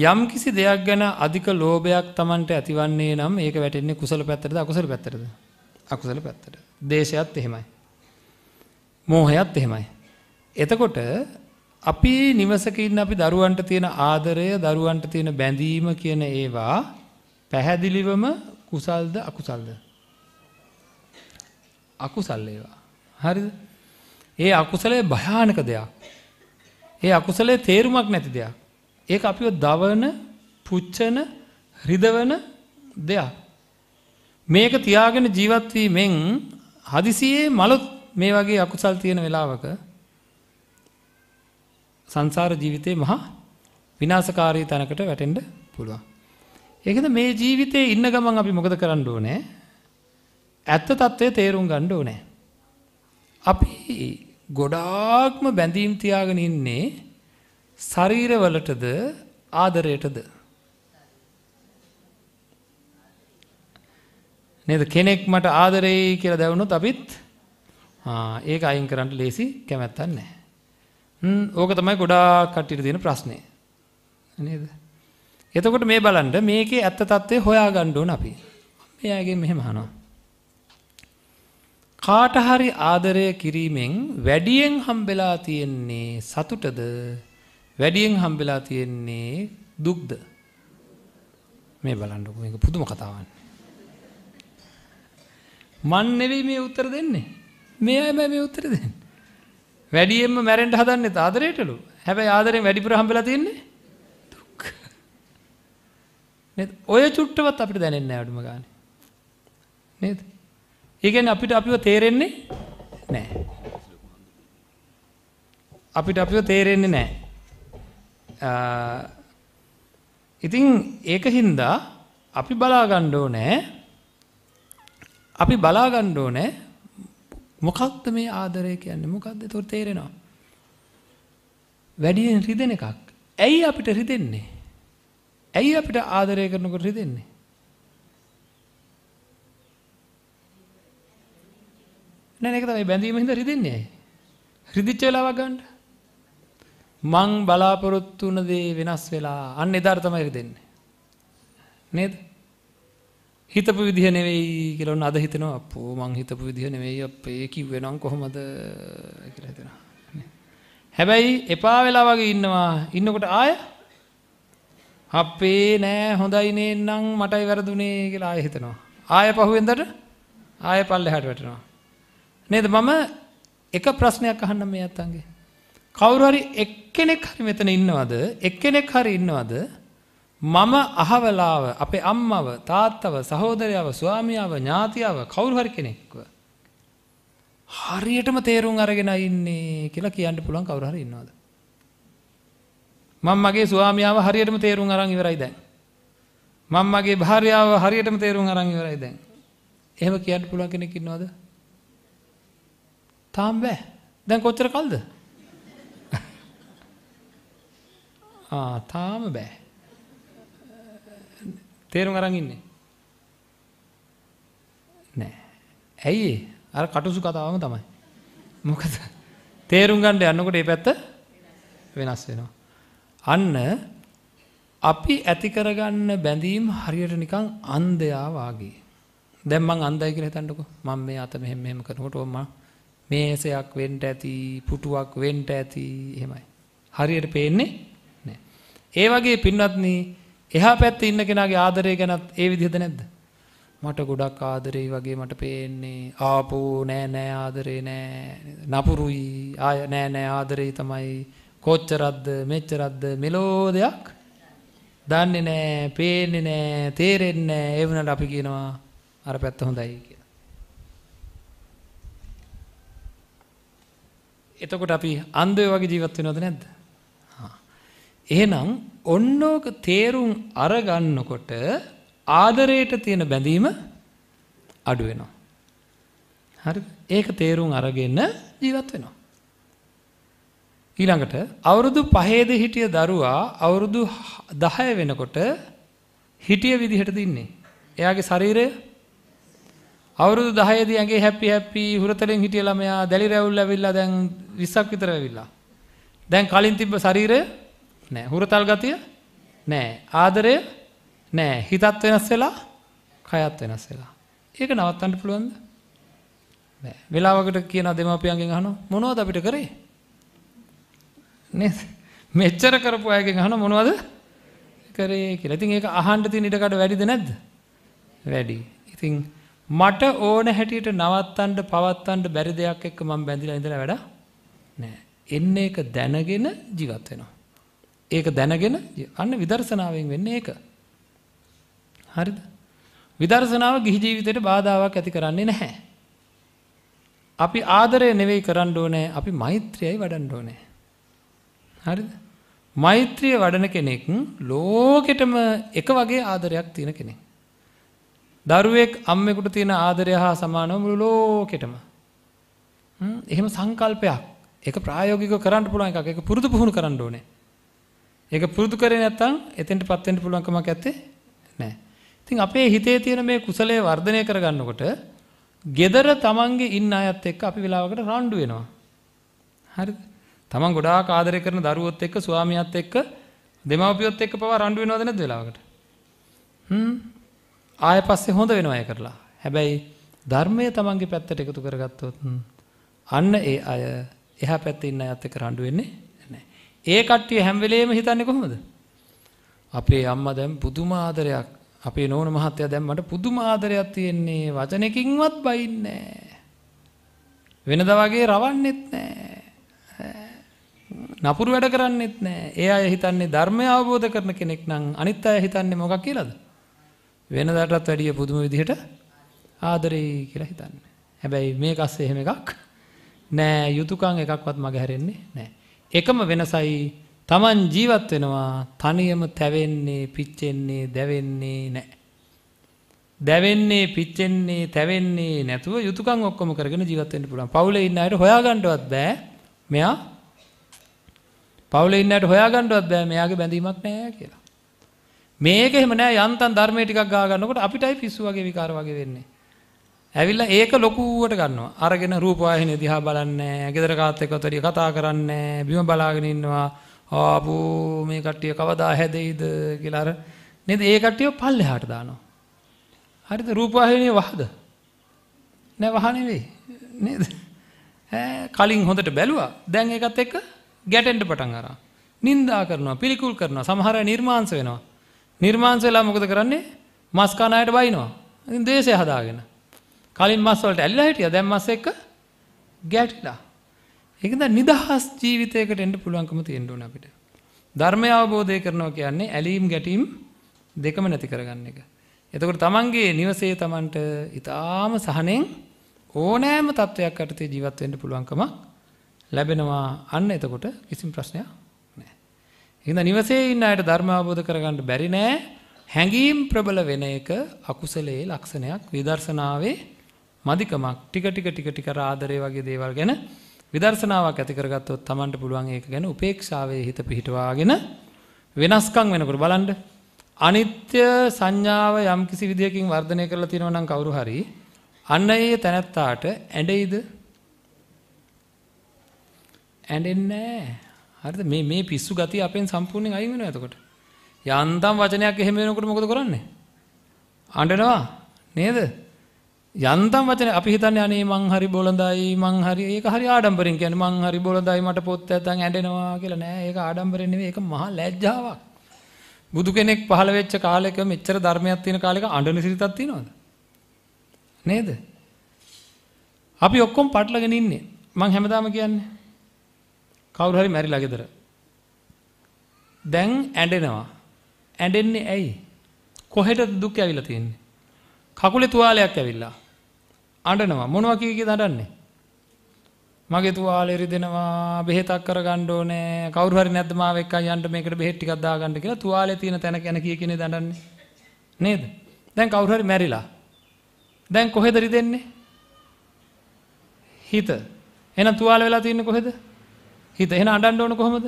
[SPEAKER 1] යම් කිසි දෙයක් ගැන අධික ලෝභයක් Tamanට ඇතිවන්නේ නම් ඒක වැටෙන්නේ කුසල පැත්තටද අකුසල පැත්තටද? අකුසල පැත්තට. දේශයත් එහෙමයි. මෝහයත් එහෙමයි. එතකොට අපි නිවසක ඉන්න අපි දරුවන්ට තියෙන ආදරය දරුවන්ට තියෙන බැඳීම කියන ඒවා පැහැදිලිවම කුසල්ද අකුසල්ද අකුසල් ඒවා හරිද ඒ අකුසලයේ භයානක දෙයක් ඒ අකුසලයේ තේරුමක් නැති දෙයක් ඒක අපිව දවන පුච්චන රිදවන දෙයක් මේක තියාගෙන ජීවත් වීමෙන් හදිසියේ මලොත් මේ වගේ අකුසල් තියෙන වෙලාවක සංසාර ජීවිතයේ මහා විනාසකාරී තැනකට වැටෙන්ඩ පුළුවන්. ඒකද මේ ජීවිතයේ ඉන්න ගමන් අපි මොකද කරන්න ඕනෑ ඇත්ත තත්ත්වය තේරුම් ගණ්ඩ ඕනෑ. අපි ගොඩාක්ම බැඳීම් තියාගෙන ඉන්නේ ශරීරවලටද ආදරයටද. නේද කෙනෙක් මට ආදරෙයි කියලා දැවුණොත් අපිත් ඒක අයින් කරන්න ලේසි කැමැත්තක් නැහැ. හ්ම් ඕක තමයි ගොඩාක් කට්ටියට තියෙන ප්‍රශ්නේ. නේද? එතකොට මේ බලන්න මේකේ ඇත්ත తත්වේ හොයාගන්න ඕන අපි. මෙයාගෙන් මෙහෙම අහනවා. කාට හරි ආදරය කිරීමෙන් වැඩියෙන් හම්බෙලා තියෙන්නේ සතුටද වැඩියෙන් හම්බෙලා තියෙන්නේ දුක්ද මේ බලන්නකෝ මේක පුදුම කතාවක් මන් නෙවෙයි මේ උත්තර දෙන්නේ මේ අය බෑ මේ උත්තර දෙන්නේ. වැඩියෙන්ම මැරෙන්න හදන්නේ ආදරයටලු. හැබැයි ආදරෙන් වැඩිපුර හම්බෙලා තින්නේ දුක්. නේද? ඔය චුට්ටවත් අපිට දැනෙන්නේ නැහැ වඩුම ගානේ. නේද? ඒ කියන්නේ අපිට අපිව තේරෙන්නේ නැහැ. අපිට අපිව තේරෙන්නේ නැහැ. ඉතින් ඒක හින්දා අපි බලා ගන්න ඕනේ. අපි බලා ගන්න ඕනේ මොකක්ද මේ ආදරය කියන්නේ මොකක්ද තොර තේරෙනවා. වැඩියෙන් රිදෙන එකක්. ඇයි අපිට රිදෙන්නේ? ඇයි අපිට ආදරය කරනකොට රිදෙන්නේ? නෑ ඒක තමයි බැඳීම හින්දා රිදෙන්නේ ඇයි? රිදිච්ච වෙලාවක් ගන්න. මං බලාපොරොත්තු වුණ දේ වෙනස් වෙලා අන්න එදාට තමයි රිදෙන්නේ. නේද? හිතපු විදිහ නෙවෙයි කියලා ඔන්න අද හිතෙනවා අපෝ මං හිතපු විදිහ නෙවෙයි අපේ කිව්වේ නම් කොහොමද කියලා හිතෙනවා හැබැයි එපා වෙලා වගේ ඉන්නවා ඉන්නකොට ආය අපේ නෑ හොඳයි නේනම් මටයි වැරදුනේ කියලා ආය හිතනවා ආය පහුවෙන්දට ආය පල්ලෙහාට වැටෙනවා නේද මම එක ප්‍රශ්නයක් අහන්නම් මේ අත්තන්ගේ කවුරු හරි එක්කෙනෙක් හරි මෙතන ඉන්නවද එක්කෙනෙක් හරි ඉන්නවද මම අහවලාව අපේ අම්මව තාත්තව සහෝදරයාව ස්වාමියාව ඥාතියාව කවුරුහරි කෙනෙක්ව. හරියටම තේරුම් අරගෙන ඉන්නේ කියලා කියන්න පුළුවන් කවුරුහරි ඉන්නවද. මං මගේ ස්වාමියාව හරියටම තේරුම් අරන් ඉවරයි දැන්. මං මගේ භාර්යාව හරියටම තේරුම් අරන් ඉවරයි දැන්. එහෙම කියන්න පුළුවන් කෙනෙක් ඉන්නවද? තාම බෑ. දැන් කොච්චර කල්ද? ආ තාම බෑ. තේරුම් අරන් ඉන්නේ නෑ ඇයි අර කටුසු කතාවම තමයි මොකද තේරුම් ගන්න යනකොට ඒ පැත්ත වෙනස් වෙනවා අන්න අපි ඇති කරගන්න බැඳීම් හරියට නිකන් අන්ධයා වාගේ දැන් මං අන්ධයි කියලා හිතන්නකෝ මම මේ අත මෙහෙම මෙහෙම කරනකොට මම මේසයක් වෙන්න ඇති පුටුවක් වෙන්න ඇති එහෙමයි හරියට පේන්නේ නෑ ඒ වගේ පින්වත්නි එහා පැත්තේ ඉන්න කෙනාගේ ආදරය ගැනත් ඒ විදිහද නැද්ද? මට ගොඩක් ආදරේ වගේ මට පේන්නේ ආපෝ නෑ නෑ ආදරේ නෑ නපුරුයි ආය නෑ නෑ ආදරේ තමයි කොච්චරද්ද මෙච්චරද්ද මෙලෝ දෙයක් දන්නේ නෑ පේන්නේ නෑ තේරෙන්නේ නෑ ඒ වුණාට අපි කියනවා අර පැත්ත හොඳයි කියලා. එතකොට අපි අන්ධය වගේ ජීවත් වෙනවද නැද්ද? හා. එහෙනම් ඔන්නෝක තේරුම් අරගන්නකොට ආදරයට තියෙන බැඳීම අඩු වෙනවා. හරි? ඒක තේරුම් අරගෙන ජීවත් වෙනවා. ඊළඟට අවුරුදු 5 හිටිය දරුවා අවුරුදු 10 වෙනකොට හිටිය විදිහටද ඉන්නේ. එයාගේ ශරීරය අවුරුදු 10 දී ඇඟේ හැපි හැපි හුරතලෙන් හිටිය ළමයා දැලි රැවුල් ඇවිල්ලා දැන් 20ක් විතර ඇවිල්ලා. දැන් කලින් තිබ්බ ශරීරය නෑ හුරතල් ගතිය නෑ ආදරය නෑ හිතත් වෙනස් වෙලා කයත් වෙනස් වෙලා ඒක නවත්තන්න පුළුවන්ද වෙලාවකට කියන දෙමාපියන්ගෙන් අහන මොනවද අපිට කරේ නේද මෙච්චර කරපු අයගෙන් අහන මොනවද කරේ කියලා. ඉතින් ඒක අහන්න තියෙන ඊටකට වැඩිද නැද්ද? වැඩි. ඉතින් මට ඕන හැටියට නවත්තන්න පවත්තන්න බැරි දෙයක් එක්ක මම බැඳිලා ඉඳලා වැඩ නෑ. එන්න ඒක දැනගෙන ජීවත් වෙනවා. ඒක දැනගෙන අන්න විදර්ශනාවෙන් වෙන්නේ ඒක. හරිද? විදර්ශනාව ගිහි ජීවිතයට බාධාවක් ඇති කරන්නේ නැහැ. අපි ආදරය නෙවෙයි කරන්න ඕනේ, අපි මෛත්‍රියයි වඩන්න ඕනේ. හරිද? මෛත්‍රිය වඩන කෙනෙක් ලෝකෙටම එක වගේ ආදරයක් තියෙන කෙනෙක්. දරුවෙක් අම්මෙකුට තියෙන ආදරය හා සමානව මුළු ලෝකෙටම. එහෙම සංකල්පයක්. ඒක ප්‍රායෝගිකව කරන්න පුළුවන් එකක්. ඒක පුරුදු පුහුණු කරන්න ඕනේ. ඒක පුරුදු කරේ නැත්නම් එතෙන්ටපත් වෙන්න පුළුවන් කමක් නැත්තේ නෑ. ඉතින් අපේ හිතේ තියෙන මේ කුසලයේ වර්ධනය කරගන්නකොට gedara tamange ඉන්න අයත් එක්ක අපි වෙලාවකට රණ්ඩු වෙනවා. හරිද? තමන් ගොඩාක් ආදරය කරන දරුවොත් එක්ක ස්වාමියාත් එක්ක දෙමව්පියොත් එක්ක පවා රණ්ඩු වෙනවද නැද්ද වෙලාවකට? හ්ම්. ආය පස්සේ හොඳ වෙනවා ඒ කරලා. හැබැයි ධර්මය තමන්ගේ පැත්තට එකතු කරගත්තොත් අන්න ඒ අය එහා පැත්තේ ඉන්න අයත් එක්ක රණ්ඩු වෙන්නේ ඒ කට්ටිය හැම වෙලේම හිතන්නේ කොහොමද? අපේ අම්මා දැන් පුදුම ආදරයක්. අපේ නෝන මහත්තයා දැන් මට පුදුම ආදරයක් තියෙන්නේ. වචනකින්වත් බයින්නේ නැහැ. වෙනදා වගේ රවන්නෙත් නැහැ. නපුරු වැඩ කරන්නෙත් නැහැ. ඒ අය හිතන්නේ ධර්මය අවබෝධ කරන කෙනෙක් නම් අනිත් අය හිතන්නේ මොකක් කියලාද? වෙනදාටත් වැඩිය පුදුම විදිහට ආදරේ කියලා හිතන්නේ. හැබැයි මේක අස්සේ එහෙම එකක් නෑ යුතුයකම් එකක්වත් මගේ හැරෙන්නේ නෑ. එකම වෙනසයි තමන් ජීවත් වෙනවා තනියම තැවෙන්නේ පිච්චෙන්නේ දැවෙන්නේ නෑ. දැවෙන්නේ පිච්චෙන්නේ තැවෙන්නේ නැතුව යුතුකම් ඔක්කොම කරගෙන ජීවත්වෙන්න පුළුවන් පවුල ඉන්න අයට හොයාගණ්ඩුවත් බෑ මෙයා පවුල ඉන්නට හොයාගණ්ඩුවත් බෑ මෙයාගේ බැඳීමක් නෑ කියලා. මේකෙම නෑ යන්තන් ධර්මය ටිකක් ගාගන්නකොට අපිටයි පිස්සු වගේ විකාර වගේ වෙන්නේ. ඇවිල්ලා ඒක ලොකුවට ගන්නවා. අරගෙන රූප වාහිනිය දිහා බලන්නේ නැහැ. ගෙදර කාත් එක්කත් වැඩි කතා කරන්නේ නැහැ. බිම බලාගෙන ඉන්නවා. ආපෝ මේ කට්ටිය කවදා හැදෙයිද කියලා අර නේද ඒ කට්ටිය පල්ලෙහාට දානවා. හරිද රූප වාහිනිය වහද? නෑ වහ නෙවෙයි. නේද? ඈ කලින් හොඳට බැලුවා. දැන් ඒකත් එක්ක ගැටෙන්න පටන් අරන්. නින්දා කරනවා, පිළිකුල් කරනවා, සමහර අය නිර්මාංශ වෙනවා. නිර්මාංශ වෙලා මොකද කරන්නේ? මස් කන අයට බයිනවා. ඉතින් දේශය හදාගෙන. කලින් මස්වලට ඇල්ලා හිටිය දැම් මස එක ගැටලා. එකද නිදහස් ජීවිතයකට එන්ට පුළුවන්කම තියෙන්ඩුන අපිට. ධර්මය අවබෝධය කරනවා කියන්නේ ඇලීම් ගැටීම් දෙකම නැති කරගන්න එක. එතකට තමන්ගේ නිවසේ තමන්ට ඉතාම සහනෙන් ඕනෑම තත්ත්වයක් අටතේ ජීවත්වෙන්ට පුළුවන්කම ලැබෙනවා අන්න එතකොට කිසිම් ප්‍රශ්නයක් නෑ. එහිද නිවසේ ඉන්න අයට ධර්ම අවබෝධ කරගන්නට බැරි නෑ හැඟීම් ප්‍රබල වෙන එක අකුසලයේ ලක්ෂණයක් විදර්ශනාවේ මදිකමක් ටික ටික ටික ටික ආදරය වගේ දේවල් ගැන විදර්ශනාවක් ඇති කරගත්තොත් Tamanට පුළුවන් ඒක ගැන උපේක්ෂාවේ හිත පිහිටවාගෙන වෙනස්කම් වෙනකොට බලන්න අනිත්‍ය සංඥාව යම්කිසි විදියකින් වර්ධනය කරලා තියෙනවා නම් කවුරු හරි අන්න ඒ තැනත්තාට ඇඬෙයිද ඇඬෙන්නේ හරිද මේ මේ පිස්සු ගතිය අපෙන් සම්පූර්ණයෙන් අයින් වෙනවා එතකොට යන්තම් වචනයක් එහෙම වෙනකොට මොකද කරන්නේ අඬනවා නේද යන්තම් වචන අපි හිතන්නේ අනේ මං හරි බොළඳයි මං හරි ඒක හරි ආඩම්බරෙන් කියන්නේ මං හරි බොළඳයි මට පොත් ඇත්තන් ඇඬෙනවා කියලා නෑ ඒක ආඩම්බරෙන් නෙවෙයි ඒක මහා ලැජ්ජාවක් බුදු කෙනෙක් පහළ වෙච්ච කාලෙක මෙච්චර ධර්මයක් තියෙන කාලෙක අඬන සිරිතක් තියෙනවද නේද අපි ඔක්කොම පටලගෙන ඉන්නේ මං හැමදාම කියන්නේ කවුරු හරි මැරිලා ගෙදර දැන් ඇඬෙනවා ඇඬෙන්නේ ඇයි කොහෙටද දුක් ඇවිල්ලා තියෙන්නේ කකුලේ තුවාලයක් ඇවිල්ලා අඬනවා මොනවා කිය කිය දඬන්නේ මගේ තුවාලේ රිදෙනවා බෙහෙතක් කරගන්න ඕනේ කවුරු හරි නැද්ද මාව එක්කන් යන්න මේකට බෙහෙත් ටිකක් දාගන්න කියලා තුවාලේ තියෙන තැන ගැන කිය කිනේ දඬන්නේ නේද දැන් කවුරු හරි මැරිලා දැන් කොහෙද රිදෙන්නේ හිත එහෙනම් තුවාල වෙලා තියෙන්නේ කොහෙද හිත එහෙනම් අඬන්න ඕන කොහොමද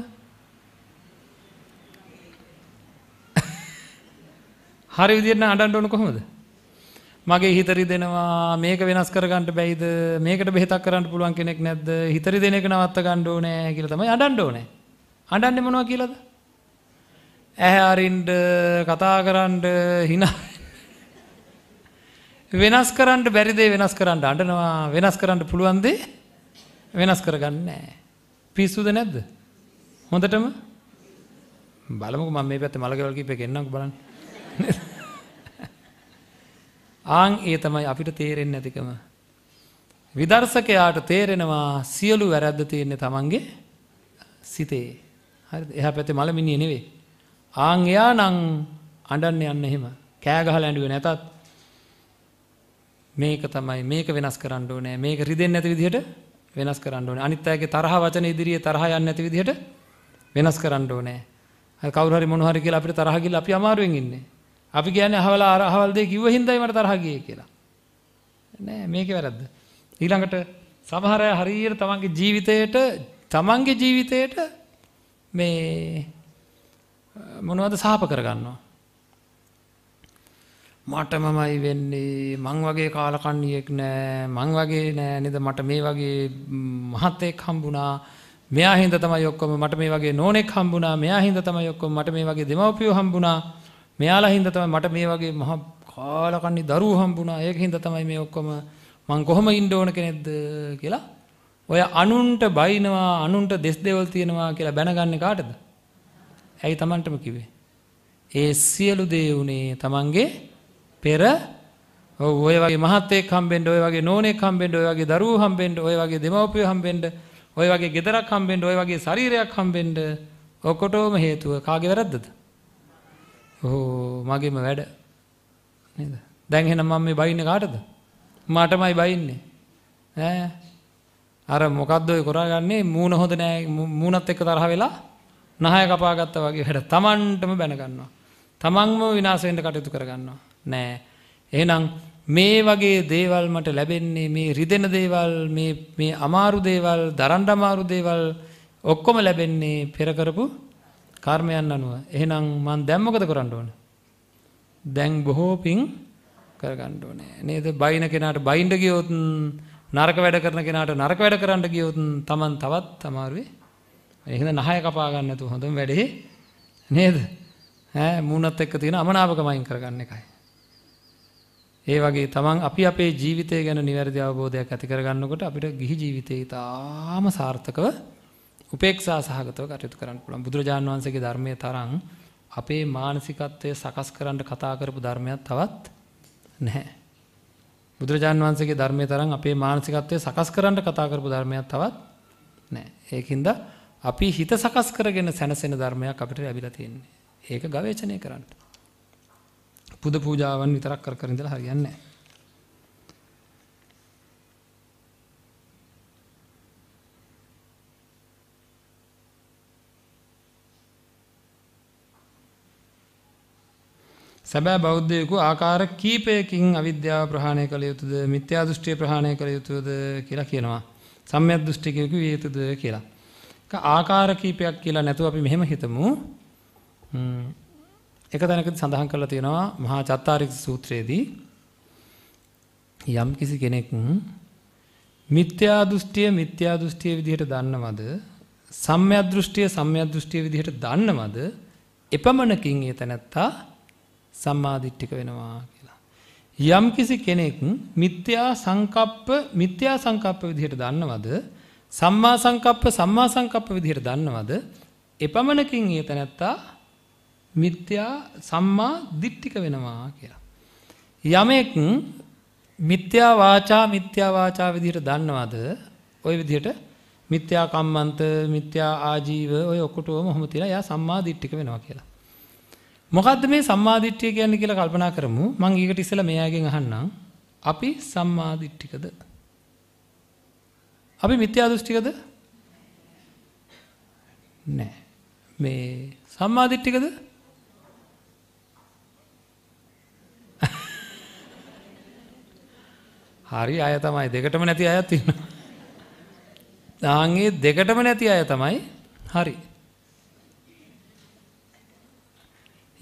[SPEAKER 1] හරි විදිහට අඬන්න ඕන කොහොමද මගේ හිතරි දෙනවා මේක වෙනස් කරගන්නට බැයිද මේකට බෙහෙතක් කරන්න පුළුවන් කෙනෙක් නැද්ද හිතරි දෙන එක නවත්ත ගන්න ඕනේ කියලා තමයි අඬන්න ඕනේ. අඬන්නේ මොනවා කියලාද? ඇහැ අරින්න කතා කරන්න hina වෙනස් කරන්න බැරි දේ වෙනස් කරන්න අඬනවා වෙනස් කරන්න පුළුවන් දේ වෙනස් කරගන්නේ නැහැ. පිස්සුද නැද්ද? හොඳටම බලමුකෝ මම මේ පැත්තේ මලකවල් කීපයක් එන්නම්කෝ බලන්න. ආං ඒ තමයි අපිට තේරෙන් නැතිකම. විදර්ශකයාට තේරෙනවා සියලු වැරැද්ද තියෙන්නේ තමන්ගේ සිතේ. හරි එහ පැති මළමිනිය නෙවේ. ආං එයා නං අඩන්න යන්න එහෙම කෑගහල ඇඩුව නැතත් මේක තමයි මේක වෙනස් කරන්න ඕනෑ මේක රිදෙන් නැති විදිහට වෙනස් කරන්න ඕන අනිත්තෑගේ තරහ වචන ඉදිරියේ තරහයන්න ඇති විදිහට වෙනස් කරන්න ඕනෑ කවරහරි මොනහරි කියලා අපිට තරහගිල් අපි අමාරුවෙන් ඉන්නේ අපි කියන්නේ අහවලා අහවල් දෙය කිව්ව හින්දායි මට තරහ ගියේ කියලා. නෑ මේකේ වැරද්ද. ඊළඟට සමහර අය හරියට තමන්ගේ ජීවිතයට තමන්ගේ ජීවිතයට මේ මොනවද සාප කරගන්නවා. මටමමයි වෙන්නේ මං වගේ කාලකන්ණියෙක් නෑ මං වගේ නෑ නේද මට මේ වගේ මහත්තයෙක් හම්බුණා මෙයා හින්දා තමයි ඔක්කොම මට මේ වගේ නෝනෙක් හම්බුණා මෙයා හින්දා තමයි ඔක්කොම මට මේ වගේ දෙමව්පියෝ හම්බුණා මෙයාලා හින්දා තමයි මට මේ වගේ මහා කාලකන්ණි දරුවෝ හම්බුණා. ඒක හින්දා තමයි මේ ඔක්කොම මං කොහොම ඉන්න ඕන කෙනෙක්ද කියලා ඔය අනුන්ට බයිනවා අනුන්ට දෙස් දෙවල් තියෙනවා කියලා බැනගන්නේ කාටද? ඇයි Tamanටම කිව්වේ? ඒ සියලු දේ උනේ Tamanගේ පෙර ඔව් ඔය වගේ මහත්යෙක් හම්බෙන්න ඔය වගේ නෝනෙක් හම්බෙන්න ඔය වගේ දරුවෝ හම්බෙන්න ඔය වගේ දෙමව්පියෝ හම්බෙන්න ඔය වගේ ගෙදරක් හම්බෙන්න ඔය වගේ ශරීරයක් හම්බෙන්න ඔකොටම හේතුව කාගේ වැරද්දද? ඕ මගේම වැඩ නේද දැන්හෙන මම මේ බයින්න කාටද මටමයි බයින්නේ අර මොකක්දොය කොරාගන්නේ මූුණ හොඳ නෑ මූුණත් එක්ක තරහ වෙලා නහය කපාගත්ත වගේ හැට තමන්ටම බැනගන්නවා තමන්ම විනාසෙන්ට කටයුතු කරගන්නවා නෑ එහෙනම් මේ වගේ දේවල් මට ලැබෙන්නේ මේ රිදෙන දේවල් මේ අමාරු දේවල් දරන්ඩ අමාරු දේවල් ඔක්කොම ලැබෙන්නේ පෙරකරපු කර්මයන් අනුව. එහෙනම් මං දැන් මොකද කරන්න ඕන? දැන් බොහෝ පිං කරගන්න ඕනේ. නේද? බයින කෙනාට බයින්ඩ ගියොත් නරක වැඩ කරන කෙනාට නරක වැඩ කරන්න ගියොත් Taman තවත් අමාරුවේ. එහෙනම් නහය කපා ගන්න නැතුව හොඳම වැඩේ නේද? ඈ මූණත් එක්ක තියෙන අමනාපකම අයින් කරගන්න එකයි. ඒ වගේ තමන් අපි අපේ ජීවිතය ගැන නිවැරදි අවබෝධයක් ඇති කරගන්නකොට අපිට ගිහි ජීවිතේ ඉතාම සාර්ථකව උපේක්ෂා සහගතව කටයුතු කරන්න පුළුවන් බුදුරජාණන් වහන්සේගේ ධර්මයේ තරම් අපේ මානසිකත්වය සකස් කරන්න කතා කරපු ධර්මයක් තවත් නැහැ. බුදුරජාණන් වහන්සේගේ ධර්මයේ තරම් අපේ මානසිකත්වය සකස් කරන්න කතා කරපු ධර්මයක් තවත් නැහැ. ඒකින්ද අපි හිත සකස් කරගෙන සැනසෙන ධර්මයක් අපිට ලැබිලා තියෙන්නේ. ඒක ගවේෂණය කරන්න. පුද පූජාවන් විතරක් කර කර ඉඳලා හරියන්නේ නැහැ. සැබෑ බෞද්ධයෙකු ආකාර කීපයකින් අවිද්‍යාව ප්‍රහාණය කළ යුතුද මිත්‍යා දෘෂ්ටිය ප්‍රහාණය කළ යුතුද කියලා කියනවා. සම්මියත් දෘෂ්ටිකයෙකු විය යුතුද කියලා. ආකාර කීපයක් කියලා නැතුව අපි මෙහෙම හිතමු. එක තැනකදී සඳහන් කරලා තියෙනවා මහා චත්තාරික සූත්‍රයේදී යම් කිසි කෙනෙක් මිත්‍යා දෘෂ්ටිය මිත්‍යා දෘෂ්ටිය විදිහට දන්නවද සම්මිය දෘෂ්ටිය සම්මිය දෘෂ්ටිය විදිහට දන්නවද එපමණකින් ඒ තැනත්තා සම්මාධිට්ටික වෙනවා කියලා. යම් කිසි කෙනෙක් මිත්‍යා සංකප්ප මිත්‍යා සංකප්ප විදිහට දන්නවද සම්මා සංකප්ප සම්මා සංකප්ප විදිහට දන්නවද එපමණකින් ඒ තැනැත්තා මිත්‍යා සම්මා දිට්ඨික වෙනවා කියලා. යමෙක් මිත්‍යා වාචා මිත්‍යා වාචා විදිහට දන්නවද ওই විදිහට මිත්‍යා කම්මන්ත මිත්‍යා ආජීව ඔය ඔක්කොටම ඔහොම තියලා එයා සම්මා දිට්ඨික වෙනවා කියලා. මොකද්ද මේ සම්මාදිට්ඨිය කියන්නේ කියලා කල්පනා කරමු. මම ඊකට ඉස්සෙල්ලා මෙයාගෙන් අහන්නම්. අපි සම්මාදිට්ඨිකද? අපි මිත්‍යා දෘෂ්ටිකද? නෑ. මේ සම්මාදිට්ඨිකද? හරි අය තමයි දෙකටම නැති අයත් ඉන්නවා. දාන්ගේ දෙකටම නැති අය තමයි හරි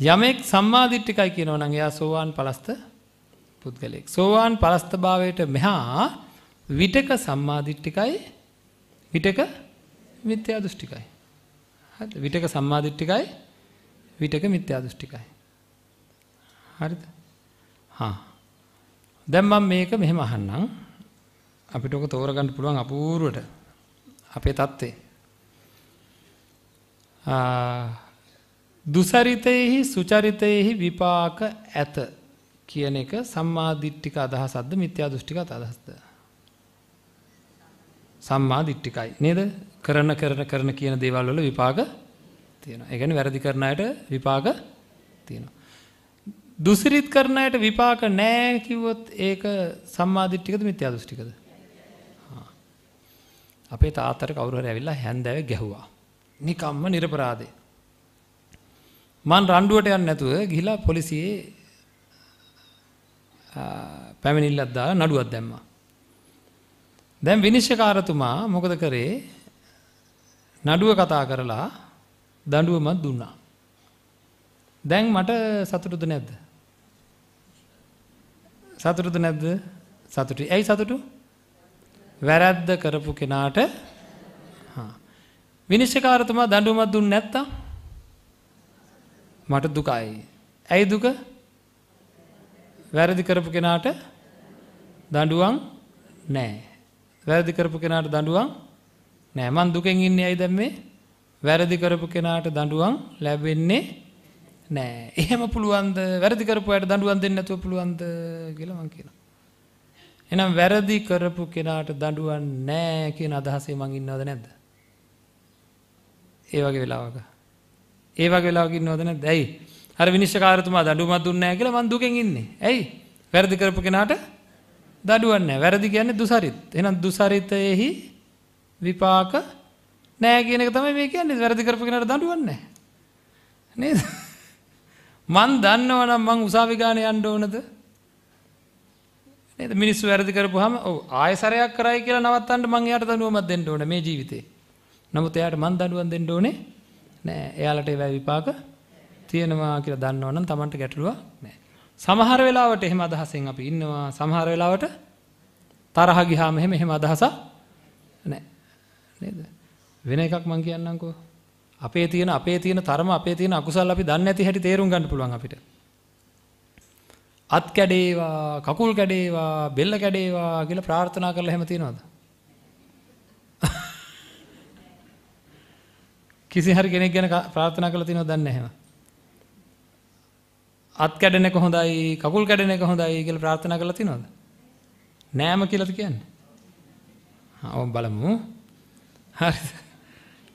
[SPEAKER 1] යමෙක් සම්මාධිට්ටිකයි කියනවනන් එයා සෝවාන් පලස්ත පුද්ගලෙක්. සෝවාන් පලස්ථභාවයට මෙහා විටක සම්මාධිට්ටිකයි විටක මිත්‍යා දෘෂ්ටිකයි. විටක සම්මාධිට්ටිකයි විටක මිත්‍යා දෘෂ්ටිකයි. හරිද දැම්මම් මේක මෙහෙම අහන්නම් අපිට ඕක තෝරගන්න පුළුවන් අපූරුවට අපේ තත්ත්වේ. දුසරිතයෙහි සුචරිතයෙහි විපාක ඇත කියන එක සම්මාධිට්ටික අදහසද්ද මිත්‍යා දෘෂ්ටික අදහස්ද. සම්මාධිට්ටිකයි නේද කරන කරන කරන කියන දේවල් වල විපාග තියෙන. එකන වැරදි කරණයට විපාග තියෙන. දුසිරිත් කරණයට විපාක නෑ කිව්වොත් ඒක සම්මාධිට්ටිකද මිත්‍යා දෘෂ්ටිකද. අපේ තාතර කවුරුහර ඇවිල්ලා හැන්දෑව ගැහ්වා. නිකම්ම නිරපරාදේ මං රණ්ඩුවට යන්න නැතුව ගිහිලා පොලිසියේ පැමිණිල්ලක් දාලා නඩුවක් දැම්මා. දැන් විනිශ්චයකාරතුමා මොකද කරේ? නඩුව කතා කරලා දඬුවමක් දුන්නා. දැන් මට සතුටුද නැද්ද? සතුටුද නැද්ද? සතුටුයි. ඇයි සතුටු? වැරද්ද කරපු කෙනාට හා විනිශ්චයකාරතුමා දඬුවමක් දුන්නේ නැත්තම් මට දුකයි. ඇයි දුක? වැරදි කරපු කෙනාට දඬුවම් නැහැ. වැරදි කරපු කෙනාට දඬුවම් නැහැ. මං දුකෙන් ඉන්නේ ඇයි දැන් මේ? වැරදි කරපු කෙනාට දඬුවම් ලැබෙන්නේ නැහැ. එහෙම පුළුවන්ද? වැරදි කරපු අයට දඬුවම් දෙන්න නැතුව පුළුවන්ද කියලා මං කියනවා. එහෙනම් වැරදි කරපු කෙනාට දඬුවම් නැහැ කියන අදහසේ මං ඉන්නවද නැද්ද? ඒ වගේ වෙලාවක ඒ වගේ වෙලාවක ඉන්නවද නැද්ද? ඇයි? අර විනිශ්චයකාරතුමා දඬුවමක් දුන්නේ නැහැ කියලා මං දුකෙන් ඉන්නේ. ඇයි? වැරදි කරපු කෙනාට දඬුවම් නැහැ. වැරදි කියන්නේ දුසරිත. එහෙනම් දුසරිතයේහි විපාක නැහැ කියන එක තමයි මේ කියන්නේ. වැරදි කරපු කෙනාට දඬුවම් නැහැ. නේද? මං දන්නවනම් මං උසාවි ගානේ යන්න ඕනද? නේද? මිනිස්සු වැරදි කරපුවාම ඔව් ආයසරයක් කරයි කියලා නවත්තන්න මං එයාට දඬුවමක් දෙන්න ඕනේ මේ ජීවිතේ. නමුත් එයාට මං දඬුවම් දෙන්න ඕනේ නෑ. එයාලට ඒවා විපාක තියෙනවා කියලා දන්නවනම් Tamanට ගැටලුවක් නෑ. සමහර වෙලාවට එහෙම අදහසෙන් අපි ඉන්නවා. සමහර වෙලාවට තරහ ගියාම එහෙම එහෙම අදහසක් නෑ. නේද? වෙන එකක් මං කියන්නම්කෝ. අපේ තියෙන අපේ තියෙන තරම අපේ තියෙන අකුසල් අපි දන්නේ නැති හැටි තේරුම් ගන්න පුළුවන් අපිට. අත් කැඩේවා, කකුල් කැඩේවා, බෙල්ල කැඩේවා කියලා ප්‍රාර්ථනා කරලා එහෙම තියනවද? කිසි හරි කෙනෙක් ගැන ප්‍රාර්ථනා කළ තිනො දන්න හෙම. අත් කැඩෙන එක හොඳයි කකුල් කැඩෙන එක හොඳයි කියල ප්‍රාර්ථනා කළ තිනොද. නෑම කියලති කියන්න. ඔ බලමු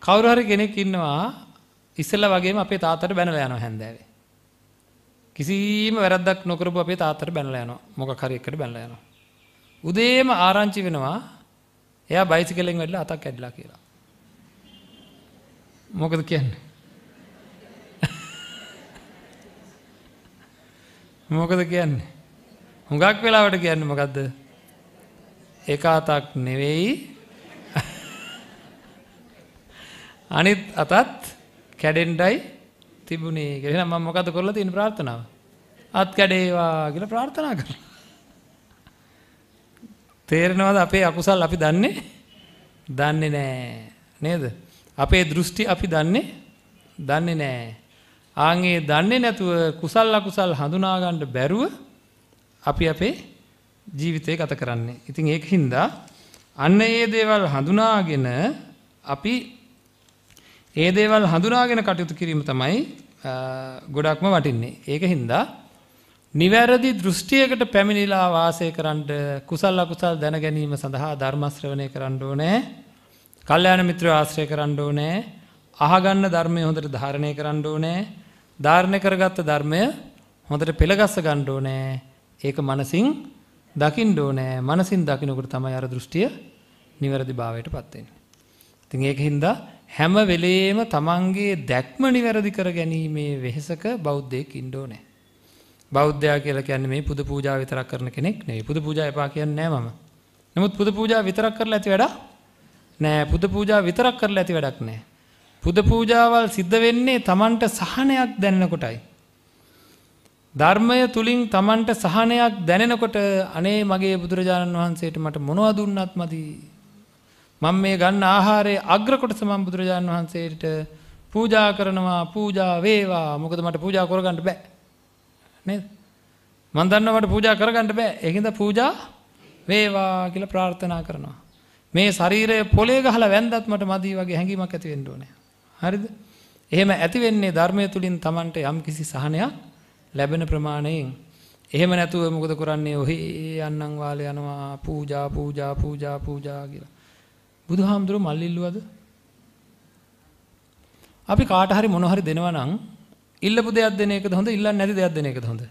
[SPEAKER 1] කවුරහරි කෙනෙක් ඉන්නවා ඉස්සල්ල වගේම අපේ තාතට බැනල යන හැන්දෑවේ. කිසිීම වැරදක් නොකරපු අපේ තාතර බැනල යන මොක කරෙක්කට බැලයන. උදේම ආරංචි වෙනවා එය බයිසි කෙලෙෙන් වෙල්ල අතක් ඇඩ්ලා කියලා. මොකද කියන්නේ? මොකද කියන්නේ? හුඟක් වෙලාවට කියන්නේ මොකද්ද? එක අතක් නෙවෙයි අනිත් අතත් කැඩෙන්ඩයි තිබුණේ කියලා. එහෙනම් මම මොකද කරලා තියෙන ප්‍රාර්ථනාව? අත් කැඩේවා කියලා ප්‍රාර්ථනා කරනවා. තේරෙනවද අපේ අකුසල් අපි දන්නේ? දන්නේ නෑ. නේද? අපේ දෘෂ්ටි අපි දන්නේ දන්නේ නෑ. ආන්ගේ දන්නේ නැතුව කුසල් අකුසල් හඳුනාගන්න බැරුව අපි අපේ ජීවිතය ගත කරන්නේ. ඉතින් ඒක හින්දා අන්න ඒ දේවල් හඳුනාගෙන අපි ඒ දේවල් හඳුනාගෙන කටයුතු කිරීම තමයි ගොඩක්ම වටින්නේ. ඒක හින්දා නිවැරදි දෘෂ්ටියකට පැමිණිලා වාසය කරන්න කුසල් අකුසල් දැන ගැනීම සඳහා ධර්ම ශ්‍රවණය කරන්න ඕනේ. කල්්‍යයාන මිත්‍ර ආශ්‍රය කරන්න ඕනෑ අහගන්න ධර්මය හොඳට ධාරණය කරන්න ඕනෑ ධාරණය කරගත්ත ධර්මය හොඳට පෙළගස්ස ගණ්ඩෝ නෑ ඒක මනසින් දකිින් ඩෝනෑ මනසින් දකිනකට තමයි අර දෘෂ්ටිය නිවැරදි භාවයට පත්වෙන්. තින් ඒක හින්දා හැම වෙලේම තමන්ගේ දැක්ම නිවැරදි කර ගැනීමේ වෙහෙසක බෞද්ධයක් ඉන්ඩෝ නෑ. බෞද්ධයා කියලා කියන්නේ මේ පුද පූජා විතරක් කරන කෙනෙක් නේ පුද පූජා එපා කියන්නේ නෑ මම. නමුත් පුද පූජා විතරක් කරලා ඇති වැඩා නෑ පුද පූජා විතරක් කරලා ඇති වැඩක් නෑ. පුද පූජාවල් සිද්ධ වෙන්නේ Tamanට සහනයක් දැනෙනකොටයි. ධර්මය තුලින් Tamanට සහනයක් දැනෙනකොට අනේ මගේ බුදුරජාණන් වහන්සේට මට මොනවද දුන්නත් මදි. මම මේ ගන්න ආහාරයේ අග්‍ර කොටස මම බුදුරජාණන් වහන්සේට පූජා කරනවා පූජා වේවා. මොකද මට පූජා කරගන්න බෑ. නේද? මම දන්නවා මට පූජා කරගන්න බෑ. ඒකින්ද පූජා වේවා කියලා ප්‍රාර්ථනා කරනවා. මේ ශරීරය පොලේ ගහලා වැන්දත් මට මදි වගේ හැඟීමක් ඇති වෙන්න ඕනේ. හරිද? එහෙම ඇති වෙන්නේ ධර්මය තුලින් Tamanට යම්කිසි සහනයක් ලැබෙන ප්‍රමාණයෙන්. එහෙම නැතුව මොකද කරන්නේ? ඔහි යන්නම් වාල යනවා පූජා පූජා පූජා පූජා කියලා. බුදුහාමුදුරුවෝ මල්ලිල්ලුවද? අපි කාට හරි මොන හරි දෙනවා නම් ඉල්ලපු දෙයක් දෙන එකද හොඳ ඉල්ලන්නේ නැති දෙයක් දෙන එකද හොඳ?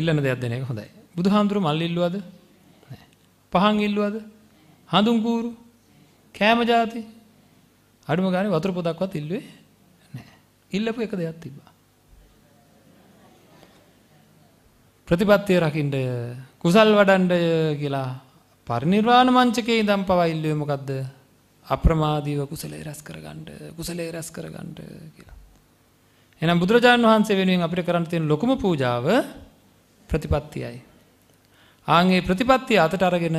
[SPEAKER 1] ඉල්ලන දෙයක් දෙන එක හොඳයි. බුදුහාමුදුරුවෝ මල්ලිල්ලුවද? පහන් ඉල්ලුවද හඳුන් කූරු කෑම ජාති අඩුම ගානේ වතුර පොදක්වත් ඉල්ලුවේ නැහැ. ඉල්ලපු එක දෙයක් තිබ්බා. ප්‍රතිපත්තිය රකින්නය කුසල් වඩන්නය කියලා පරිනිර්වාණ මංචකේ ඉඳන් පවා ඉල්ලුවේ මොකද්ද? අප්‍රමාදීව කුසලයේ රැස් කරගන්න කුසලයේ රැස් කරගන්න කියලා. එහෙනම් බුදුරජාණන් වහන්සේ වෙනුවෙන් අපිට කරන්න තියෙන ලොකුම පූජාව ප්‍රතිපත්තියයි. ආන්ගේ ප්‍රතිපත්තිය අතට අරගෙන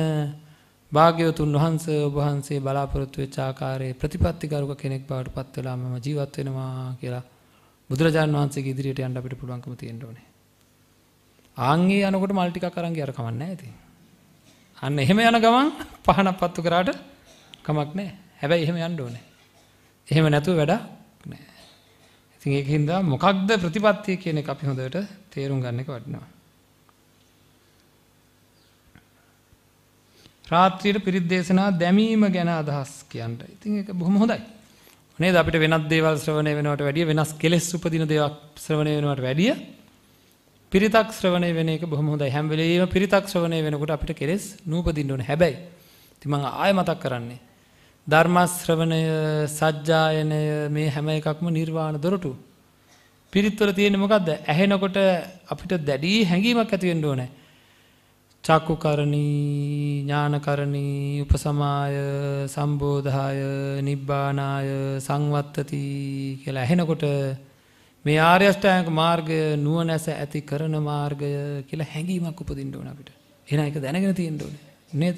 [SPEAKER 1] භාග්‍යවතුන් වහන්ස ඔබහන්සේ බලාපොරොත්තු වෙච්ච ආකාරයේ ප්‍රතිපත්තිගරුක කෙනෙක් බවට පත් වෙලා මම ජීවත් වෙනවා කියලා බුදුරජාණන් වහන්සේගේ ඉදිරියට යන්න අපිට පුළුවන්කම තියෙන්න ඕනේ. ආන්ගේ යනකොට මල් ටිකක් අරන් ගියර කමක් නැහැ ඉතින්. අන්න එහෙම යන ගමන් පහනක් පත්තු කරාට කමක් නැහැ. හැබැයි එහෙම යන්න ඕනේ. එහෙම නැතුව වැඩක් නැහැ. ඉතින් ඒකින්ද මොකක්ද ප්‍රතිපත්තිය කියන එක අපි හොඳට තේරුම් ගන්න එක වටිනවා. රාත්‍රියට පිරිත් දේශනා දැමීම ගැන අදහස් කියන්න. ඉතින් ඒක බොහොම හොඳයි. නේද අපිට වෙනත් දේවල් ශ්‍රවණය වෙනවට වැඩිය වෙනස් කෙලෙස් උපදින දේවල් ශ්‍රවණය වෙනවට වැඩිය පිරිතක් ශ්‍රවණය වෙන එක බොහොම හොඳයි. හැම වෙලෙම පිරිතක් ශ්‍රවණය වෙනකොට අපිට කෙලෙස් නූපදින්න ඕනේ. හැබැයි ඉතින් මම ආයෙ මතක් කරන්නේ ධර්ම ශ්‍රවණය, සජ්ජායනය මේ හැම එකක්ම නිර්වාණ දොරටු. පිරිත්වල තියෙන්නේ මොකද්ද? ඇහෙනකොට අපිට දැඩි හැඟීමක් ඇති වෙන්න ඕනේ. චක්කුකරණී ඥානකරණී උපසමාය සම්බෝධාය නිබ්බානාය සංවත්තති කියලා ඇහෙනකොට මේ ආර්යෂ්ටයක මාර්ගය නුවනැස ඇති කරන මාර්ගය කියලා හැඟීමක් උපදින්න ඕන අපිට. එහෙනම් ඒක දැනගෙන තියෙන්න ඕනේ. නේද?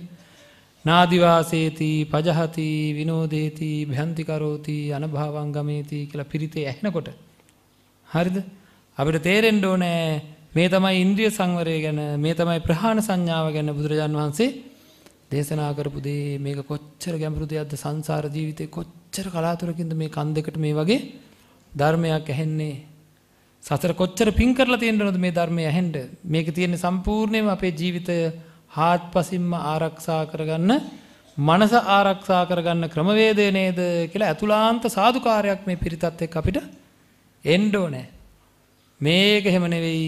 [SPEAKER 1] නාදිවාසේති පජහති විනෝදේති භ්‍යන්ති කරෝති අනභවං ගමේති කියලා පිරිතේ ඇහෙනකොට හරිද? අපිට තේරෙන්න ඕනේ මේ තමයි ඉන්ද්‍රිය සංවරය ගැන මේ තමයි ප්‍රහාණ සංඥාව ගැන බුදුරජාන් වහන්සේ දේශනා කරපු දේ මේක කොච්චර ගැඹුරු දෙයක්ද සංසාර ජීවිතේ කොච්චර කලාතුරකින්ද මේ කන් දෙකට මේ වගේ ධර්මයක් ඇහෙන්නේ සතර කොච්චර පිං කරලා තියෙනවද මේ ධර්මය ඇහෙන්න මේක තියෙන්නේ සම්පූර්ණයෙන්ම අපේ ජීවිතය හාත්පසින්ම ආරක්ෂා කරගන්න මනස ආරක්ෂා කරගන්න ක්‍රමවේදය නේද කියලා අතුලාන්ත සාදුකාරයක් මේ පිරිතත් එක්ක අපිට එන්න ඕනේ මේක හැම නෙවෙයි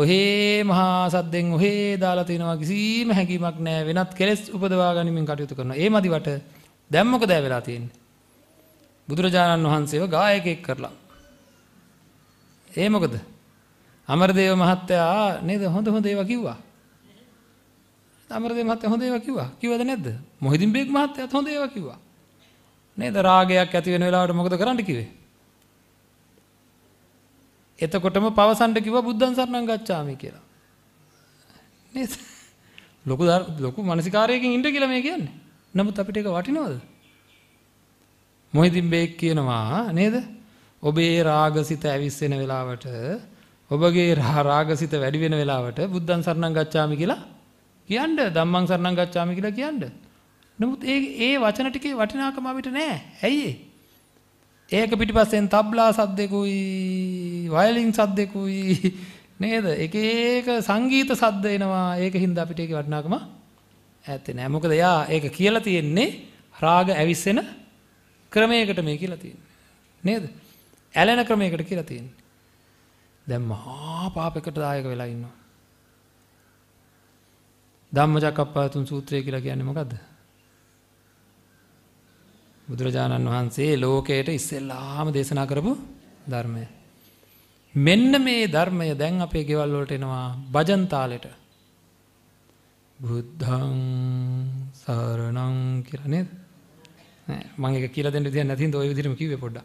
[SPEAKER 1] ඔහේ මහා සද්දෙන් ඔහේ දාලා තිනවා කිසිම හැඟීමක් නැහැ වෙනත් කෙලෙස් උපදවා ගනිමින් කටයුතු කරනවා. ඒ මදිවට දැන් මොකද වෙලා තියෙන්නේ? බුදුරජාණන් වහන්සේව ගායකයෙක් කරලා. ඒ මොකද? අමරදේව මහත්තයා නේද හොඳ හොඳ ඒවා කිව්වා. අමරදේව මහත්තයා හොඳ ඒවා කිව්වා. කිව්වද නැද්ද? මොහිදින් බේග් මහත්තයාත් හොඳ ඒවා කිව්වා. නේද රාගයක් ඇති වෙන වෙලාවට මොකද කරන්න කිව්වේ? එතකොටම පවසන්න කිව්වා බුද්ධං සරණං ගච්ඡාමි කියලා. නේද? ලොකු ලොකු මානසිකාරයකින් ඉන්න කියලා මේ කියන්නේ. නමුත් අපිට ඒක වටිනවද? මොහිදින් බේක් කියනවා නේද? ඔබේ රාගසිත ඇවිස්සෙන වෙලාවට ඔබගේ රාගසිත වැඩි වෙන වෙලාවට බුද්ධං සරණං ගච්ඡාමි කියලා කියන්න ධම්මං සරණං ගච්ඡාමි කියලා කියන්න. නමුත් ඒ ඒ වචන ටිකේ වටිනාකම අපිට නෑ. ඇයි ඒ? ඒක පිටිපස්සෙන් තබ්ලා සද්දෙකුයි වයලින් සද්දෙකුයි නේද? එක එක සංගීත සද්ද එනවා. ඒකින්ද අපිට ඒකේ වටිනාකම ඇත්තේ නෑ. මොකද යා ඒක කියලා තියෙන්නේ රාග ඇවිස්සෙන ක්‍රමයකට මේ කියලා තියෙන්නේ. නේද? ඇලෙන ක්‍රමයකට කියලා තියෙන්නේ. දැන් මහා පාපයකට දායක වෙලා ඉන්නවා. ධම්මචක්කප්පවතුන් සූත්‍රය කියලා කියන්නේ මොකද්ද? බුදුරජාණන් වහන්සේ ලෝකයට ඉස්සෙල්ලාම දේශනා කරපු ධර්මය. මෙන්න මේ ධර්මය දැන් අපේ ගෙවල් වලට එනවා භජන් තාලෙට. බුද්ධං සරණං කියලා නේද? මම ඒක කියලා දෙන්න විදියක් නැතිනම් ඔය විදිහටම කිව්වේ පොඩ්ඩක්.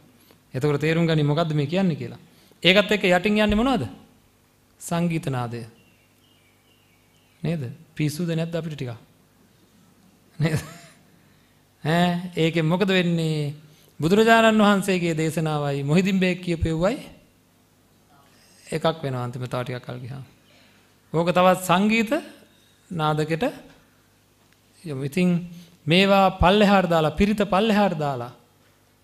[SPEAKER 1] එතකොට තේරුම් ගනි මොකද්ද මේ කියන්නේ කියලා. ඒකත් එක්ක යටින් යන්නේ මොනවද? සංගීත නාදය. නේද? පිසුද නැද්ද අපිට ටිකක්? නේද? ඒකෙන් මොකද වෙන්නේ බුදුරජාණන් වහන්සේගේ දේශනාවයි මොහිදින් බේක් කියපෙව්වයි එකක් වෙන අන්තිම තාටිකක් කල්ගිහා. ඕක තවත් සංගීත නාදකට යොම ඉතිං මේවා පල්ලෙ හාර්දාලා පිරිත පල්ලෙ හාර්දාලා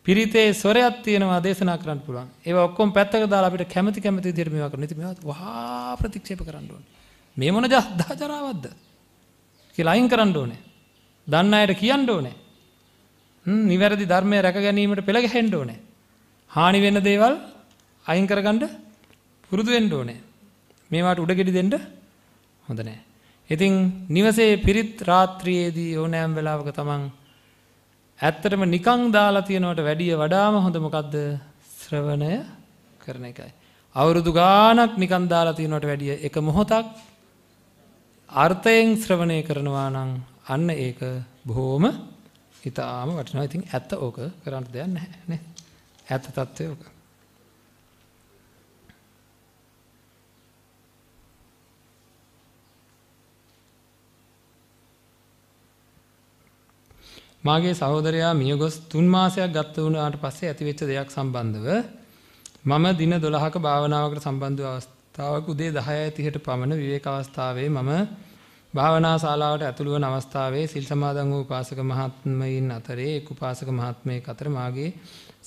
[SPEAKER 1] පිරිතේ ස්වරයක් තියෙනවා දේශනා කරන්න පුළුවන් ඒ ඔක්කොම පැත්තක දාලා අපිට කැමති කැමති දිට මේවා කරන ඉතින් මේවා වහා ප්‍රතික්ෂේප කරන්න ඕනේ මේ මොන ජාදාචරාවක්ද කියලා අයින් කරන්න ඕනේ දන්න අයට කියන්න ඕනේ නිවැරදි ධර්මය රැක ගැනීමට පෙළ ගැහෙන්න ඕනේ. හානි වෙන දේවල් අයින් කරගන්න පුරුදු වෙන්න ඕනේ. මේවට උඩගෙඩි දෙන්න හොඳ නැහැ. ඉතින් නිවසේ පිරිත් රාත්‍රියේදී ඕනෑම වෙලාවක තමන් ඇත්තටම නිකං දාලා තියනවට වැඩිය වඩාම හොඳ මොකද්ද? ශ්‍රවණය කරන එකයි. අවුරුදු ගාණක් නිකන් දාලා තියනවට වැඩිය එක මොහොතක් අර්ථයෙන් ශ්‍රවණය කරනවා නම් අන්න ඒක බොහොම ඉතාලම වටිනවා. ඉතින් ඇත්ත ඕක කරන්න දෙයක් නැහැ නේ. ඇත්ත తත්වය ඕක. මාගේ සහෝදරයා මියගොස් 3 මාසයක් ගත වුණාට පස්සේ ඇතිවෙච්ච දෙයක් සම්බන්ධව මම දින 12ක භාවනාවකට සම්බන්ධ අවස්ථාවක උදේ 10:30ට පමණ විවේක අවස්ථාවේ මම භාවනා ශාලාවට ඇතුළු වන අවස්ථාවේ සිල් සමාදන් වූ උපාසක මහත්මයින් අතරේ එක් උපාසක මහත්මයෙක් අතර මාගේ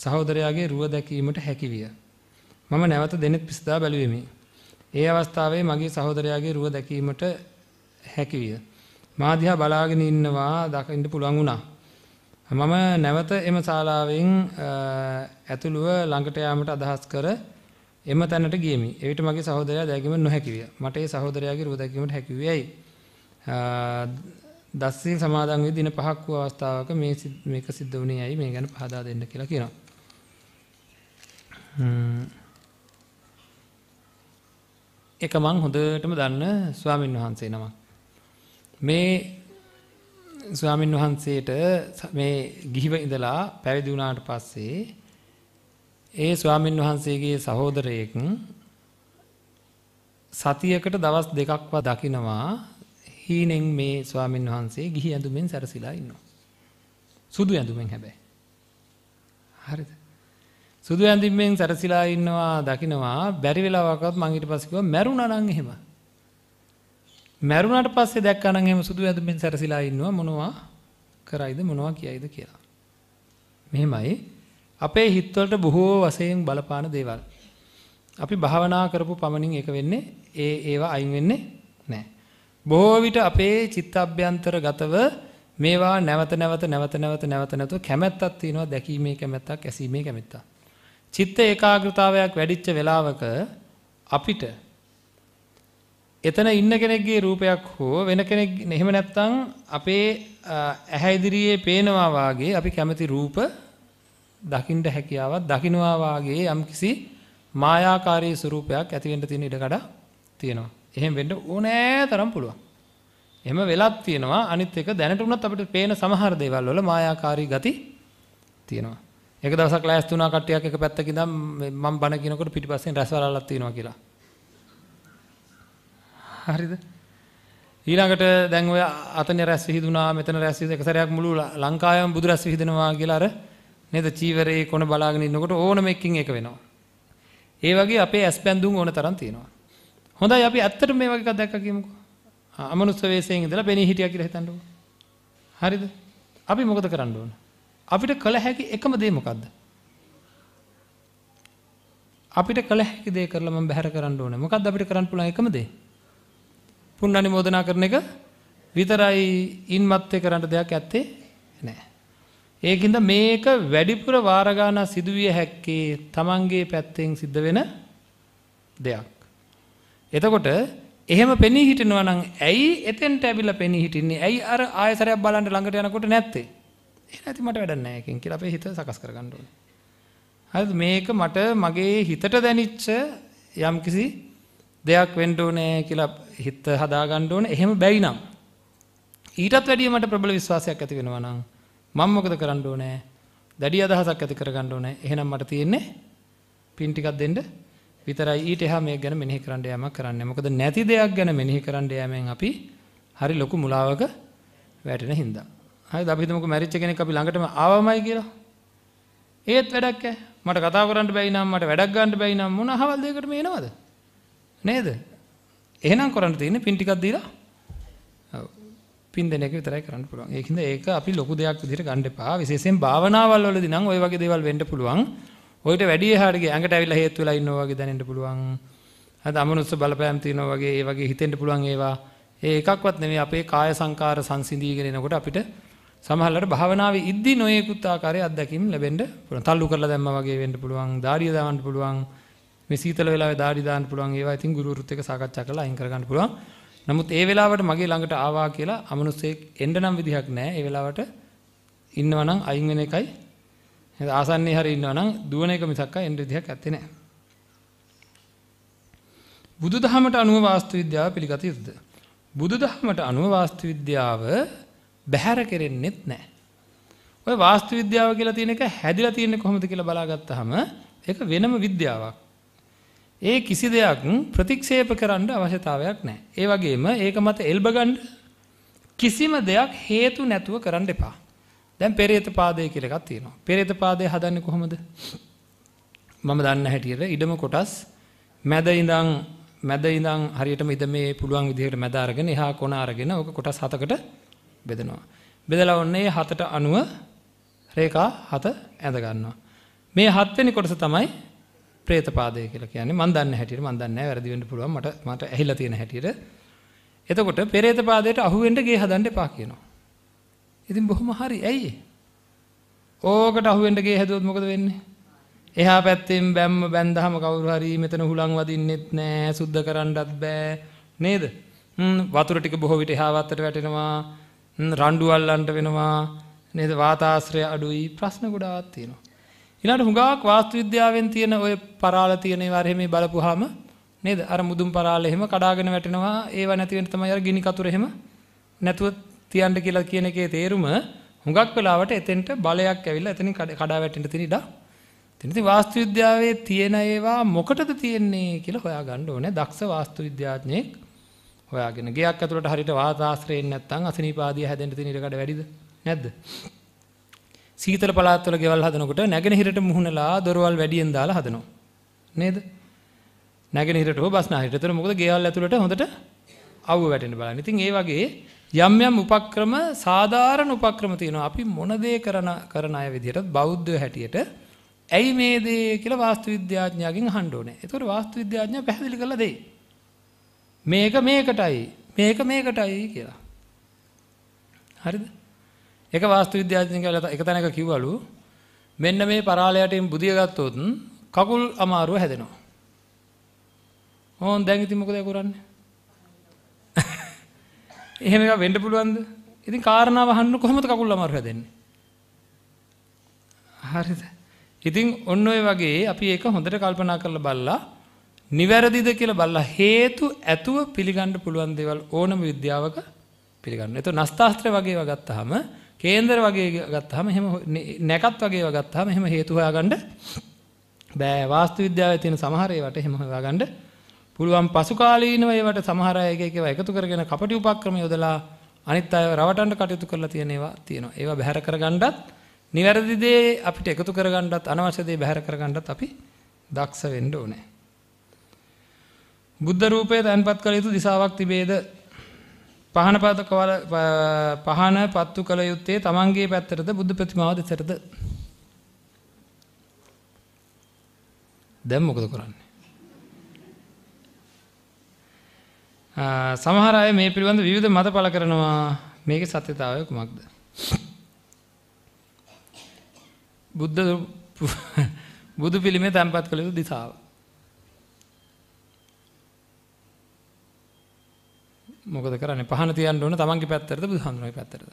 [SPEAKER 1] සහෝදරයාගේ රුව දැකීමට හැකිවිය. මම නැවත දෙනෙත් පිසදා බැලුවෙමි. ඒ අවස්ථාවේ මගේ සහෝදරයාගේ රුව දැකීමට හැකිවිය. මා දිහා බලාගෙන ඉන්නවා දකින්න පුළුවන් වුණා. මම නැවත එම ශාලාවෙන් ඇතුළුව ළඟට යාමට අදහස් කර එම තැනට ගියමි. එවිට මගේ සහෝදරයා දැකීම නොහැකි විය. මට ඒ සහෝදරයාගේ රුව දැකීමට හැකිවියයි. දස්සිල් සමාදන් වෙ දින පහක් වූ අවස්ථාවක මේ මේක සිද්ධ වුණේ ඇයි මේ ගැන පහදා දෙන්න කියලා කියනවා. එක මං හොඳටම දන්න ස්වාමින් වහන්සේ නමක්. මේ ස්වාමින් වහන්සේට මේ ගිහිව ඉඳලා පැවිදි වුණාට පස්සේ ඒ ස්වාමින් වහන්සේගේ සහෝදරයෙක් සතියකට දවස් දෙකක්ව දකිනවා හීනෙන් මේ ස්වාමීන් වහන්සේ ගිහි ඇඳුමින් සැරසිලා ඉන්නවා. සුදු ඇඳුමින් හැබැයි. හරිද? සුදු ඇඳුමින් සැරසිලා ඉන්නවා දකිනවා බැරි වෙලාවකවත් මං ඊට පස්සේ කිව්වා මැරුණා නම් එහෙම. මැරුණාට පස්සේ දැක්කා නම් එහෙම සුදු ඇඳුමින් සැරසිලා ඉන්නවා මොනවා කරයිද මොනවා කියයිද කියලා. මෙහෙමයි අපේ හිත්වලට බොහෝ වශයෙන් බලපාන දේවල්. අපි භාවනා කරපු පමණින් ඒක වෙන්නේ ඒ ඒවා අයින් වෙන්නේ නැහැ. බොහෝ විට අපේ චිත්තඅභ්‍යන්තරගතව මේවා නැවත නැවත නැවත නැවත නැවත නැතුව කැමැත්තක් තියෙනවා දැකීමේ කැමැත්තක් ඇසීමේ කැමැත්තක්. චිත්ත ඒකාග්‍රතාවයක් වැඩිච්ච වෙලාවක අපිට එතන ඉන්න කෙනෙක්ගේ රූපයක් හෝ වෙන කෙනෙක් එහෙම නැත්නම් අපේ ඇහැ ඉදිරියේ පේනවා වාගේ අපි කැමති රූප දකින්න හැකියාවක් දකින්නවා වාගේ යම්කිසි මායාකාරී ස්වරූපයක් ඇති වෙන්න තියෙන ඉඩකඩ තියෙනවා. එහෙම වෙන්න ඕනෑ තරම් පුළුවන්. එහෙම වෙලක් තියෙනවා. අනිත් එක දැනට උනත් අපිට පේන සමහර දේවල් වල මායාකාරී ගති තියෙනවා. එක දවසක් ලෑස්ති වුණා කට්ටියක් එක පැත්තක ඉඳන් මම බණ කියනකොට පිටිපස්සෙන් රසවලල්ලක් තියෙනවා කියලා. හරිද? ඊළඟට දැන් ඔය අතන රැස් විහිදුනා මෙතන රැස් විහිදුන එක සැරයක් මුළු ලංකාවම බුදු රැස් විහිදෙනවා කියලා අර නේද චීවරේ කොන බලාගෙන ඉන්නකොට ඕනම එකකින් එක වෙනවා. ඒ වගේ අපේ ඇස් බැඳුම් ඕන තරම් තියෙනවා. හොඳයි අපි ඇත්තට මේ වගේ එකක් දැක්ක කියමුකෝ. අමනුස්ස වේසයෙන් ඉඳලා පෙනී හිටියා කියලා හිතන්නකෝ. හරිද? අපි මොකද කරන්න ඕන? අපිට කළ හැකි එකම දේ මොකද්ද? අපිට කළ හැකි දේ කරලා මම බැහැර කරන්න ඕනේ. මොකද්ද අපිට කරන්න පුළුවන් එකම දේ? පුණ්‍ය අනුමෝදනා කරන එක විතරයි ඉන්මත්ේ කරන්න දෙයක් ඇත්තේ නැහැ. ඒකින්ද මේක වැඩිපුර වාරගාන සිදුවිය හැක්කේ Tamange පැත්තෙන් සිද්ධ වෙන දෙයක්. එතකොට එහෙම පෙනී හිටිනවා නම් ඇයි එතෙන්ට ඇවිල්ලා පෙනී හිටින්නේ? ඇයි අර ආයතරයක් බලන්න ළඟට යනකොට නැත්තේ? එහෙ නැති මට වැඩක් නැහැ එකෙන් කියලා අපේ හිත සකස් කරගන්න ඕනේ. හරිද? මේක මට මගේ හිතට දැනිච්ච යම්කිසි දෙයක් වෙන්න ඕනේ කියලා හිත හදාගන්න ඕනේ. එහෙම බැරි නම් ඊටත් වැඩිය මට ප්‍රබල විශ්වාසයක් ඇති වෙනවා නම් මම මොකද කරන්න ඕනේ? දැඩි අදහසක් ඇති කරගන්න ඕනේ. එහෙනම් මට තියෙන්නේ පින් ටිකක් දෙන්න විතරයි ඊට එහා මේක ගැන මෙනෙහි කරන්න යෑමක් කරන්නේ. මොකද නැති දෙයක් ගැන මෙනෙහි කරන්න යෑමෙන් අපි හරි ලොකු මුලාවක වැටෙන හින්දා. හරිද? අපි හිතමුකෝ මැරිච්ච කෙනෙක් අපි ළඟටම ආවමයි කියලා. ඒත් වැඩක් ඈ. මට කතා කරන්න බැයි නම් මට වැඩක් ගන්න බැයි නම් මොන අහවල් දෙයකට මේ එනවද? නේද? එහෙනම් කරන්න තියෙන්නේ පින් ටිකක් දීලා ඔව්. පින් දෙන එක විතරයි කරන්න පුළුවන්. ඒකින්ද ඒක අපි ලොකු දෙයක් විදිහට ගන්න එපා. විශේෂයෙන් භාවනාවල් වලදී නම් ওই වගේ දේවල් වෙන්න පුළුවන්. ඔයිට වැඩි හාටගේ ඇඟට ඇවිල්ලා හේතු වෙලා ඉන්නවා වගේ දැනෙන්න පුළුවන්. හරි අමනුස්ස බලපෑම් තියෙනවා වගේ ඒ වගේ හිතෙන්න පුළුවන් ඒවා. ඒ එකක්වත් නෙමෙයි අපේ කාය සංකාර සංසිඳීගෙන එනකොට අපිට සමහරවිට භාවනාවේ ඉද්දි නොයෙකුත් ආකාරයේ අත්දැකීම් ලැබෙන්න පුළුවන්. තල්ලු කරලා දැම්මා වගේ වෙන්න පුළුවන්. ධාරිය දාන්න පුළුවන්. මේ සීතල වෙලාවේ ධාරි දාන්න පුළුවන්. ඒවා ඉතින් ගුරුවරුත් එක්ක සාකච්ඡා කරලා අයින් කරගන්න පුළුවන්. නමුත් ඒ වෙලාවට මගේ ළඟට ආවා කියලා අමනුස්සයෙක් එන්න නම් විදිහක් නැහැ. ඒ වෙලාවට ඉන්නවනම් අයින් වෙන එකයි නේද ආසන්නේ හරි ඉන්නවා නම් දුවන එක මිසක් අෙන් විදිහක් ඇත්තේ නැහැ බුදුදහමට අනුව වාස්තු විද්‍යාව පිළිගත යුතුද බුදුදහමට අනුව වාස්තු විද්‍යාව බැහැර කෙරෙන්නෙත් නැහැ ඔය වාස්තු විද්‍යාව කියලා තියෙන එක හැදිලා තියෙන්නේ කොහොමද කියලා බලාගත්තාම ඒක වෙනම විද්‍යාවක්. ඒ කිසි දෙයක් ප්‍රතික්ෂේප කරන්න අවශ්‍යතාවයක් නැහැ. ඒ වගේම ඒක මත එල්බ ගන්න කිසිම දෙයක් හේතු නැතුව කරන්න එපා. දැන් පෙරේත පාදය කියල එකක් තියෙනවා. පෙරේත පාදය හදන්න කොහොමද. මම දන්න හැටියට ඉඩම කොටස් මැද ඉඳං මැද ඉඳං හරියටම ඉද මේ පුළුවන් විදිහට මැදාරගෙන එහා කොන අරගෙන ඕක කොටස් හතකට බෙදෙනවා. බෙදලා ඔන්නේ හතට අනුව රේකා හත ඇඳගන්නවා. මේ හත්වෙනි කොටස තමයි ප්‍රේතපාදය කියලා කියන්නේ මන් දන්න හැටියට මන් දන්නේ නැහැ වැරදි වෙන්න පුළුවන් මට මට ඇහිලා තියෙන හැටියට එතකොට පෙරේතපාදයට අහු වෙන්න ගේ හදන්න එපා කියනවා ඉතින් බොහොම හරි. ඇයි ඕකට අහුවෙන්න ගේ හැදුවොත් මොකද වෙන්නේ? එහා පැත්තෙන් බැම්ම බැන්දාම කවුරු හරි මෙතන හුලං වදින්නෙත් නෑ සුද්ධ කරන්නත් බෑ නේද? වතුර ටික බොහෝ විට එහා වත්තට වැටෙනවා. රණ්ඩු අල්ලන්න වෙනවා. නේද? වාතාශ්‍රය අඩුයි ප්‍රශ්න ගොඩාක් තියෙනවා. ඊළඟට හුඟක් වාස්තු විද්‍යාවෙන් තියෙන ওই පරාල තියෙන ඒවා එහෙම බලපුවාම නේද? අර මුදුන් පරාල එහෙම කඩාගෙන වැටෙනවා. ඒව නැති වෙන්න තමයි අර ගිනි කතුර එහෙම නැතුව තියන්න කියලා කියන එකේ තේරුම හුඟක් වෙලාවට එතෙන්ට බලයක් ඇවිල්ලා එතනින් කඩා වැටෙන්න තියෙන ඉඩ. ඉතින් ඉතින් වාස්තු විද්‍යාවේ තියෙන ඒවා මොකටද තියෙන්නේ කියලා හොයාගන්න ඕනේ. දක්ෂ වාස්තු විද්‍යාඥයෙක් හොයාගෙන ගයක් ඇතුළට හරියට වාත ආශ්‍රයෙන් නැත්නම් අසනීපාදිය හැදෙන්න තියෙන ඉඩ කඩ වැඩිද? නැද්ද? සීතල පළාත්වල ගෙවල් හදනකොට නැගෙනහිරට මුහුණලා දොරවල් වැඩියෙන් දාලා හදනවා. නේද? නැගෙනහිරට හෝ බස්නාහිරට. එතකොට මොකද ගෙවල් ඇතුළට හොඳට අවුව වැටෙන්න බලන්න. ඉතින් ඒ වගේ යම් යම් උපක්‍රම සාධාරණ උපක්‍රම තියෙනවා. අපි මොන දේ කරන කරන අය විදිහට බෞද්ධ හැටියට ඇයි මේ දේ කියලා වාස්තු විද්‍යාඥයාගෙන් අහන්න ඕනේ. ඒතකොට වාස්තු විද්‍යාඥයා පැහැදිලි කරලා දෙයි. මේක මේකටයි මේක මේකටයි කියලා. හරිද? ඒක වාස්තු විද්‍යාඥයෙක් කියලා එක තැනක කිව්වලු මෙන්න මේ පරාලයටින් බුදිය ගත්තොත් කකුල් අමාරුව හැදෙනවා. ඕන් දැන් ඉතින් මොකද කරන්නේ? එහෙම ඒවා වෙන්න පුළුවන්ද? ඉතින් කාරණාව අහන්න කොහොමද කකුල් අමාරු හැදෙන්නේ? හරිද? ඉතින් ඔන්න ඔය වගේ අපි ඒක හොඳට කල්පනා කරලා බලලා නිවැරදිද කියලා බලලා හේතු ඇතුව පිළිගන්න පුළුවන් දේවල් ඕනම විද්‍යාවක පිළිගන්න. ඒතකොට නස්තාස්ත්‍රය වගේ ඒවා ගත්තාම කේන්දර වගේ ගත්තාම එහෙම නැකත් වගේ ඒවා ගත්තාම එහෙම හේතු හොයාගන්න බෑ. වාස්තු විද්‍යාවේ තියෙන සමහර ඒවාට එහෙම හොයාගන්න බෑ. පුළුවන් පසුකාලීනව ඒවට සමහර අය එක එක ඒවා එකතු කරගෙන කපටි උපක්‍රම යොදලා අනිත් අයව රවටන්න කටයුතු කරලා තියෙන ඒවා තියෙනවා. ඒවා බැහැර කරගන්නත් නිවැරදි දේ අපිට එකතු කරගන්නත් අනවශ්‍ය දේ බැහැර කරගන්නත් අපි දක්ෂ වෙන්න ඕනේ. බුද්ධ රූපය තැන්පත් කළ යුතු දිසාවක් තිබේද? පහන පත කවල පහන පත්තු කළ යුත්තේ තමන්ගේ පැත්තටද බුද්ධ ප්‍රතිමාව දෙසටද? දැන් මොකද කරන්නේ? සමහර අය මේ පිළිබඳ විවිධ මත පළ කරනවා මේක සත්‍යතාවය කුමක්ද. බුද්ධ බුදු පිළිමේ තැන්පත් කළ යුතු දිසාව. මොකද කරන්නේ පහන තියන්න ඕන තමන්ගේ පැත්තටද බුදුහාමුදුරන්ගේ පැත්තටද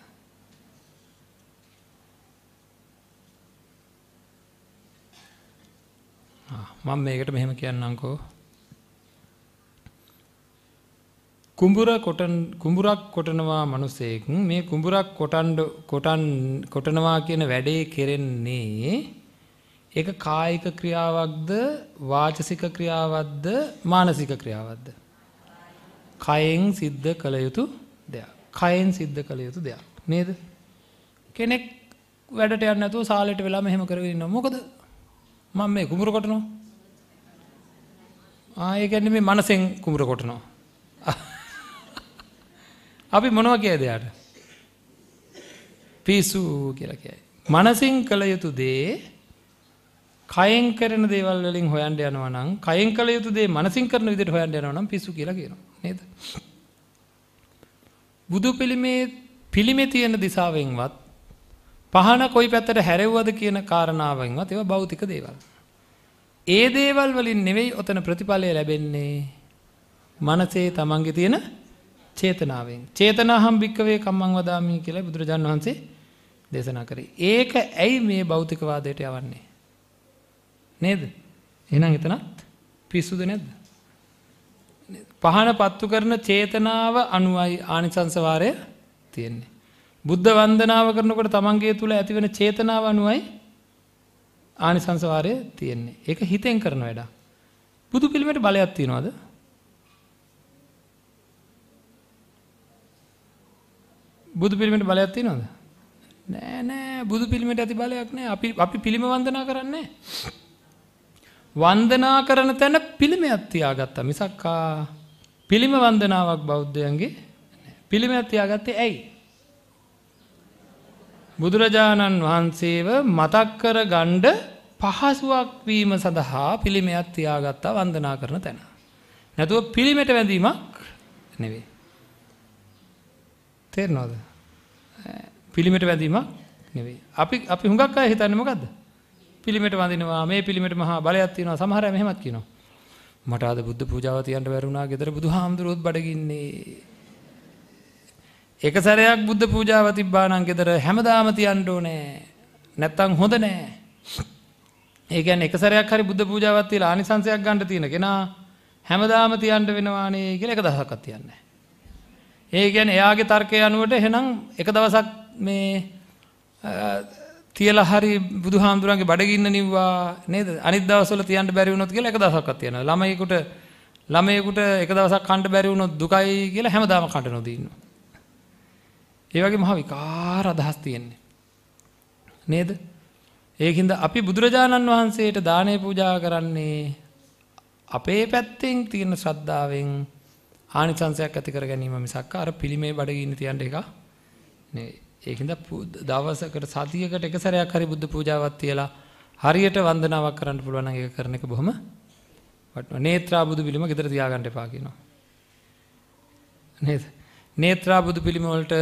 [SPEAKER 1] මම මේකට මෙහෙම කියන්නම්කෝ කුඹුර කුඹුරක් කොටනවා මිනිසෙක් මේ කුඹුරක් කොටන්ඩ කොටන් කොටනවා කියන වැඩේ කෙරෙන්නේ ඒක කායික ක්‍රියාවක්ද වාචසික ක්‍රියාවක්ද මානසික ක්‍රියාවක්ද කයෙන් සිද්ධ කළ යුතු දෙයක් කයෙන් සිද්ධ කළ යුතු දෙයක් නේද කෙනෙක් වැඩට යන්න නැතුව සාලෙට වෙලා මෙහෙම කරගෙන ඉන්නවා මොකද මම මේ කුඹුර කොටනවා ආ ඒ කියන්නේ මේ මනසෙන් කුඹුර කොටනවා අපි මොනව කියද යාට? පිසු කියලා කියයි. මනසින් කළ යුතු දේ කයෙන් කරන දේවල් වලින් හොයන්න යනවා නම් කයෙන් කළ යුතු දේ මනසින් කරන විදිහට හොයන්න යනවා නම් පිසු කියලා කියනවා නේද? බුදු පිළිමේ පිළිමේ තියෙන දිශාවෙන්වත් පහන කොයි පැත්තට හැරෙව්වද කියන කාරණාවෙන්වත් ඒවා භෞතික දේවල්. ඒ දේවල් වලින් නෙවෙයි ඔතන ප්‍රතිඵලය ලැබෙන්නේ. මනසේ තමන්ගේ තියෙන චේතනාවෙන් චේතනාහම් භික්කවේ කම්මං වදාමි කියලා බුදුරජාන් වහන්සේ දේශනා කරේ. ඒක ඇයි මේ භෞතිකවාදයට යවන්නේ? නේද? එහෙනම් එතනත් පිස්සුද නැද්ද? පහන පත්තු කරන චේතනාව අනුවයි ආනිසංසවාරය තියෙන්නේ. බුද්ධ වන්දනාව කරනකොට තමන්ගේ තුල ඇතිවෙන චේතනාව අනුවයි ආනිසංසවාරය තියෙන්නේ. ඒක හිතෙන් කරන වැඩක්. බුදු පිළිමයට බලයක් තියනවාද? බුදු පිළිමයට බලයක් තියෙනවද? නෑ නෑ බුදු පිළිමයට ඇති බලයක් නෑ. අපි අපි පිළිම වන්දනා කරන්නේ වන්දනා කරන තැන පිළිමයක් තියාගත්තා මිසක්කා පිළිම වන්දනාවක් බෞද්ධයන්ගේ පිළිමයක් තියාගත්තේ ඇයි? බුදුරජාණන් වහන්සේව මතක් කර ගණ්ඩ පහසුවක් වීම සඳහා පිළිමයක් තියාගත්තා වන්දනා කරන තැන. නැතුව පිළිමෙට වැඳීමක් නෙවෙයි. තේරෙනවද? පිළිමෙට වැඳීමක් නෙවෙයි. අපි අපි හුඟක් අය හිතන්නේ මොකද්ද? පිළිමෙට වඳිනවා මේ පිළිමෙට මහා බලයක් තියෙනවා සමහර අය මෙහෙමත් කියනවා. මට ආද බුද්ධ පූජාව තියන්න බැරුණා ගෙදර බුදුහාමුදුරුවොත් බඩගින්නේ. එක සැරයක් බුද්ධ පූජාව තිබ්බා නම් ගෙදර හැමදාම තියන්න ඕනේ. නැත්තම් හොඳ නෑ. ඒ කියන්නේ එක සැරයක් හරි බුද්ධ පූජාවක් තියලා ආනිසංශයක් ගන්න තියෙන කෙනා හැමදාම තියන්න වෙනවානේ කියලා එක දහසක්වත් තියන්නේ ඒ ගැන එයාගේ තර්කය අනුවට හෙනම් එක දවසක් මේ තියල හරි බුදු හාමුදුරන්ගේ බඩගින්න නිවා නේද අනිත් දවස්වල තියන්න බැරි වුණොත් කියලා එක දවසක්වත් තියනවා ළමයෙකුට ළමයෙකුට එක දවසක් කන්න බැරි වුණොත් දුකයි කියලා හැමදාම කඩනවා දිනවා ඒ වගේ මහ විකාර අදහස් තියෙන්නේ නේද ඒකින්ද අපි බුදුරජාණන් වහන්සේට දානය පූජා කරන්නේ අපේ පැත්තෙන් තියෙන ශ්‍රද්ධාවෙන් ආනිසංශයක් ඇති කර ගැනීම මිසක් අර පිළිමේ බඩගින්න තියන්න එක නෙවෙයි. ඒකින්ද දවසකට සතියකට එක සැරයක් හරි බුද්ධ පූජාවක් තියලා හරියට වන්දනාවක් කරන්න පුළුවන් නම් ඒක කරන එක බොහොම වටිනවා. නේත්‍රා බුදු පිළිම ගෙදර තියාගන්න එපා කියනවා. නේද? නේත්‍රා බුදු පිළිම වලට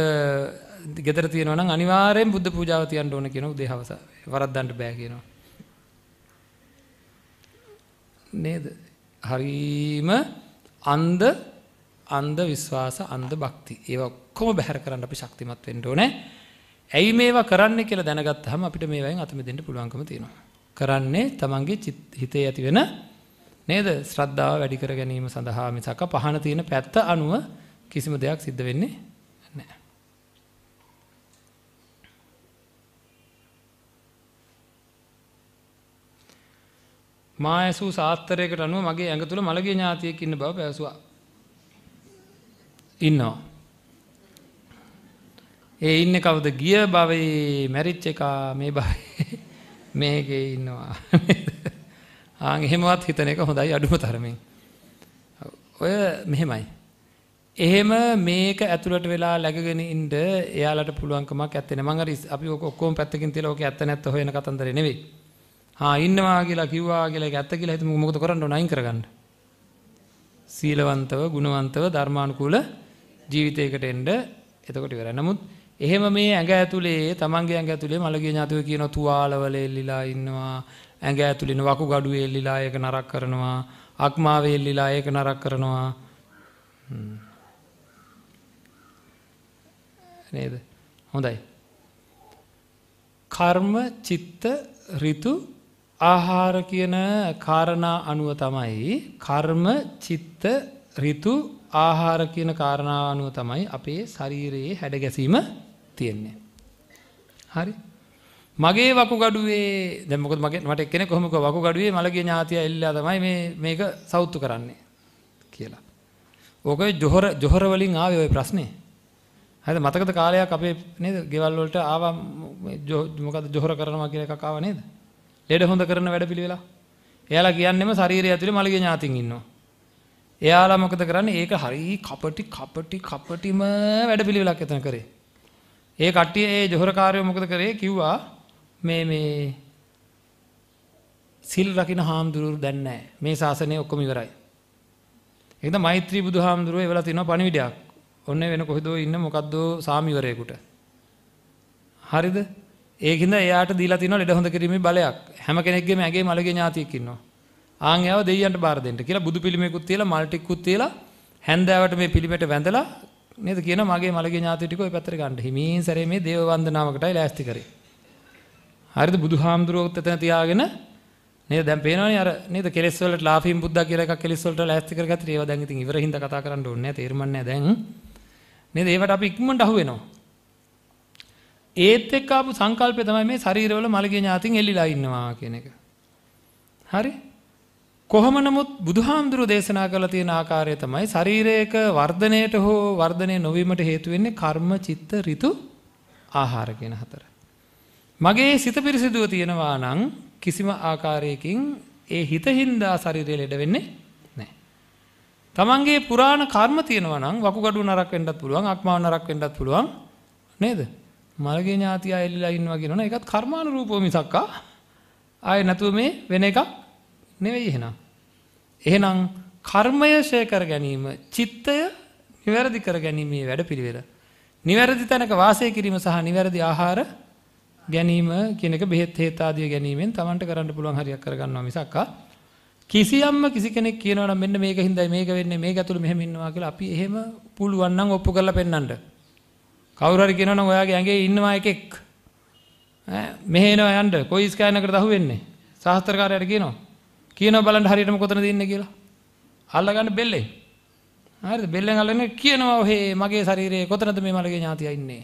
[SPEAKER 1] ගෙදර තියෙනවා නම් අනිවාර්යෙන් බුද්ධ පූජාව තියන්න ඕන කියන උදේ හවස වරද්දන්න බෑ කියනවා. නේද? හරීම අන්ධ අන්ද විශ්වාස අන්ද භක්ති. ඒවා ඔක්කොම බැහැර කරන්න අපි ශක්තිමත් වෙන්න ඕනේ. ඇයි මේවා කරන්න කියලා දැනගත්තාම අපිට මේවෙන් අත මෙදෙන්න පුළුවන්කම තියෙනවා. කරන්නේ Tamange හිතේ ඇති වෙන නේද? ශ්‍රද්ධාව වැඩි කර ගැනීම සඳහා මිසක පහන තියෙන පැත්ත අනුව කිසිම දෙයක් සිද්ධ වෙන්නේ නැහැ. මා ඇසූ සාස්ත්‍රයකට අනුව මගේ ඇඟ තුල මළගිය ඥාතියෙක් ඉන්න බව පැවසුවා. ඉන්නවා. ඒ ඉන්න කවුද ගිය භවයේ මැරිච්ච එක මේ භවයේ මේකේ ඉන්නවා. ආන් එහෙමවත් හිතන එක හොඳයි අඩුම තරමින්. ඔය මෙහෙමයි. එහෙම මේක ඇතුළට වෙලා läගගෙන ඉන්න එයාලට පුළුවන්කමක් ඇත්තේ නැහැ. මම අර අපි ඔක්කොම පැත්තකින් තියලා ඕක ඇත්ත නැත්ත හොයන කතන්දරේ නෙවෙයි. හා ඉන්නවා කියලා කිව්වා කියලා ඒක ඇත්ත කියලා හිතමු මොකද කරන්න ඕන අයින් කරගන්න. සීලවන්තව, ගුණවන්තව, ධර්මානුකූල ජීවිතයකට එන්න එතකොට ඉවරයි. නමුත් එහෙම මේ ඇඟ ඇතුලේ තමන්ගේ ඇඟ ඇතුලේ මළගිය ඥාතයෝ කියන තුවාලවල එල්ලිලා ඉන්නවා. ඇඟ ඇතුලින වකුගඩුවේ එල්ලිලා ඒක නරක කරනවා. අක්මාවේ එල්ලිලා ඒක නරක කරනවා. නේද? හොඳයි. කර්ම, චිත්ත, ඍතු, ආහාර කියන කාරණා අනුව තමයි කර්ම, චිත්ත, ඍතු ආහාර කියන කාරණාව අනුව තමයි අපේ ශරීරයේ හැඩ ගැසීම තියෙන්නේ. හරි. මගේ වකුගඩුවේ දැන් මොකද මගේ මට එක්කෙනෙක් කොහොමද වකුගඩුවේ මලගේ ඥාතිය එල්ලලා තමයි මේ මේක සෞතු කරන්නේ කියලා. ඕකේ ජොහර ජොහර වලින් ආවේ ওই ප්‍රශ්නේ. හරිද මතකද කාලයක් අපේ නේද ගෙවල් වලට ආවා මොකද ජොහර කරනවා කියලා එකක් ආවා නේද? ලෙඩ හොඳ කරන වැඩපිළිවෙලා. එයාලා කියන්නෙම ශරීරය ඇතුලේ මලගේ ඥාතින් ඉන්නවා. එයාලා මොකද කරන්නේ? ඒක හරි කපටි කපටි කපටිම වැඩපිළිවෙලක් එතන කරේ. ඒ කට්ටිය ඒ ජොහරකාරයෝ මොකද කරේ? කිව්වා මේ මේ සිල් රකින්න හාමුදුරුවෝ දැන් නැහැ. මේ ශාසනය ඔක්කොම ඉවරයි. ඒකද මෛත්‍රී බුදුහාමුදුරුවෝ එවලා තිනවා පණිවිඩයක්. ඔන්නේ වෙන කොහෙදෝ ඉන්න මොකද්ද සාමිවරයෙකුට. හරිද? ඒකින්ද එයාට දීලා තිනවා ලෙඩ හොඳ කිරීමේ බලයක්. හැම කෙනෙක්ගේම ඇගේ මළගේ ඥාතියෙක් ඉන්නවා. ආන් යව දෙයියන්ට බාර දෙන්න කියලා බුදු පිළිමයකුත් තියලා මල් ටිකකුත් තියලා හැන්දෑවට මේ පිළිමෙට වැඳලා නේද කියන මගේ මලගේ ඥාති ටික ඔය පැත්තට ගන්න. හිමින් සැරේ මේ දේව වන්දනාවකටයි ලෑස්ති කරේ. හරිද බුදුහාමුදුරුවෝත් එතන තියාගෙන නේද දැන් පේනවනේ අර නේද කෙලස් වලට ලාෆින් බුද්දා කියලා එකක් කෙලස් වලට ලෑස්ති කරගත්තට ඒවා දැන් ඉතින් ඉවර හින්දා කතා කරන්න ඕනේ නැහැ තේරුම්න්නේ නැහැ දැන් නේද ඒවට අපි ඉක්මනට අහු වෙනවා ඒත් එක්ක ආපු සංකල්පය තමයි මේ ශරීරවල මලගේ ඥාතින් එල්ලිලා ඉන්නවා කියන එක හරි කොහොම නමුත් බුදුහාමුදුරු දේශනා කළ තියෙන ආකාරය තමයි ශරීරයක වර්ධනයට හෝ වර්ධනය නොවීමට හේතු වෙන්නේ කර්ම චිත්ත ඍතු ආහාර කියන හතර. මගේ සිත පිරිසිදුව තියෙනවා නම් කිසිම ආකාරයකින් ඒ හිතින්දා ශරීරය ලෙඩ වෙන්නේ නැහැ. තමන්ගේ පුරාණ කර්ම තියෙනවා නම් වකුගඩුව නරක වෙන්නත් පුළුවන්, අක්මාව නරක වෙන්නත් පුළුවන් නේද? මල්ගේ ඥාතිය ඇලිලා ඉන්නවා කියනවනේ ඒකත් කර්මානුරූපව මිසක්කා ආයේ නැතුව මේ වෙන එකක් නෙවෙයි එහෙනම්. එහෙනම් කර්මය ෂය කර ගැනීම චිත්තය නිවැරදි කර ගැනීමේ වැඩපිළිවෙල. නිවැරදි තැනක වාසය කිරීම සහ නිවැරදි ආහාර ගැනීම කෙනෙක් බෙහෙත් හේත් ආදිය ගැනීමෙන් Tamanට කරන්න පුළුවන් හරියක් කරගන්නවා මිසක් කිසියම්ම කිසි කෙනෙක් කියනවා නම් මෙන්න මේක හින්දායි මේක වෙන්නේ මේක ඇතුළේ මෙහෙම ඉන්නවා කියලා අපි එහෙම පුළුවන් නම් ඔප්පු කරලා පෙන්නන්න. කවුරු හරි කියනවා නම් ඔයාගේ ඇඟේ ඉන්නවා එකෙක්. ඈ මෙහෙ එනවා යන්න කොයි ස්කෑනර් එකටද අහුවෙන්නේ? ශාස්ත්‍රකාරයාට කියනවා. කියන බලන්න හරියටම කොතනද ඉන්නේ කියලා. අල්ලගන්න බෙල්ලෙන්. හරිද? බෙල්ලෙන් අල්ලන්නේ කියනවා ඔහේ මගේ ශරීරයේ කොතනද මේ මලගේ ඥාතියා ඉන්නේ?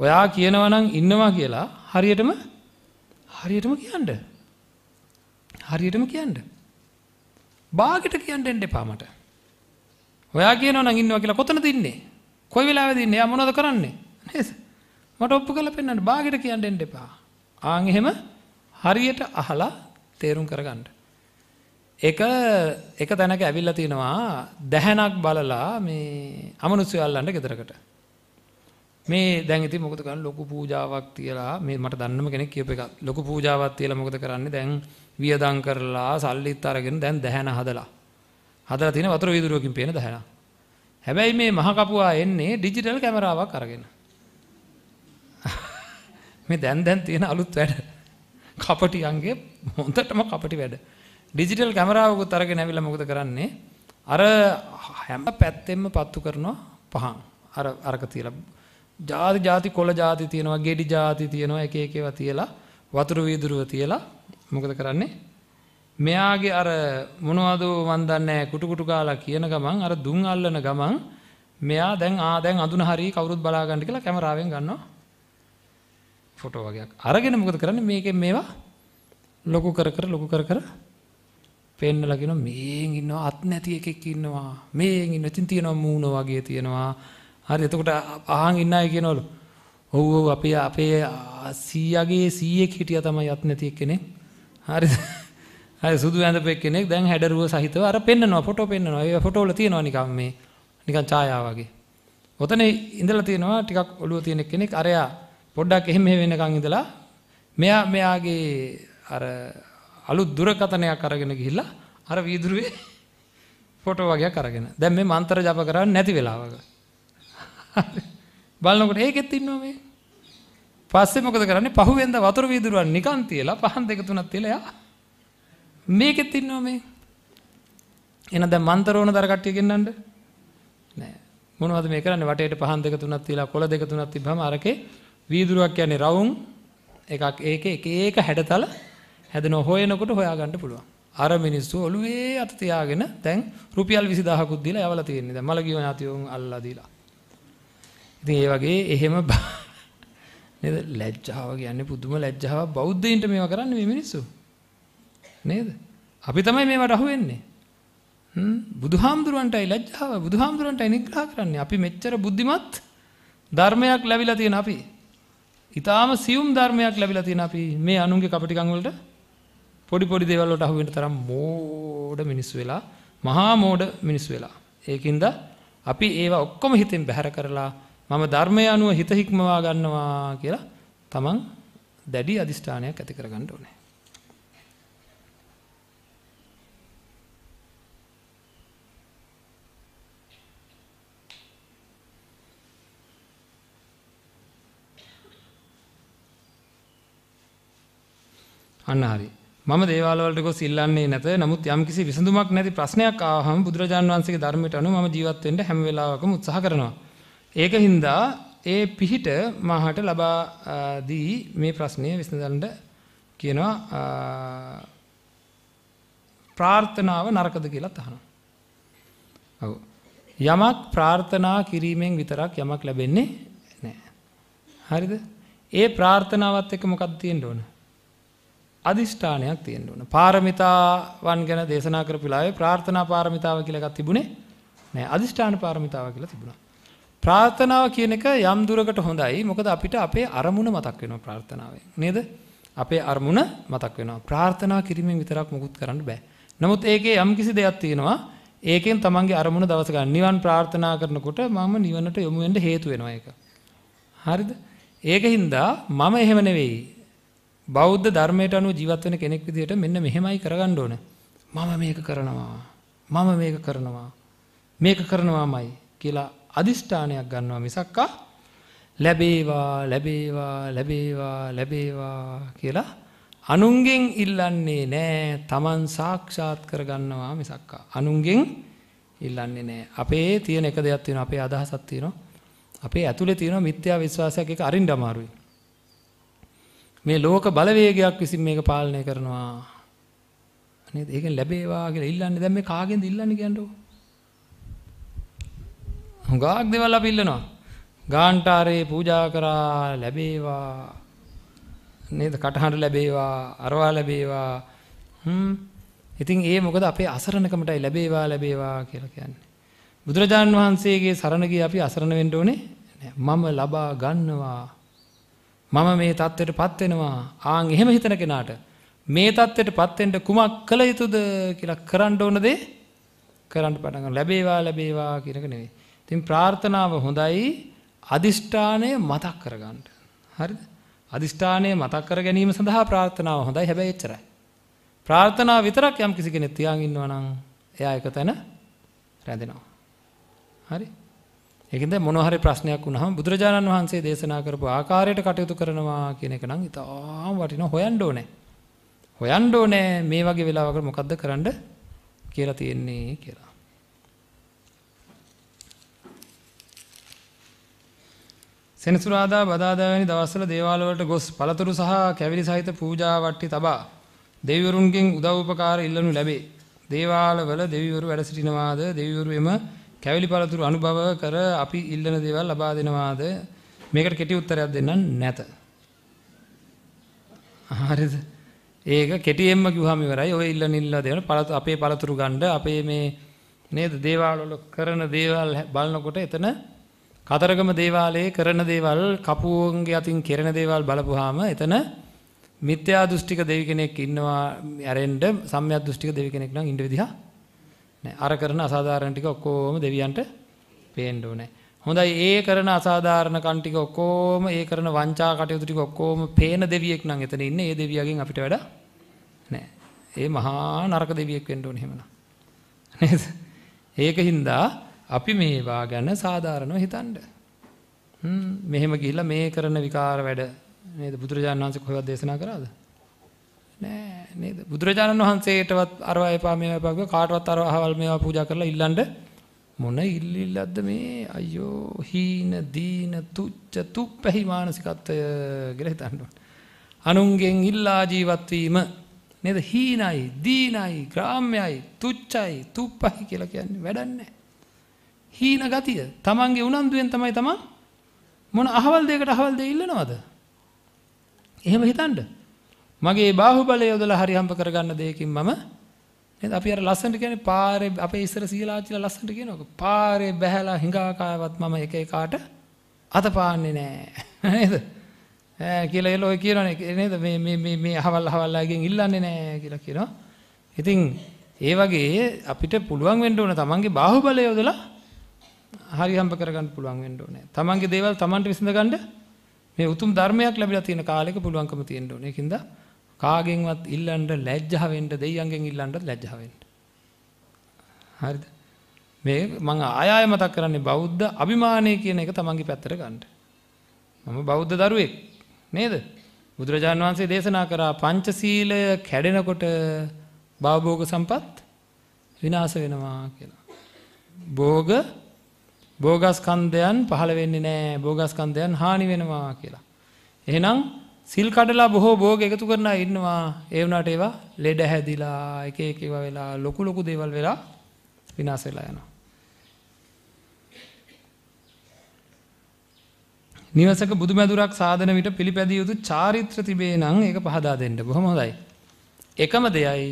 [SPEAKER 1] ඔයා කියනවා නම් ඉන්නවා කියලා හරියටම හරියටම කියන්න. හරියටම කියන්න. බාගෙට කියන්න එන්න එපා මට. ඔයා කියනවා නම් ඉන්නවා කියලා කොතනද ඉන්නේ? කොයි වෙලාවෙද ඉන්නේ? එයා මොනවද කරන්නේ? නේද? මට ඔප්පු කරලා පෙන්නන්න බාගෙට කියන්න එන්න එපා. ආන් එහෙම හරියට අහලා තේරුම් කරගන්න. එක එක තැනක ඇවිල්ලා තිනවා දැහැනක් බලලා මේ අමනුස්සය අල්ලන්න ගෙදරකට. මේ දැන් ඉතින් මොකද කරන්නේ ලොකු පූජාවක් තියලා මේ මට දන්නම කෙනෙක් කියපු එකක්. ලොකු පූජාවක් තියලා මොකද කරන්නේ දැන් වියදම් කරලා සල්ලිත් අරගෙන දැන් දැහැන හදලා. හදලා තියෙන වතුර වීදුරුවකින් පේන දැහැන. හැබැයි මේ මහ කපුවා එන්නේ ඩිජිටල් කැමරාවක් අරගෙන. මේ දැන් දැන් තියෙන අලුත් වැඩ. කපටියන්ගේ හොඳටම කපටි වැඩ. ඩිජිටල් කැමරාවකුත් අරගෙන ඇවිල්ලා මොකද කරන්නේ? අර හැම පැත්තෙම පත්තු කරනවා පහන්. අර අරක තියලා ಜಾති ಜಾති කොළ ಜಾති තියනවා, ගෙඩි ಜಾති තියනවා, එක එක ඒවා තියලා වතුරු වීදුරුව තියලා මොකද කරන්නේ? මෙයාගේ අර මොනවද මන් දන්නේ කුටු කුටු ගාලා කියන ගමන් අර දුම් අල්ලන ගමන් මෙයා දැන් ආ දැන් අඳුන හරිය කවුරුත් බලා ගන්න කියලා කැමරාවෙන් ගන්නවා ෆොටෝ වගේක් අරගෙන මොකද කරන්නේ මේකෙන් මේවා ලොකු කර කර ලොකු කර කර පෙන්නලා කියනවා මේෙන් ඉන්නවා අත් නැති එකෙක් ඉන්නවා මේෙන් ඉන්නවා ඉතින් තියෙනවා මූණ වගේ තියෙනවා හරි එතකොට අහන් ඉන්න අය කියනවලු ඔව් ඔව් අපේ අපේ 100ගේ 100ක් හිටියා තමයි අත් නැති එක්කෙනෙක් හරිද හරි සුදු ඇඳපෙක් කෙනෙක් දැන් හැඩරුව සහිතව අර පෙන්නනවා ෆොටෝ පෙන්නනවා ඒ ෆොටෝ වල තියෙනවා නිකන් මේ නිකන් ඡායා වගේ ඔතන ඉඳලා තියෙනවා ටිකක් ඔළුව තියෙන කෙනෙක් අරයා පොඩ්ඩක් එහෙම එහෙම වෙනකන් ඉඳලා මෙයා මෙයාගේ අර අලුත් දුරකථනයක් අරගෙන ගිහිල්ලා අර වීදුරුවේ ෆොටෝ වගේක් අරගෙන. දැන් මේ මන්ත්‍ර ජප කරන්නේ නැති වෙලාවක. බලනකොට ඒකෙත් ඉන්නවා මේ. පස්සේ මොකද කරන්නේ? පහුවෙන්ද වතුර වීදුරුවක් නිකන් තියලා පහන් දෙක තුනක් තියලා යා. මේකෙත් ඉන්නවා මේ. එහෙනම් දැන් මන්ත්‍ර ඕන දර කට්ටිය ගෙන්නන්න. නෑ. මොනවද මේ කරන්නේ? වටේට පහන් දෙක තුනක් තියලා කොළ දෙක තුනක් තිබ්බම අරකේ වීදුරුවක් කියන්නේ රවුම් එකක් ඒකේ එක එක හැඩතල හැදෙන හොයනකොට හොයාගන්න පුළුවන්. අර මිනිස්සු ඔළුවේ අත තියාගෙන දැන් රුපියල් 20000කුත් දීලා යවලා තියෙන්නේ. දැන් මලගිය ඥාතියෝන් අල්ලලා දීලා. ඉතින් ඒ වගේ එහෙම නේද ලැජ්ජාව කියන්නේ පුදුම ලැජ්ජාවක් බෞද්ධයින්ට මේවා කරන්නේ මේ මිනිස්සු. නේද? අපි තමයි මේවට අහු වෙන්නේ. හ්ම් බුදුහාමුදුරන්ටයි ලැජ්ජාව බුදුහාමුදුරන්ටයි නිග්‍රහ කරන්නේ. අපි මෙච්චර බුද්ධිමත් ධර්මයක් ලැබිලා තියෙන අපි. ඊටාම සියුම් ධර්මයක් ලැබිලා තියෙන අපි මේ අනුන්ගේ කපටිකම් වලට පොඩි පොඩි දේවල්ලට අහුවෙන තරම් මෝඩ මිනිස්සු වෙලා මහා මෝඩ මිනිස්සු වෙලා. ඒකින්ද අපි ඒවා ඔක්කොම හිතෙන් බැහැර කරලා මම ධර්මය අනුව හිත හික්මවා ගන්නවා කියලා තමන් දැඩි අදිෂ්ඨානයක් ඇති කරගන්න ඕනේ. අන්න හරි. මම දේවාල වලට ගොස් ඉල්ලන්නේ නැත. නමුත් යම්කිසි විසඳුමක් නැති ප්‍රශ්නයක් ආවහම බුදුරජාන් වහන්සේගේ ධර්මයට අනුව මම ජීවත් වෙන්න හැම වෙලාවකම උත්සාහ කරනවා. ඒක හින්දා ඒ පිහිට මහට ලබා දී මේ ප්‍රශ්නය විසඳන්න කියනවා ප්‍රාර්ථනාව නරකද කියලා තහනවා. ඔව්. යමක් ප්‍රාර්ථනා කිරීමෙන් විතරක් යමක් ලැබෙන්නේ නැහැ. හරිද? ඒ ප්‍රාර්ථනාවත් එක්ක මොකක්ද තියෙන්න ඕනේ? අදිෂ්ඨානයක් තියෙන්න ඕන. පාරමිතාවන් ගැන දේශනා කරපු වෙලාවේ ප්‍රාර්ථනා පාරමිතාව කියලා එකක් තිබුණේ නෑ. අදිෂ්ඨාන පාරමිතාව කියලා තිබුණා. ප්‍රාර්ථනාව කියන එක යම් දුරකට හොඳයි. මොකද අපිට අපේ අරමුණ මතක් වෙනවා ප්‍රාර්ථනාවෙන්. නේද? අපේ අරමුණ මතක් වෙනවා. ප්‍රාර්ථනා කිරීමෙන් විතරක් මුකුත් කරන්න බෑ. නමුත් ඒකේ යම් කිසි දෙයක් තියෙනවා. ඒකෙන් තමන්ගේ අරමුණ දවස ගන්න. නිවන් ප්‍රාර්ථනා කරනකොට මම නිවනට යොමු වෙන්න හේතු වෙනවා ඒක. හරිද? ඒකින්ද මම එහෙම නෙවෙයි. බෞද්ධ ධර්මයට අනුව ජීවත් වෙන කෙනෙක් විදිහට මෙන්න මෙහෙමයි කරගන්න ඕන. මම මේක කරනවා. මම මේක කරනවා. මේක කරනවාමයි කියලා අදිෂ්ඨානයක් ගන්නවා මිසක්කා ලැබේවා ලැබේවා ලැබේවා ලැබේවා කියලා අනුන්ගෙන් ඉල්ලන්නේ නෑ Taman සාක්ෂාත් කරගන්නවා මිසක්කා අනුන්ගෙන් ඉල්ලන්නේ නෑ අපේ තියෙන එක දෙයක් තියෙනවා අපේ අදහසක් තියෙනවා අපේ ඇතුලේ තියෙන මිත්‍යා විශ්වාසයක් එක අරින්න අමාරුයි මේ ලෝක බලවේගයක් විසින් මේක පාලනය කරනවා. නේද? ඒකෙන් ලැබේවා කියලා ඉල්ලන්නේ දැන් මේ කාගෙන්ද ඉල්ලන්නේ කියන්නේ? හුඟක් දේවල් අපි ඉල්ලනවා. ගාන්ටාරේ පූජා කරා ලැබේවා. නේද? කටහඬ ලැබේවා, අරවා ලැබේවා. හ්ම්. ඉතින් ඒ මොකද අපේ අසරණකමටයි ලැබේවා ලැබේවා කියලා කියන්නේ. බුදුරජාණන් වහන්සේගේ සරණ ගිය අපි අසරණ වෙන්න ඕනේ. මම ලබා ගන්නවා. මම මේ தත්ත්වයට පත් වෙනවා. ආන් එහෙම හිතන කෙනාට මේ தත්ත්වයට පත් වෙන්න කුමක් කළ යුතුද කියලා කරන්න ඕන දේ කරන්න පටන් ගන්න. ලැබේවා ලැබේවා කියන එක නෙවෙයි. ඉතින් ප්‍රාර්ථනාව හොඳයි අදිෂ්ඨානය මතක් කරගන්න. හරිද? අදිෂ්ඨානය මතක් කර ගැනීම සඳහා ප්‍රාර්ථනාව හොඳයි හැබැයි එච්චරයි. ප්‍රාර්ථනාව විතරක් යම් කිසි කෙනෙක් තියාගෙන ඉන්නවා නම් එයා එක තැන රැඳෙනවා. හරි? ඒකෙන්ද මොන හරි ප්‍රශ්නයක් වුණාම බුදුරජාණන් වහන්සේ දේශනා කරපු ආකාරයට කටයුතු කරනවා කියන එක නම් ඉතාම වටිනවා හොයන්න ඕනේ. හොයන්න ඕනේ මේ වගේ වෙලාවක මොකද්ද කරන්න කියලා තියෙන්නේ කියලා. සෙනසුරාදා බදාදා වැනි දවස්වල දේවාල වලට ගොස් පළතුරු සහ කැවිලි සහිත පූජා වට්ටි තබා දෙවිවරුන්ගෙන් උදව් උපකාර ඉල්ලනු ලැබේ. දේවාල වල දෙවිවරු වැඩ සිටිනවාද? දෙවිවරු එම කැවිලි පළතුරු අනුභව කර අපි ඉල්ලන දේවල් ලබා දෙනවාද? මේකට කෙටි උත්තරයක් දෙන්නම් නැත. හරිද? ඒක කෙටියෙන්ම කිව්වම ඉවරයි. ඔය ඉල්ලන ඉල්ලා දේවල් පළතුරු අපේ පළතුරු ගන්න අපේ මේ නේද දේවාල වල කරන දේවල් බලනකොට එතන කතරගම දේවාලයේ කරන දේවල් කපුවන්ගේ අතින් කෙරෙන දේවල් බලපුවාම එතන මිත්‍යා දෘෂ්ටික දෙවි කෙනෙක් ඉන්නවා ඇරෙන්න සම්‍යක් දෘෂ්ටික දෙවි කෙනෙක් නම් ඉන්න විදිහ නෑ අර කරන අසාධාරණ ටික ඔක්කොම දෙවියන්ට පේන්න ඕනේ. හොඳයි ඒ කරන අසාධාරණ කන් ටික ඔක්කොම ඒ කරන වංචා කටයුතු ටික ඔක්කොම පේන දෙවියෙක් නම් එතන ඉන්නේ. ඒ දෙවියාගෙන් අපිට වැඩ නෑ. ඒ මහා නරක දෙවියෙක් වෙන්න ඕනේ එහෙමනම්. නේද? ඒකින්ද අපි මේවා ගැන සාධාරණව හිතන්න. හ්ම් මෙහෙම ගිහිල්ලා මේ කරන විකාර වැඩ නේද බුදුරජාණන් වහන්සේ කොහෙවත් දේශනා කරාද? නෑ නේද? බුදුරජාණන් වහන්සේටවත් අරවා එපා මේවා එපා කිව්වා කාටවත් අරවා අහවල් මේවා පූජා කරලා ඉල්ලන්න මොන ඉල්ලිල්ලක්ද මේ? අයියෝ හීන දීන තුච්ච තුප්පහි මානසිකත්වය කියලා හිතන්න ඕන. අනුන්ගෙන් ඉල්ලා ජීවත් වීම නේද? හීනයි, දීනයි, ග්‍රාම්‍යයි, තුච්චයි, තුප්පහි කියලා කියන්නේ වැඩක් නෑ. හීන ගතිය. Tamange උනන්දුවෙන් තමයි තමන් මොන අහවල් දෙයකට අහවල් දෙය ඉල්ලනවද? එහෙම හිතන්නේ මගේ බාහුබලය යොදලා හරි හම්බ කරගන්න දෙයකින් මම නේද අපි අර ලස්සනට කියන්නේ පාරේ අපේ ඉස්සර සීලාචිලා ලස්සනට කියනවා පාරේ බැහැලා හිඟාකායවත් මම එක එකාට අතපාන්නේ නෑ නේද ඈ කියලා ඒ ලෝකේ කියනවනේ නේද මේ මේ මේ මේ අහවල් අහවල්ලාගෙන් ඉල්ලන්නේ නෑ කියලා කියනවා ඉතින් ඒ වගේ අපිට පුළුවන් වෙන්න ඕන තමන්ගේ බාහුබලය යොදලා හරි හම්බ කරගන්න පුළුවන් වෙන්න ඕනේ තමන්ගේ දේවල් තමන්ට විසඳ ගන්න මේ උතුම් ධර්මයක් ලැබිලා තියෙන කාලෙක පුළුවන්කම තියෙන්න ඕනේ ඒකින්දා කාගෙන්වත් ඉල්ලන්න ලැජ්ජා වෙන්න දෙයියන්ගෙන් ඉල්ලන්නත් ලැජ්ජා වෙන්න. හරිද? මේ මම ආය ආය මතක් කරන්නේ බෞද්ධ අභිමානය කියන එක තමන්ගේ පැත්තට ගන්න. මම බෞද්ධ දරුවෙක් නේද? බුදුරජාණන් වහන්සේ දේශනා කරා පංචශීලය කැඩෙනකොට භවභෝග සම්පත් විනාශ වෙනවා කියලා. භෝග භෝගස්කන්ධයන් පහළ වෙන්නේ නැහැ. භෝගස්කන්ධයන් හානි වෙනවා කියලා. එහෙනම් සිල් කඩලා බොහෝ භෝග එකතු කරන ඉන්නවා ඒවනට ඒවා ලෙඩ හැදිලා එක එක වෙලා ලොකු ලොකු දේවල් වෙලා විනාසෙලා යනවා. නිවසක බුදුමැදුරක් සාධන විට පිළිපැදිය යුතු චාරිත්‍ර තිබේ නම් ඒක පහදා දෙන්න බොහොම හොඳයි. එකම දෙයයි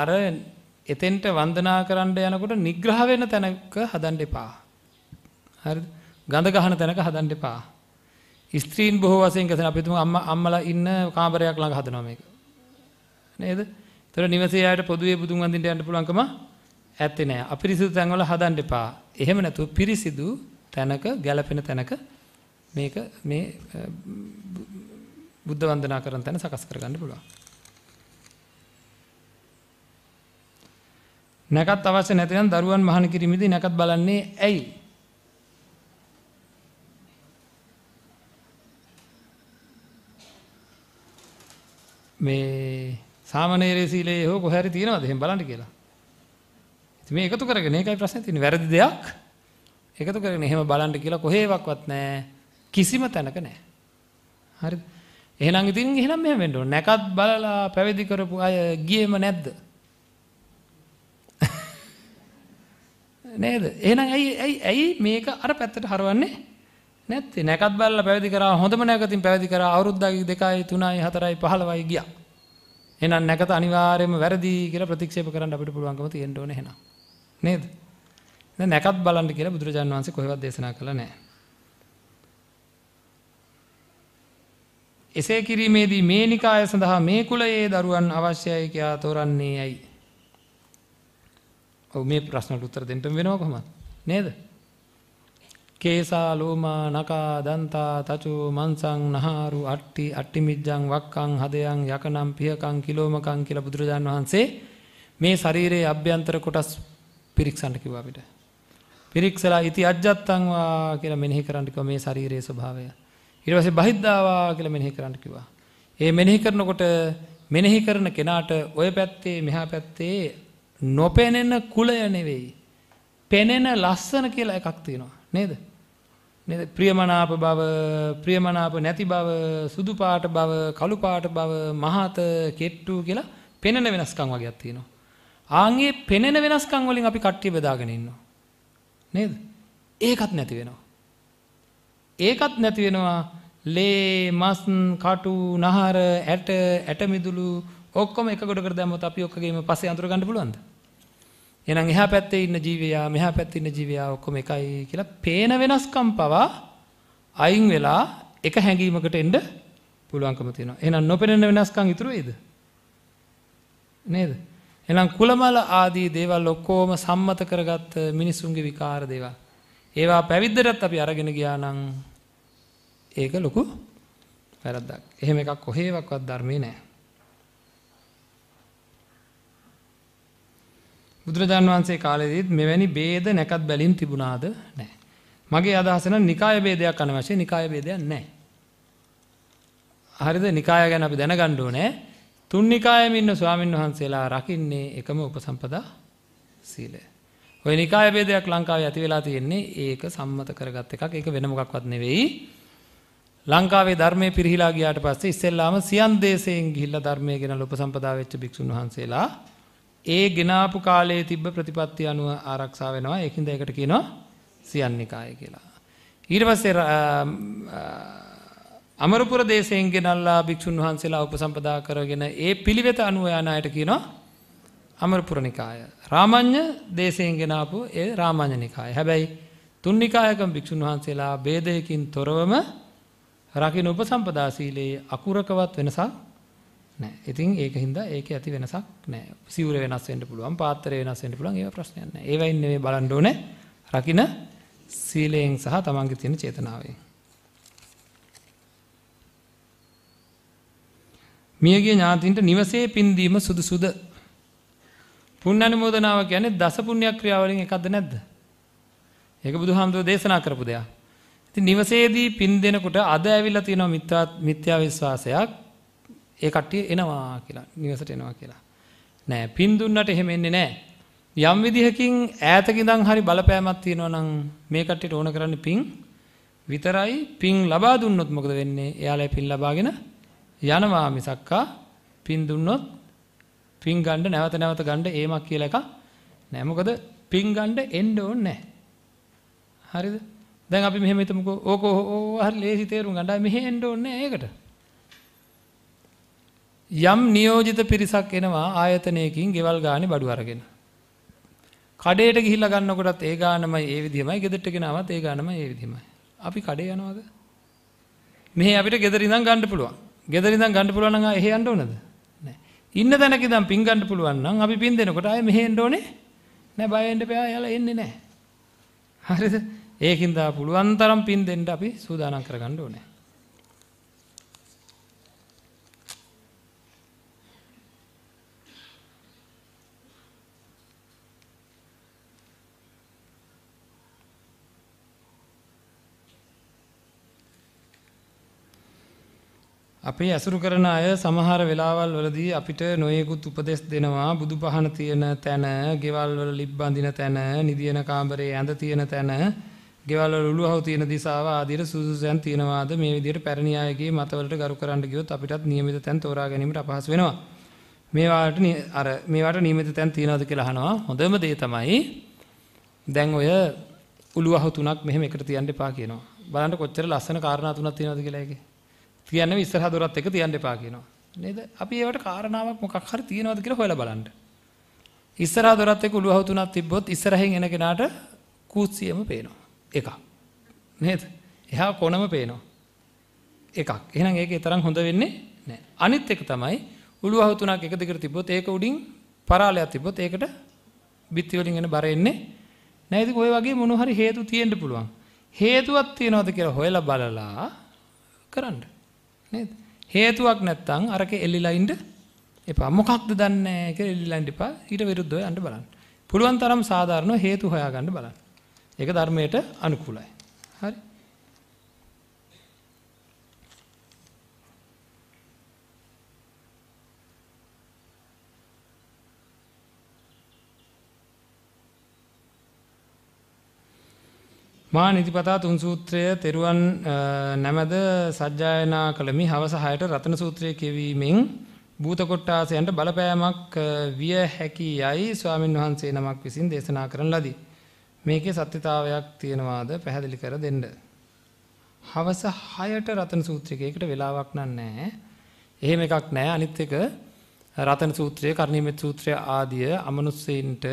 [SPEAKER 1] අර එතෙන්ට වන්දනා කරන්න යනකොට නිග්‍රහ වෙන තැනක හදන්න එපා. හරිද? ගඳ ගහන තැනක හදන්න එපා. ස්ත්‍රීන් බොහෝ වශයෙන් ගැසෙන අපි තුමු අම්මා අම්මලා ඉන්න කාමරයක් ළඟ හදනවා මේක. නේද? ඒතර නිවසේ ආයට පොදුවේ බුදුන් වඳින්න යන්න පුළුවන්කම ඇත්තේ නෑ. අපිරිසිදු තැන්වල හදන්න එපා. එහෙම නැතුව පිරිසිදු තැනක ගැළපෙන තැනක මේක මේ බුද්ධ වන්දනා කරන තැන සකස් කරගන්න පුළුවන්. නැකත් අවශ්‍ය නැතිනම් දරුවන් මහාන කිරීමේදී නැකත් බලන්නේ ඇයි? මේ සාමනීරේ සීලයේ හෝ කොහේ හරි තියෙනවද එහෙම බලන්න කියලා. ඉතින් මේ එකතු කරගෙන ඒකයි ප්‍රශ්නේ තියෙන්නේ. වැරදි දෙයක් එකතු කරගෙන එහෙම බලන්න කියලා කොහේවත්වත් නැහැ. කිසිම තැනක නැහැ. හරිද? එහෙනම් ඉතින් එහෙනම් මෙහෙම වෙන්න ඕන. නැකත් බලලා පැවිදි කරපු අය ගියේම නැද්ද? නේද? එහෙනම් ඇයි ඇයි ඇයි මේක අර පැත්තට හරවන්නේ? නැත්තේ නැකත් බලලා පැවිදි කරා හොඳම නැකතින් පැවිදි කරා අවුරුද්දයි 2යි 3යි 4යි 15යි ගියා. එහෙනම් නැකත අනිවාර්යයෙන්ම වැරදි කියලා ප්‍රතික්ෂේප කරන්න අපිට පුළුවන්කම තියෙන්න ඕනේ එහෙනම්. නේද? දැන් නැකත් බලන්න කියලා බුදුරජාන් වහන්සේ කොහෙවත් දේශනා කළා නැහැ. එසේ කිරීමේදී මේ නිකාය සඳහා මේ කුලයේ දරුවන් අවශ්‍යයි කියා තෝරන්නේ ඇයි? ඔව් මේ ප්‍රශ්නට උත්තර දෙන්න වෙනවා කොහමද? නේද? කේසා ලෝමා නකා දන්තා තචෝ මන්සං නහාරු අට්ටි අට්ටිමිජ්ජං වක්කං හදයන් යකනම් පියකං කිලෝමකං කියලා බුදුරජාන් වහන්සේ මේ ශරීරයේ අභ්‍යන්තර කොටස් පිරික්සන්න කිව්වා අපිට. පිරික්සලා ඉති අජ්ජත්තං වා කියලා මෙනෙහි කරන්න කිව්වා මේ ශරීරයේ ස්වභාවය. ඊට පස්සේ බහිද්ධා වා කියලා මෙනෙහි කරන්න කිව්වා. ඒ මෙනෙහි කරනකොට මෙනෙහි කරන කෙනාට ඔය පැත්තේ මෙහා පැත්තේ නොපෙනෙන කුලය නෙවෙයි. පෙනෙන ලස්සන කියලා එකක් තියෙනවා. නේද? නේද ප්‍රියමනාප බව ප්‍රියමනාප නැති බව සුදු පාට බව කළු පාට බව මහත කෙට්ටු කියලා පෙනෙන වෙනස්කම් වගේක් තියෙනවා ආන්ගේ පෙනෙන වෙනස්කම් වලින් අපි කට්ටිය බෙදාගෙන ඉන්නවා නේද ඒකත් නැති වෙනවා ඒකත් නැති වෙනවා ලේ මස් කටු නහර ඇට ඇට මිදුළු ඔක්කොම එක ගොඩකට දැම්මොත් අපි ඔක්කොගේම පස්සේ අඳුර ගන්න පුළුවන්ද එහෙනම් එහා පැත්තේ ඉන්න ජීවයා මෙහා පැත්තේ ඉන්න ජීවයා ඔක්කොම එකයි කියලා පේන වෙනස්කම් පවා අයින් වෙලා එක හැඟීමකට එන්න පුළුවන්කම තියෙනවා. එහෙනම් නොපෙනෙන වෙනස්කම් ඉතුරු වෙයිද? නේද? එහෙනම් කුලමල ආදී දේවල් ඔක්කොම සම්මත කරගත් මිනිසුන්ගේ විකාර දේවල්. ඒවා පැවිද්දටත් අපි අරගෙන ගියා නම් ඒක ලොකු වැරද්දක්. එහෙම එකක් කොහේවත් ධර්මේ නැහැ. බුදුරජාන් වහන්සේ කාලෙදීත් මෙවැනි ભેද නැකත් බැලීම් තිබුණාද? නැහැ. මගේ අදහස නම් නිකාය ભેදයක් අනවශ්‍ය නිකාය ભેදයක් නැහැ. හරිද? නිකාය ගැන අපි දැනගන්න ඕනේ. තුන් නිකායෙම ඉන්න ස්වාමින් වහන්සේලා රකින්නේ එකම උපසම්පදා සීලය. ওই නිකාය ભેදයක් ලංකාවේ ඇති වෙලා තියෙන්නේ ඒක සම්මත කරගත් එකක්. ඒක වෙන මොකක්වත් නෙවෙයි. ලංකාවේ ධර්මයේ පිරිහිලා ගියාට පස්සේ ඉස්සෙල්ලාම සියම් දේශයෙන් ගිහිල්ලා ධර්මයේ ගැන උපසම්පදා වෙච්ච භික්ෂුන් වහන්සේලා ඒ ගෙනාපු කාලයේ තිබ්බ ප්‍රතිපත්ති අනුව ආරක්ෂා වෙනවා ඒකින්ද ඒකට කියනවා සියන්නිකාය කියලා. ඊට පස්සේ අමරපුර දේශයෙන් ගෙනල්ලා භික්ෂුන් වහන්සේලා උපසම්පදා කරගෙන ඒ පිළිවෙත අනුව යන අයට කියනවා අමරපුර නිකාය. රාමඤ්ඤ දේශයෙන් ගෙනාපු ඒ රාමඤ්ඤ නිකාය. හැබැයි තුන් නිකායකම භික්ෂුන් වහන්සේලා ભેදයකින් තොරවම රකින්න උපසම්පදා සීලයේ අකුරකවත් වෙනසක් නැහැ. ඉතින් ඒක හින්දා ඒකේ ඇති වෙනසක් නැහැ. සිවුර වෙනස් වෙන්න පුළුවන්, පාත්‍රය වෙනස් වෙන්න පුළුවන්, ඒව ප්‍රශ්නයක් නැහැ. ඒවයින් නෙමෙයි බලන්න ඕනේ. රකින්න සීලයෙන් සහ තමන්ගේ තියෙන චේතනාවෙන්. මියගේ ඥාතින්ට නිවසේ පින්දීම සුදුසුද? පුණ්‍ය අනුමෝදනාව කියන්නේ දස පුණ්‍ය ක්‍රියාවලින් එකක්ද නැද්ද? ඒක බුදුහාමුදුරෝ දේශනා කරපු දෙයක්. ඉතින් නිවසේදී පින් දෙනකොට අද ඇවිල්ලා තියෙනවා මිත්‍යා විශ්වාසයක්. ඒ කට්ටිය එනවා කියලා නිවසට එනවා කියලා. නෑ පින් දුන්නට එහෙම එන්නේ නෑ. යම් විදිහකින් ඈතකින්දන් හරි බලපෑමක් තියෙනවා නම් මේ කට්ටියට ඕන කරන්නේ පින් විතරයි. පින් ලබා දුන්නොත් මොකද වෙන්නේ? එයාලා පින් ලබාගෙන යනවා මිසක්කා පින් දුන්නොත් පින් ගන්න නැවත නැවත ගන්න ඒමක් කියලා එක නෑ. මොකද පින් ගන්න එන්න ඕනේ නෑ. හරිද? දැන් අපි මෙහෙම හිතමුකෝ ඕක හරි ලේසි තේරුම් ගන්න. මෙහෙ එන්න ඕනේ නෑ ඒකට. යම් නියෝජිත පිරිසක් එනවා ආයතනයකින් ගෙවල් ගානේ බඩු අරගෙන. කඩේට ගිහිල්ලා ගන්නකොටත් ඒ ගානමයි ඒ විදිහමයි ගෙදරට ගෙනාවත් ඒ ගානමයි ඒ විදිහමයි. අපි කඩේ යනවද? මෙහි අපිට ගෙදර ඉඳන් ගන්න පුළුවන්. ගෙදර ඉඳන් ගන්න පුළුවන් නම් එහෙ යන්න ඕනද? නෑ. ඉන්න තැනක ඉඳන් පින් ගන්න පුළුවන් නම් අපි පින් දෙනකොට ආයේ මෙහෙ එන්න ඕනේ. නෑ බය වෙන්න එපා. එයාලා එන්නේ නෑ. හරිද? ඒකින්දා පුළුවන් තරම් පින් දෙන්න අපි සූදානම් කරගන්න ඕනේ. අපේ ඇසුරු කරන අය සමහර වෙලාවල් වලදී අපිට නොයෙකුත් උපදෙස් දෙනවා බුදු පහන තියෙන තැන, ගෙවල් වල ලිප් බඳින තැන, නිදින කාමරේ ඇඳ තියෙන තැන, ගෙවල් වල උළුහව තියෙන දිශාව ආදියට සුසුසයන් තියනවාද මේ විදිහට පැරණි අයගේ මතවලට ගරු කරන්න ගියොත් අපිටත් නියමිත තැන් තෝරා ගැනීමට අපහසු වෙනවා. මේවාට අර මේවාට නියමිත තැන් තියනවාද කියලා අහනවා. හොඳම දේ තමයි දැන් ඔය උළුහව තුනක් මෙහෙම එකට තියන්න එපා කියනවා. බලන්න කොච්චර ලස්සන කාරණා තුනක් තියනවාද කියලා ඒකේ. කියන්න ඉස්සරහ දොරත් එක තියන්න එපා කියනවා. නේද? අපි ඒවට කාරණාවක් මොකක් හරි තියනවද කියලා හොයලා බලන්න. ඉස්සරහ දොරත් එක උළුහව තුනක් තිබ්බොත් ඉස්සරහින් එන කෙනාට කූස්සියම පේනවා. එකක්. නේද? එහා කොනම පේනවා. එකක්. එහෙනම් ඒකේ තරම් හොඳ වෙන්නේ නැහැ. අනිත් එක තමයි උළුහව තුනක් එක දිගට තිබ්බොත් ඒක උඩින් පරාලයක් තිබ්බොත් ඒකට බිත්ති වලින් එන බර එන්නේ නැහැ. ඉතින් ඔය වගේ මොන හරි හේතු තියෙන්න පුළුවන්. හේතුවක් තියනවද කියලා හොයලා බලලා කරන්න. නේද? හේතුවක් නැත්තම් අරක එල්ලිලා ඉන්න එපා. මොකක්ද දන්නේ කියලා එල්ලිලා ඉන්න එපා. ඊට විරුද්ධව යන්න බලන්න. පුළුවන් තරම් සාධාරණව හේතු හොයාගන්න බලන්න. ඒක ධර්මයට අනුකූලයි. මා නිතිපතා තුන් සූත්‍රය තෙරුවන් නැමද සජ්ජායනා කළමි හවස 6ට රතන සූත්‍රය කියවීමෙන් භූත කොට්ටාසයන්ට බලපෑමක් විය හැකි යයි ස්වාමින් වහන්සේ නමක් විසින් දේශනා කරන ලදී. මේකේ සත්‍යතාවයක් තියෙනවාද පැහැදිලි කර දෙන්න. හවස 6ට රතන සූත්‍රයකයකට වෙලාවක් නැහැ. එහෙම එකක් නැහැ. අනිත් එක රතන සූත්‍රය, කර්ණීමේ සූත්‍රය ආදිය අමනුස්සයින්ට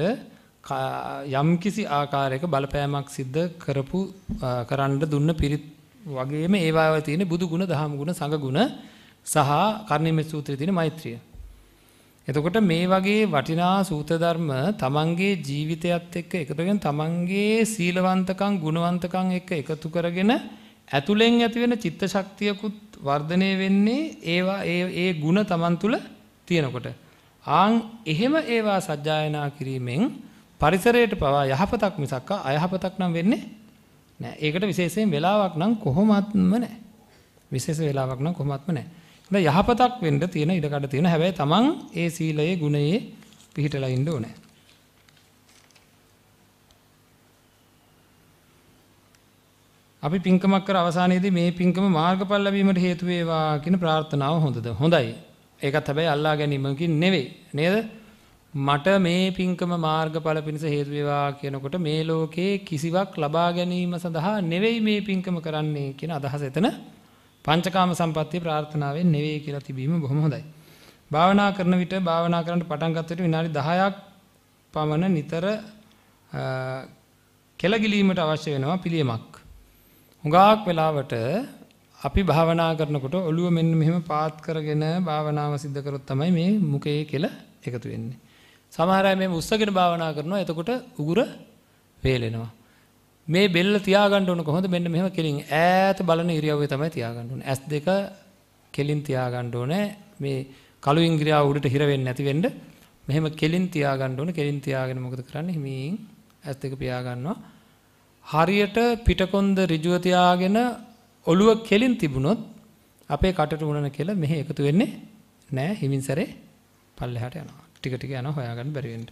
[SPEAKER 1] යම්කිසි ආකාරයක බලපෑමක් සිද්ධ කරපු කරන්න දුන්න පිරිත් වගේම ඒවාව තියෙන බුදු ගුණ දහම් ගුණ සංඝ ගුණ සහ කර්ණීමේ සූත්‍රයේ තියෙන මෛත්‍රිය. එතකොට මේ වගේ වටිනා සූත්‍ර ධර්ම තමන්ගේ ජීවිතයත් එක්ක එකතු කරගෙන තමන්ගේ සීලවන්තකම් ගුණවන්තකම් එක්ක එකතු කරගෙන ඇතුලෙන් ඇති වෙන චිත්ත ශක්තියකුත් වර්ධනය වෙන්නේ ඒවා ඒ ඒ ಗುಣ තමන් තුල තියෙනකොට ආන් එහෙම ඒවා සජ්ජායනා කිරීමෙන් පරිසරයට පවා යහපතක් මිසක් අයහපතක් නම් වෙන්නේ නෑ. ඒකට විශේෂයෙන් වෙලාවක් නම් කොහොමත්ම නෑ. විශේෂ වෙලාවක් නම් කොහොමත්ම නෑ. ඒ යහපතක් වෙන්න තියෙන ඉඩකඩ තියෙන හැබැයි තමන් ඒ සීලයේ ගුණයේ පිහිටලා ඉන්න ඕනේ. අපි පින්කමක් කර අවසානයේදී මේ පින්කම මාර්ගඵල ලැබීමට හේතු වේවා කියන ප්‍රාර්ථනාව හොඳද? හොඳයි. ඒකත් හැබැයි අල්ලා ගැනීමකින් නෙවෙයි. නේද? මට මේ පින්කම මාර්ගඵල පිණිස හේතු වේවා කියනකොට මේ ලෝකේ කිසිවක් ලබා ගැනීම සඳහා නෙවෙයි මේ පින්කම කරන්නේ කියන අදහස එතන පංචකාම සම්පත්තිය ප්‍රාර්ථනාවෙන් නෙවෙයි කියලා තිබීම බොහොම හොඳයි. භාවනා කරන විට භාවනා කරන්න පටන් ගන්නකොට විනාඩි 10ක් පමණ නිතර කෙලගිලීමට අවශ්‍ය වෙනවා පිළියමක්. හුඟාක් වෙලාවට අපි භාවනා කරනකොට ඔළුව මෙන්න මෙහෙම පාත් කරගෙන භාවනාව සිද්ධ කරොත් තමයි මේ මුඛයේ කෙල එකතු වෙන්නේ. සමහර අය මේ උස්සගෙන භාවනා කරනවා. එතකොට උගුර වේලෙනවා. මේ බෙල්ල තියාගන්න ඕන කොහොමද? මෙන්න මෙහෙම කෙලින් ඈත බලන ඉරියව්වේ තමයි තියාගන්න ඕනේ. S2 කෙලින් තියාගන්න ඕනේ. මේ කළු ඉන්ද්‍රියාව උඩට හිර වෙන්නේ නැති වෙන්න මෙහෙම කෙලින් තියාගන්න ඕන. කෙලින් තියාගෙන මොකද කරන්නේ? හිමින් S2 පියාගන්නවා. හරියට පිටකොන්ද ඍජුව තියාගෙන ඔළුව කෙලින් තිබුණොත් අපේ කටට උනන කියලා මෙහෙ එකතු වෙන්නේ නෑ හිමින් සැරේ පල්ලෙහාට යනවා. ටික ටික යන හොයාගන්න බැරි වෙන්න.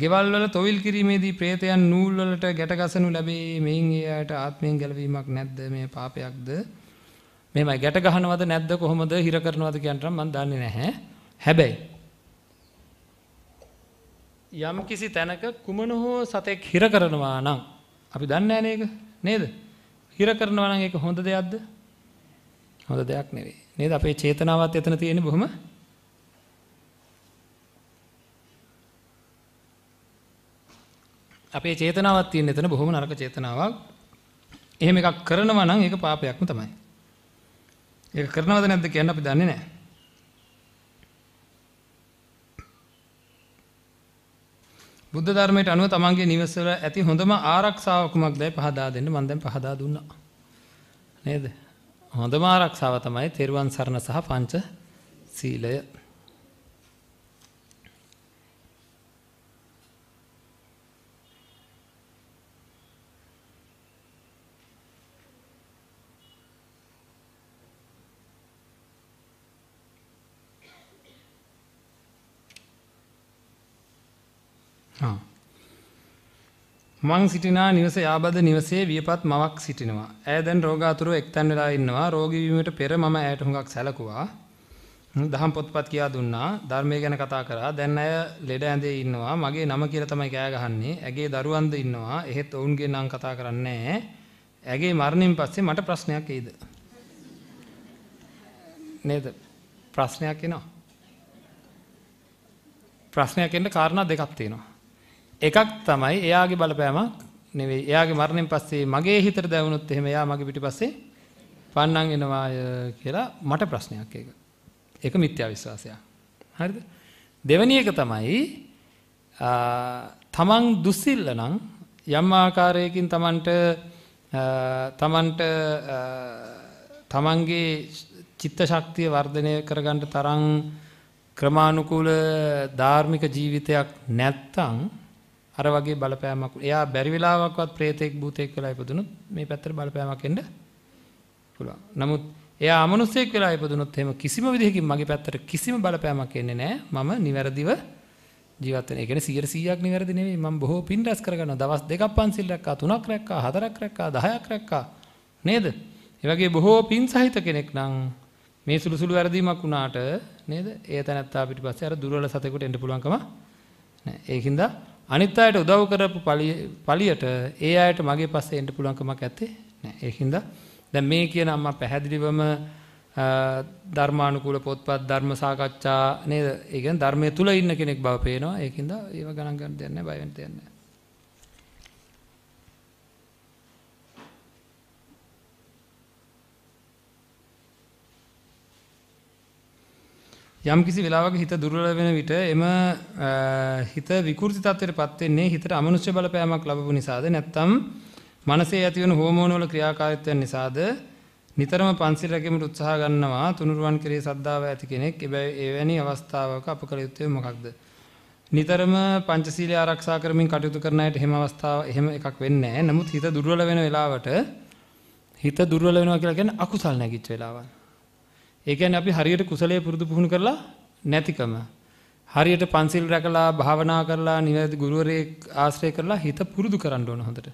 [SPEAKER 1] ගෙවල් වල තොවිල් කිරීමේදී പ്രേතයන් නූල් වලට ගැටගසනු ලැබේ. මෙයින් එයාට ආත්මයෙන් ගැලවීමක් නැද්ද? මේ පාපයක්ද? මෙහෙමයි ගැට ගහනවද නැද්ද කොහොමද හිර කරනවද කියන්නම් මම දන්නේ නැහැ. හැබැයි යම් කිසි තැනක කුමන හෝ සතෙක් හිර කරනවා නම් අපි දන්නේ නැහැ නේද? හිර කරනවා නම් ඒක හොඳ දෙයක්ද? හොඳ දෙයක් නෙවෙයි. නේද? අපේ චේතනාවත් එතන තියෙන්නේ බොහොම අපේ චේතනාවක් තියෙන එතන බොහොම නරක චේතනාවක්. එහෙම එකක් කරනවා නම් ඒක පාපයක්ම තමයි. ඒක කරනවද නැද්ද කියන්න අපි දන්නේ නැහැ. බුද්ධ ධර්මයට අනුව තමන්ගේ නිවසවල ඇති හොඳම ආරක්ෂාව කුමක්දයි පහදා දෙන්න මම දැන් පහදා දුන්නා. නේද? හොඳම ආරක්ෂාව තමයි තෙරුවන් සරණ සහ පංච සීලය. මං සිටිනා නිවස යාබද නිවසේ වියපත් මවක් සිටිනවා. ඇය දැන් රෝගාතුරව එක්තැන් වෙලා ඉන්නවා. රෝගී වීමට පෙර මම ඇයට හුඟක් සැලකුවා. දහම් පොත්පත් කියා දුන්නා. ධර්මය ගැන කතා කරා. දැන් ඇය ලෙඩ ඇඳේ ඉන්නවා. මගේ නම කියලා තමයි කෑ ගහන්නේ. ඇගේ දරුවන්ද ඉන්නවා. එහෙත් ඔවුන්ගේ නම් කතා කරන්නේ ඇගේ මරණයෙන් පස්සේ මට ප්‍රශ්නයක් එයිද? නේද? ප්‍රශ්නයක් එනවා. ප්‍රශ්නයක් එන්න කාරණා දෙකක් තියෙනවා. එකක් තමයි එයාගේ බලපෑමක් නෙවෙයි. එයාගේ මරණයෙන් පස්සේ මගේ හිතට දැවුනොත් එහෙම එයා මගේ පිටිපස්සේ පන්නන් එනවාය කියලා මට ප්‍රශ්නයක් ඒක. ඒක මිත්‍යා විශ්වාසයක්. හරිද? දෙවැනි එක තමයි තමන් දුස්සීල නම් යම් ආකාරයකින් තමන්ට තමන්ට තමන්ගේ චිත්ත ශක්තිය වර්ධනය කරගන්න තරම් ක්‍රමානුකූල ධාර්මික ජීවිතයක් නැත්තම් අර වගේ බලපෑමක් එයා බැරි වෙලාවකවත් ප්‍රේතෙක් භූතෙක් වෙලා ඉපදුනොත් මේ පැත්තට බලපෑමක් එන්න පුළුවන්. නමුත් එයා අමනුස්සයෙක් වෙලා ඉපදුනොත් එහෙම කිසිම විදිහකින් මගේ පැත්තට කිසිම බලපෑමක් එන්නේ නැහැ. මම නිවැරදිව ජීවත් වෙන. ඒ කියන්නේ 100ක් නිවැරදි නෙවෙයි. මම බොහෝ පින් රැස් කරගන්නවා. දවස් දෙකක් පන්සිල් රැක්කා, තුනක් රැක්කා, හතරක් රැක්කා, 10ක් රැක්කා. නේද? ඒ වගේ බොහෝ පින් සහිත කෙනෙක් නම් මේ සුළු සුළු වැරදීමක් වුණාට නේද? ඒ තැනත්තා පිටිපස්සේ අර දුර්වල සතෙකුට එන්න පුළුවන්කම නැහැ. ඒකින්දා අනිත් අයට උදව් කරපු පලියට ඒ අයට මගේ පස්සේ එන්ට පුළුවන්කමක් ඇත්තේ එහින්ද දැ මේ කියන අම්ම පැහැදිලිවම ධර්මානුකූල පොත්පත් ධර්ම සාකච්ඡා නේද ඒගෙන් ධර්මය තුළ ඉන්න කෙනෙක් බව පේනවා ඒකින්ද ඒව ගණන්ගන්න දෙන්න බයවන්තයන්නේ යම්කිසි වෙලාවක හිත දුර්වල වෙන විට එම හිත විකෘති තත්ත්වයටපත් වෙන්නේ හිතට අමනුෂ්‍ය බලපෑමක් ලැබුණු නිසාද නැත්නම් මනසේ ඇතිවන හෝමෝනවල ක්‍රියාකාරීත්වයන් නිසාද නිතරම පන්සිල් රැකීමට උත්සාහ ගන්නවා තුනුරුවන් කෙරෙහි සද්ධාව ඇති කෙනෙක් එවැනි අවස්ථාවක අප කළ යුත්තේ මොකක්ද නිතරම පංචශීලය ආරක්ෂා කරමින් කටයුතු කරන අයට එහෙම අවස්ථාව එහෙම එකක් වෙන්නේ නැහැ නමුත් හිත දුර්වල වෙන වෙලාවට හිත දුර්වල වෙනවා කියලා කියන්නේ අකුසල් නැගිච්ච වෙලාවල් ඒ කියන්නේ අපි හරියට කුසලයේ පුරුදු පුහුණු කරලා නැතිකම. හරියට පන්සිල් රැකලා භාවනා කරලා නිවැරදි ගුරුවරයෙක් ආශ්‍රය කරලා හිත පුරුදු කරන්න ඕන හොඳට.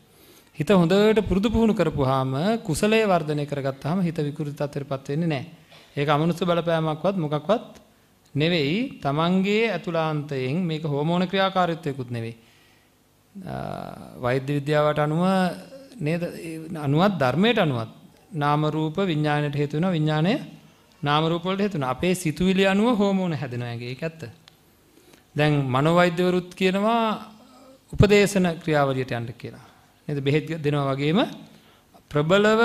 [SPEAKER 1] හිත හොඳට පුරුදු පුහුණු කරපුවාම කුසලයේ වර්ධනය කරගත්තාම හිත විකෘති තත්ත්වයටපත් වෙන්නේ නැහැ. ඒක අමනුෂ්‍ය බලපෑමක්වත් මොකක්වත් නෙවෙයි. Tamange අතුලාන්තයෙන් මේක හෝමෝන ක්‍රියාකාරීත්වයකුත් නෙවෙයි. වෛද්‍ය විද්‍යාවට අනුව නේද අනුවත් ධර්මයට අනුවත් නාම රූප විඥාණයට හේතු වෙනවා විඥාණය නාමරූපොලට හතුන අපේ සිතුවිලි අනුව හෝමෝන හැදෙනයගේ ඇත්ත. දැන් මනොවෛද්‍යවරුත් කියනවා උපදේශන ක්‍රියාවලියට යන්ට කියලා. එද බෙහෙත් දෙනවා වගේම ප්‍රබලව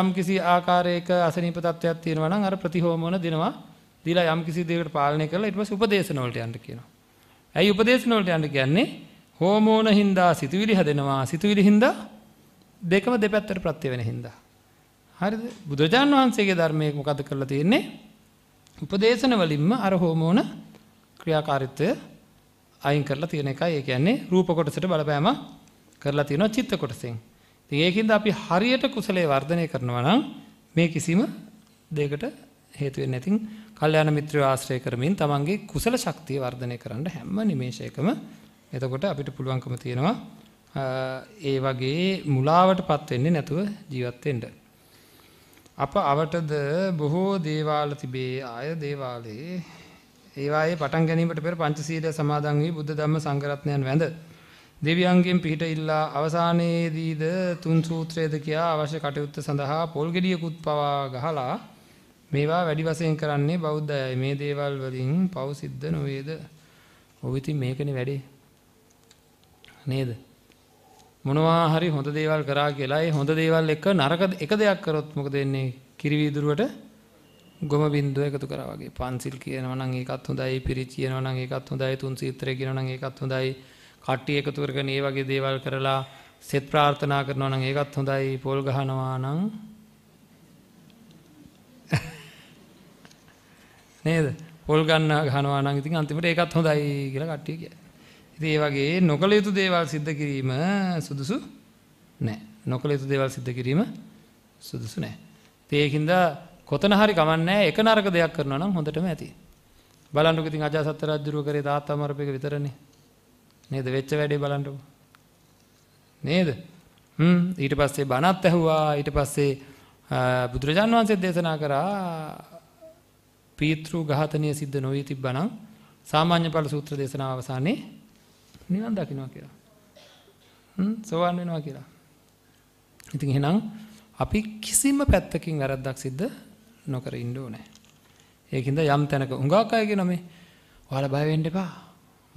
[SPEAKER 1] යම් කිසි ආකාරයක අසනීප තත්ත්වයක් තියෙනවා නම් අර ප්‍රතිහෝමෝන දෙනවා දීලා යම් කිසි දෙයකට පාලනය කරලා ඊට පස්සේ උපදේශන වලට යන්න කියනවා. ඇයි උපදේශන වලට යන්න කියන්නේ? හෝමෝන හින්දා සිතුවිලි හැදෙනවා. සිතුවිලි හින්දා දෙකම දෙපැත්තට ප්‍රත්‍ය වෙන හින්දා. හරිද බුදුරජාණන් වහන්සේගේ ධර්මය මොකද කරලා තියෙන්නේ උපදේශන වලින්ම අර හෝමෝන ක්‍රියාකාරීත්වය අයින් කරලා තියෙන එකයි ඒ කියන්නේ රූප කොටසට බලපෑම කරලා තියෙනවා චිත්ත කොටසෙන්. ඉතින් ඒකින්ද අපි හරියට කුසලයේ වර්ධනය කරනවා නම් මේ කිසිම දෙයකට හේතු වෙන්නේ නැතිනම් කල්යාණ මිත්‍රය ආශ්‍රය කරමින් තමන්ගේ කුසල ශක්තිය වර්ධනය කරන්න හැම නිමේෂයකම එතකොට අපිට පුළුවන්කම තියෙනවා ඒ වගේ මුලාවටපත් වෙන්නේ නැතුව ජීවත් වෙන්න. අප අවටද බොහෝ දේවාල තිබේ ආය දේවාලේ ඒවායේ පටන් ගැනීමට පෙර පංචශීලය සමාදන් වී බුද්ධ ධම්ම සංඝ රත්නයන් වැඳ දෙවියන්ගෙන් පිහිට ඉල්ලා අවසානයේදීද තුන් සූත්‍රයේද කියා අවශ්‍ය කටයුත්ත සඳහා පොල් ගෙඩියකුත් පවා ගහලා මේවා වැඩි වශයෙන් කරන්නේ බෞද්ධයයි මේ දේවල් වලින් පෞ සිද්ධ නොවේද ඔවිතින් මේකනේ වැඩේ නේද මොනවා හරි හොඳ දේවල් කරා කියලා ඒ හොඳ දේවල් එක නරක එක දෙයක් කරොත් මොකද වෙන්නේ? කිරිවිදුරුවට ගොම බින්දුව එකතු කරා වගේ. පන්සිල් කියනවා නම් ඒකත් හොඳයි, පිරිච් කියනවා නම් ඒකත් හොඳයි, තුන් සීත්‍රය කියනවා නම් ඒකත් හොඳයි. කට්ටි එකතු කරගෙන ඒ වගේ දේවල් කරලා සෙත් ප්‍රාර්ථනා කරනවා නම් ඒකත් හොඳයි, පොල් ගහනවා නම් නේද? පොල් ගන්න ගහනවා නම් ඉතින් අන්තිමට ඒකත් හොඳයි කියලා කට්ටිය කියයි. ඒ වගේ නොකළ යුතු දේවල් සිද්ධ කිරීම සුදුසු නෑ. නොකළ යුතු දේවල් සිද්ධ කිරීම සුදුසු නෑ. ඒකින්ද කොතන හරි කමන්නේ එක නරක දෙයක් කරනවා නම් හොඳටම ඇති. බලන්නකෝ ඉතින් අජාසත් රජුරුව කරේ තාත්තා මරපේක විතරනේ. නේද? වෙච්ච වැඩේ බලන්නකෝ. නේද? හ්ම් ඊට පස්සේ බණත් ඇහුවා ඊට පස්සේ බුදුරජාන් වහන්සේ දේශනා කරා පීතෘ ඝාතනීය සිද්ධ නොවී තිබ්බනම් සාමාන්‍ය ඵල සූත්‍ර දේශනාව අවසානයේ නිවන් දකින්නවා කියලා. හ්ම් සෝවන් වෙනවා කියලා. ඉතින් එහෙනම් අපි කිසිම පැත්තකින් වැරද්දක් සිද්ධ නොකර ඉන්න ඕනේ. ඒකින්ද යම් තැනක හුඟක් අය කියන මේ ඔයාලා බය වෙන්න එපා.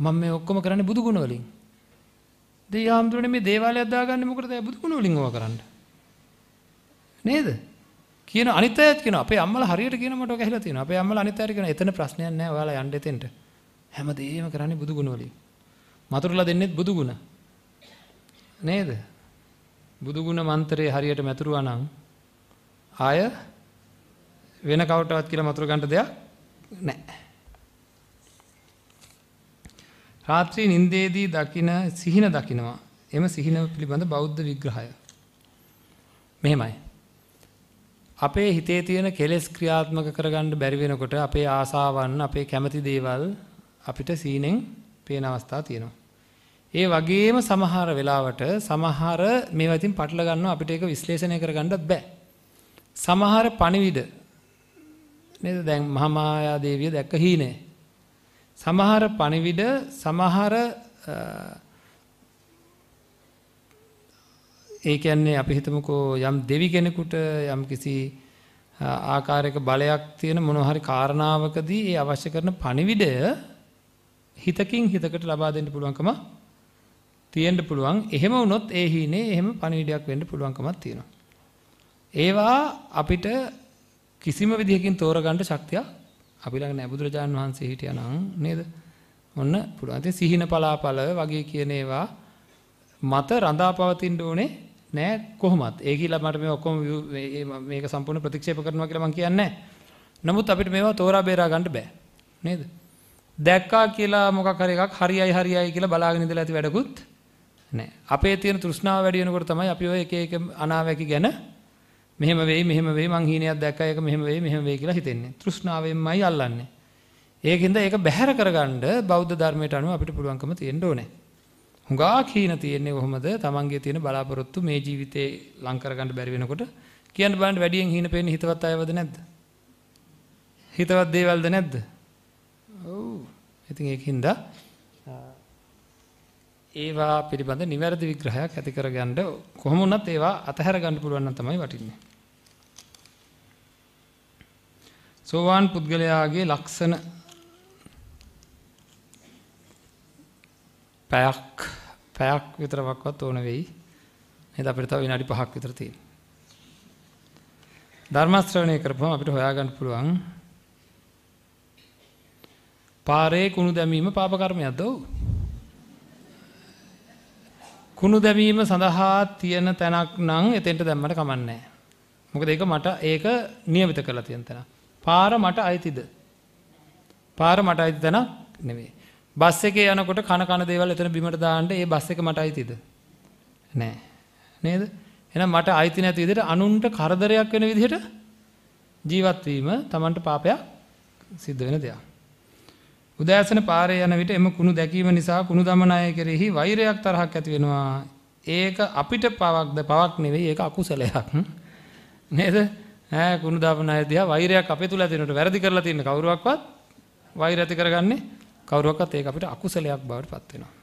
[SPEAKER 1] මම මේ ඔක්කොම කරන්නේ බුදු ගුණ වලින්. දෙයාම්තුනේ මේ දේවාලයක් දාගන්නේ මොකටද? බුදු ගුණ වලින් ඕවා කරන්න. නේද? කියන අනිත් අයත් කියන අපේ අම්මලා හරියට කියන මට ඔක ඇහිලා තියෙනවා. අපේ අම්මලා අනිත් අයට කියන එතන ප්‍රශ්නයක් නැහැ. ඔයාලා යන්න එතෙන්ට. හැමදේම කරන්නේ බුදු ගුණ වලින්. මතුරුලා දෙන්නෙත් බුදු ගුණ. නේද? බුදු ගුණ මන්ත්‍රේ හරියට මතුරුවා නම් ආය වෙන කවටවත් කියලා මතුරු ගන්න දෙයක් නැහැ. රාත්‍රී නින්දේදී දකින සිහින දකිනවා. එම සිහින පිළිබඳ බෞද්ධ විග්‍රහය. මෙහෙමයි. අපේ හිතේ තියෙන කෙලෙස් ක්‍රියාත්මක කරගන්න බැරි වෙනකොට අපේ ආසාවන් අපේ කැමති දේවල් අපිට සීනෙන් පේන අවස්ථා තියෙනවා. ඒ වගේම සමහර වෙලාවට සමහර මේවා ඉතින් පටල ගන්නවා අපිට ඒක විශ්ලේෂණය කරගන්න බෑ. සමහර පණිවිඩ නේද දැන් මහමායා දේවිය දැක්ක හීනේ. සමහර පණිවිඩ සමහර ඒ කියන්නේ අපි හිතමුකෝ යම් දෙවි කෙනෙකුට යම් කිසි ආකාරයක බලයක් තියෙන මොන හරි කාරණාවකදී ඒ අවශ්‍ය කරන පණිවිඩය හිතකින් හිතකට ලබා දෙන්න පුළුවන්කම තියෙන්න පුළුවන්. එහෙම වුණොත් ඒ හීනේ එහෙම පණිවිඩයක් වෙන්න පුළුවන්කමක් තියෙනවා. ඒවා අපිට කිසිම විදිහකින් තෝරගන්න ශක්තිය අපි ළඟ නැහැ. බුදුරජාන් වහන්සේ හිටියානම් නේද? ඔන්න පුළුවන්. ඉතින් සිහින පලාපල වගේ කියන ඒවා මත රඳා පවතින්න ඕනේ නෑ කොහොමත්. ඒ කියලා මට මේ ඔක්කොම මේක සම්පූර්ණ ප්‍රතික්ෂේප කරනවා කියලා මම කියන්නේ නමුත් අපිට මේවා තෝරා බේරා ගන්න බෑ. නේද? දැක්කා කියලා මොකක් හරි එකක් හරියයි හරියයි කියලා බලාගෙන ඉඳලා ඇති වැඩකුත් නෑ. අපේ තියෙන තෘෂ්ණාව වැඩි වෙනකොට තමයි අපි ඔය එක එක අනාවැකි ගැන මෙහෙම වෙයි මෙහෙම වෙයි මං හීනයක් දැක්කා ඒක මෙහෙම වෙයි මෙහෙම වෙයි කියලා හිතෙන්නේ. තෘෂ්ණාවෙන්මයි අල්ලන්නේ. ඒකින්ද ඒක බැහැර කරගන්න බෞද්ධ ධර්මයට අනුව අපිට පුළුවන්කම තියෙන්න ඕනේ. හුඟක් හීන තියෙන්නේ කොහොමද? Tamanගේ තියෙන බලාපොරොත්තු මේ ජීවිතේ ලං කරගන්න බැරි වෙනකොට කියන්න බලන්න වැඩියෙන් හීන පේන්නේ හිතවත් අයවද නැද්ද? හිතවත් දේවල්ද නැද්ද? ඔව්. ඉතින් ඒකින්ද ඒවා පිළිබඳ නිවැරදි විග්‍රහයක් ඇති කරගන්න කොහොම වුණත් ඒවා අතහැර ගන්න පුළුවන් නම් තමයි වටින්නේ. සෝවාන් පුද්ගලයාගේ ලක්ෂණ පැයක් පැයක් විතරක්වත් ඕන වෙයි. නේද අපිට තව විනාඩි 5ක් විතර තියෙනවා. ධර්ම ශ්‍රවණය කරපුවම අපිට හොයාගන්න පුළුවන් පාරේ කුණු දැමීම පාප කර්මයක්ද? ඔව්. කුණු දැමීම සඳහා තියෙන තැනක් නම් එතෙන්ට දැම්මට කමන්නේ මොකද ඒක මට ඒක નિયમિત කරලා තියෙන තැන. පාර මට අයිතිද? පාර මට අයිති තැනක් නෙවෙයි. බස් එකේ යනකොට කන කන දේවල් එතන බිමට දාන්න ඒ බස් එක මට අයිතිද? නෑ. නේද? එහෙනම් මට අයිති නැති විදිහට අනුන්ට කරදරයක් වෙන විදිහට ජීවත් වීම Tamanට පාපයක් සිද්ධ වෙන දෙයක්. උදෑසන පාරේ යන විට එම කුණු දැකීම නිසා කුණු දමන අය කෙරෙහි වෛරයක් තරහක් ඇති වෙනවා. ඒක අපිට පවක්ද පවක් නෙවෙයි ඒක අකුසලයක්. නේද? ඈ කුණු දමන අය දිහා වෛරයක් අපේ තුල ඇතිනට වැරදි කරලා තියෙන කවුරුවක්වත් වෛර ඇති කරගන්නේ කවුරුවක්වත් ඒක අපිට අකුසලයක් බවට පත් වෙනවා.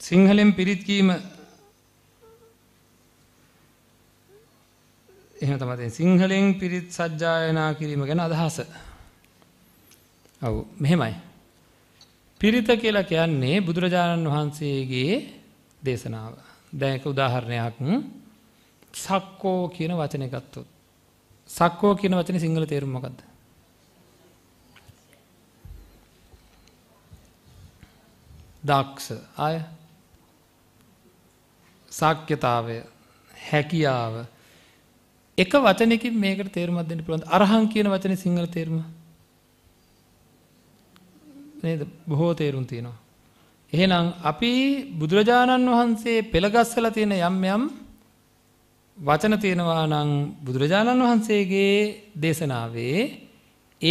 [SPEAKER 1] සිංහලෙන් පිරිත් කීම එහෙම තමයි සිංහලෙන් පිරිත් සජ්ජායනා කිරීම ගැන අදහස. ඔව් මෙහෙමයි. පිරිත කියලා කියන්නේ බුදුරජාණන් වහන්සේගේ දේශනාව. දැන් එක උදාහරණයක් සක්කෝ කියන වචනේ ගත්තොත්. සක්කෝ කියන වචනේ සිංහල තේරුම මොකද්ද? දක්ෂ අය සාක්්‍යතාවය හැකියාව එක වචනකින් මේකට තේරුමක් දෙන්න පුළුවන්. අරහං කියන වචනේ සිංහල තේරුම නේද? බොහෝ තේරුම් තියෙනවා. එහෙනම් අපි බුදුරජාණන් වහන්සේ පෙළගස්සලා තියෙන යම් යම් වචන තියෙනවා නම් බුදුරජාණන් වහන්සේගේ දේශනාවේ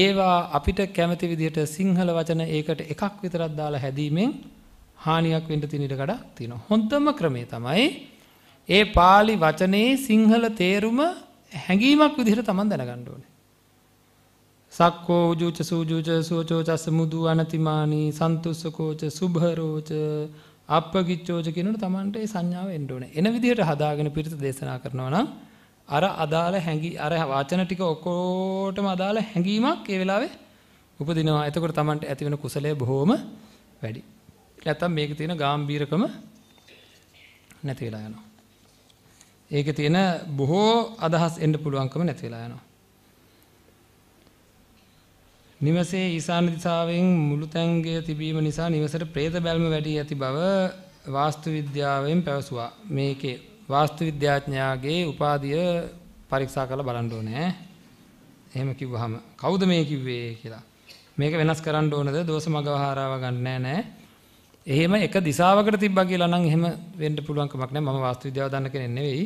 [SPEAKER 1] ඒවා අපිට කැමති විදිහට සිංහල වචන ඒකට එකක් විතරක් දාලා හැදීමෙන් හානියක් වෙන්න තියෙන ඉඩ කඩක් තියෙනවා. හොඳම ක්‍රමය තමයි ඒ pāli වචනේ සිංහල තේරුම හැඟීමක් විදිහට තමන් දැනගන්න ඕනේ. සක්කෝ උජුච සූජුච සෝචෝ චස්ස මුදු අනතිමානී සන්තුස්සකෝච සුභරෝච අපගිච්චෝච කියනට තමන්ට ඒ සංඥාව එන්න ඕනේ. එන විදිහට හදාගෙන පිරිත දේශනා කරනවා නම් අර අදාළ හැඟි අර වචන ටික ඔක්කොටම අදාළ හැඟීමක් ඒ වෙලාවේ උපදිනවා. එතකොට තමන්ට ඇති වෙන කුසලය බොහොම වැඩි. නැත්තම් මේක තියෙන ගැඹීරකම නැති වෙලා යනවා. ඒකේ තියෙන බොහෝ අදහස් එන්න පුළුවන්කම නැති වෙලා යනවා. නිවසේ ඊසාන දිශාවෙන් මුළු තැංගය තිබීම නිසා නිවසට പ്രേත බැල්ම වැඩි ඇති බව වාස්තු විද්‍යාවෙන් පැවසුවා. මේකේ වාස්තු විද්‍යාඥයාගේ උපාධිය පරීක්ෂා කරලා බලන්න ඕනේ. එහෙම කිව්වහම කවුද මේ කිව්වේ කියලා. මේක වෙනස් කරන්න ඕනද? දෝෂ මගවහාරාව ගන්න නෑ නෑ. එහෙම එක දිශාවකට තිබ්බා කියලා නම් එහෙම වෙන්න පුළුවන් කමක් නැහැ. මම වාස්තු විද්‍යාව දන්න කෙනෙක් නෙවෙයි.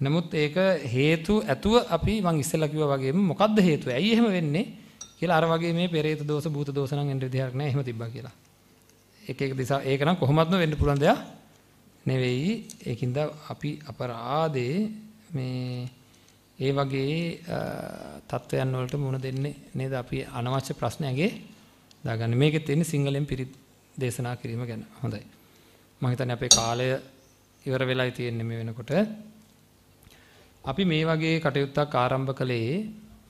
[SPEAKER 1] නමුත් ඒක හේතු ඇතුව අපි මං ඉස්සෙල්ලා කිව්වා වගේම මොකද්ද හේතුව? ඇයි එහෙම වෙන්නේ කියලා අර වගේ මේ පෙරේත දෝෂ භූත දෝෂ නම් එන්න විදිහක් නැහැ. එහෙම තිබ්බා කියලා. එක එක දිශා ඒක නම් කොහොමත්ම වෙන්න පුළුවන් දෙයක් නෙවෙයි. ඒකින්ද අපි අපරාධේ මේ ඒ වගේ තත්ත්වයන් වලට මුහුණ දෙන්නේ නේද අපි අනවශ්‍ය ප්‍රශ්න ඇගේ දාගන්න මේකේ තියෙන සිංහලෙන් පිරිත් දේශනා කිරීම ගැන. හොඳයි. මම හිතන්නේ අපේ කාලය ඉවර වෙලායි තියෙන්නේ මේ වෙනකොට. අපි මේ වගේ කටයුත්තක් ආරම්භ කළේ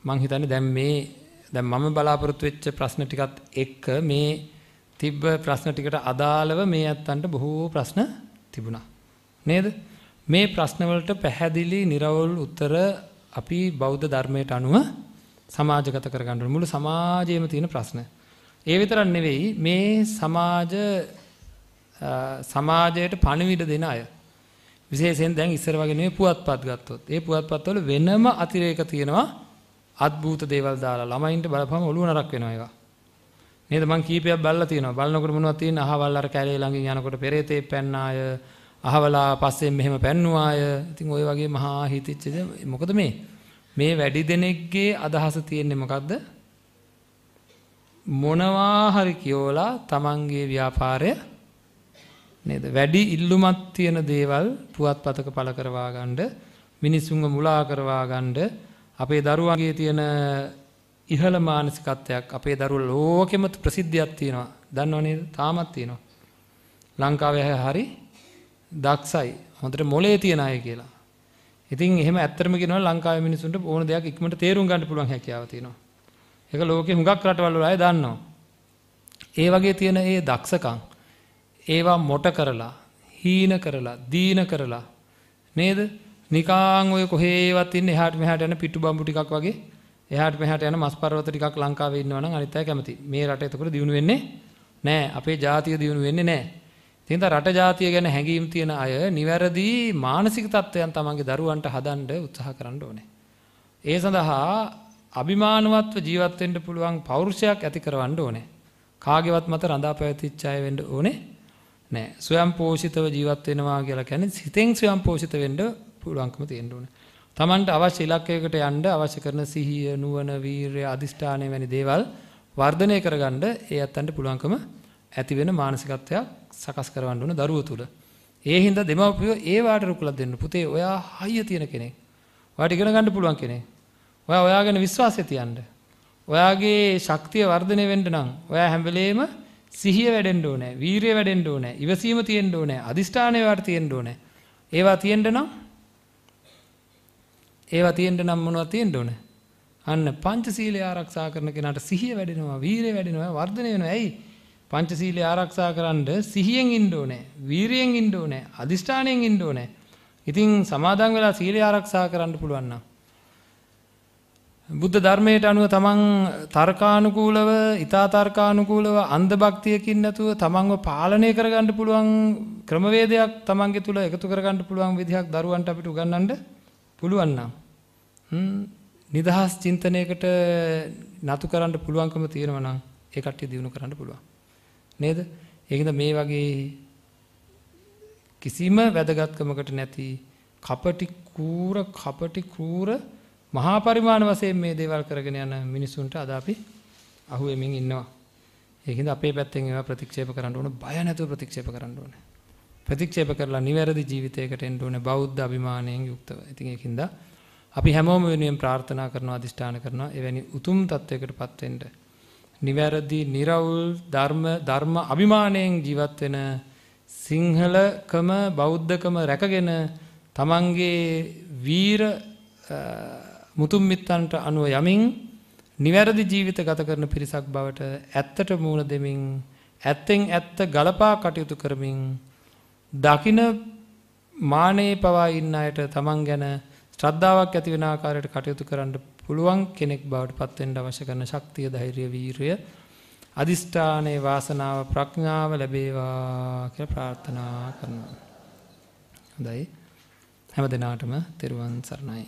[SPEAKER 1] මම හිතන්නේ දැන් මේ දැන් මම බලාපොරොත්තු වෙච්ච ප්‍රශ්න ටිකත් එක්ක මේ තිබ්බ ප්‍රශ්න ටිකට අදාළව මේ ඇත්තන්ට බොහෝ ප්‍රශ්න තිබුණා. නේද? මේ ප්‍රශ්න වලට පැහැදිලි නිර්වෘල් උත්තර අපි බෞද්ධ ධර්මයට අනුව සමාජගත කරගන්න මුළු සමාජයේම තියෙන ප්‍රශ්න. ඒ විතරක් නෙවෙයි මේ සමාජ සමාජයට පණිවිඩ දෙන අය විශේෂයෙන් දැන් ඉස්සර වගේ නෙවෙයි පුවත්පත් ගත්තොත් ඒ පුවත්පත්වල වෙනම අතිරේක තියෙනවා අද්භූත දේවල් දාලා ළමයින්ට බලපහම ඔළුව නරක් වෙනවා ඒක නේද මං කීපයක් බලලා තියෙනවා බලනකොට මොනවද තියෙන්නේ අහවල් අර කැලේ ළඟින් යනකොට පෙරේතේ පැන්න අය අහවලා පස්සෙන් මෙහෙම පැන්නුවා අය ඉතින් ওই වගේ මහා හිතිච්චද මොකද මේ මේ වැඩි දෙනෙක්ගේ අදහස තියෙන්නේ මොකද්ද මොනවා හරි කියෝලා තමන්ගේ ව්‍යාපාරය නේද වැඩි ඉල්ලුමක් තියෙන දේවල් පුවත්පතක පළ කරවා ගන්න මිනිසුන්ව මුලා කරවා ගන්න අපේ දරුවන්ගේ තියෙන ඉහළ මානසිකත්වයක් අපේ දරුවෝ ලෝකෙම ප්‍රසිද්ධියක් තියෙනවා දන්නව නේද තාමත් තියෙනවා ලංකාවේ හරි දක්ෂයි හොඳට මොලේ තියන අය කියලා ඉතින් එහෙම ඇත්තටම කියනවා ලංකාවේ මිනිසුන්ට ඕන දෙයක් ඉක්මනට තේරුම් ගන්න පුළුවන් හැකියාව තියෙනවා ඒක ලෝකෙ හුඟක් රටවල් වල අය දන්නවා. ඒ වගේ තියෙන ඒ දක්ෂකම් ඒවා මොට කරලා හීන කරලා දීන කරලා නේද? නිකාං ඔය කොහේවත් ඉන්න එහාට මෙහාට යන පිටු බම්බු ටිකක් වගේ එහාට මෙහාට යන මස් පර්වත ටිකක් ලංකාවේ ඉන්නවා නම් අනිත් අය කැමති. මේ රට එතකොට දියුණු වෙන්නේ නෑ. අපේ ජාතිය දියුණු වෙන්නේ නෑ. ඉතින් රට ජාතිය ගැන හැඟීම් තියෙන අය නිවැරදි මානසික තත්ත්වයන් තමන්ගේ දරුවන්ට හදන්න උත්සාහ කරන්න ඕනේ. ඒ සඳහා අභිමානවත්ව ජීවත් වෙන්න පුළුවන් පෞරුෂයක් ඇති කරවන්න ඕනේ. කාගේවත් මත රඳා පැවතිච්ච අය වෙන්න ඕනේ නෑ. ස්වයං පෝෂිතව ජීවත් වෙනවා කියලා කියන්නේ සිතෙන් ස්වයං පෝෂිත වෙන්න පුළුවන්කම තියෙන්න ඕනේ. Tamanට අවශ්‍ය ඉලක්කයකට යන්න අවශ්‍ය කරන සිහිය, නුවණ, වීරය, අදිෂ්ඨානය වැනි දේවල් වර්ධනය කරගන්න ඒ අත්තන්ට පුළුවන්කම ඇති වෙන මානසිකත්වයක් සකස් කරවන්න ඕන දරුවෝ තුල. ඒ හින්දා දෙමව්පියෝ ඒ වාට රුකුලක් දෙන්න. පුතේ ඔයා හයිය තියෙන කෙනෙක්. ඔයාට ඉගෙන ගන්න පුළුවන් කෙනෙක්. ඔයා ඔයා ගැන විශ්වාසය තියන්න. ඔයාගේ ශක්තිය වර්ධනය වෙන්න නම් ඔයා හැම වෙලේම සිහිය වැඩෙන්න ඕනේ, වීරිය වැඩෙන්න ඕනේ, ඉවසීම තියෙන්න ඕනේ, අදිෂ්ඨානය වාට තියෙන්න ඕනේ. ඒවා තියෙන්න නම් ඒවා තියෙන්න නම් මොනවද තියෙන්න ඕනේ? අන්න පංචශීලය ආරක්ෂා කරන කෙනාට සිහිය වැඩෙනවා, වීරිය වැඩෙනවා, වර්ධනය වෙනවා. ඇයි? පංචශීලය ආරක්ෂා කරන්ඩ සිහියෙන් ඉන්න ඕනේ, වීරියෙන් ඉන්න ඕනේ, අදිෂ්ඨානයෙන් ඉන්න ඕනේ. ඉතින් සමාදන් වෙලා සීලය ආරක්ෂා කරන්න පුළුවන් නම් බුද්ධ ධර්මයට අනුව තමන් තර්කානුකූලව ඊතා තර්කානුකූලව අන්ධ භක්තියකින් නැතුව තමන්ව පාලනය කරගන්න පුළුවන් ක්‍රමවේදයක් තමන්ගේ තුල එකතු කරගන්න පුළුවන් විදිහක් දරුවන්ට අපිට උගන්වන්න පුළුවන් නම් නිදහස් චින්තනයකට නතු කරන්න පුළුවන්කම තියෙනවා නම් ඒ කට්ටිය දිනු කරන්න පුළුවන් නේද ඒකද මේ වගේ කිසිම වැදගත්කමකට නැති කපටි කූර කපටි කූර මහා පරිමාණ වශයෙන් මේ දේවල් කරගෙන යන මිනිසුන්ට අද අපි අහුවෙමින් ඉන්නවා. ඒකින්ද අපේ පැත්තෙන් ඒවා ප්‍රතික්ෂේප කරන්න ඕන බය නැතුව ප්‍රතික්ෂේප කරන්න ඕන. ප්‍රතික්ෂේප කරලා නිවැරදි ජීවිතයකට එන්න ඕන බෞද්ධ අභිමානයෙන් යුක්තව. ඉතින් ඒකින්ද අපි හැමෝම වෙනුවෙන් ප්‍රාර්ථනා කරනවා අදිෂ්ඨාන කරනවා එවැනි උතුම් තත්වයකටපත් වෙන්න. නිවැරදි निराවුල් ධර්ම ධර්ම අභිමානයෙන් ජීවත් වෙන සිංහලකම බෞද්ධකම රැකගෙන තමන්ගේ වීර මුතුන් මිත්තන්ට අනුව යමින් නිවැරදි ජීවිත ගත කරන පිරිසක් බවට ඇත්තට මූණ දෙමින් ඇත්තෙන් ඇත්ත ගලපා කටයුතු කරමින් දකින මානයේ පවා ඉන්න අයට තමන් ගැන ශ්‍රද්ධාවක් ඇති වෙන ආකාරයට කටයුතු කරන්න පුළුවන් කෙනෙක් බවට පත් වෙන්න අවශ්‍ය කරන ශක්තිය ධෛර්යය වීරිය අදිෂ්ඨානයේ වාසනාව ප්‍රඥාව ලැබේවා කියලා ප්‍රාර්ථනා කරනවා. හොඳයි. හැම දිනාටම තෙරුවන් සරණයි.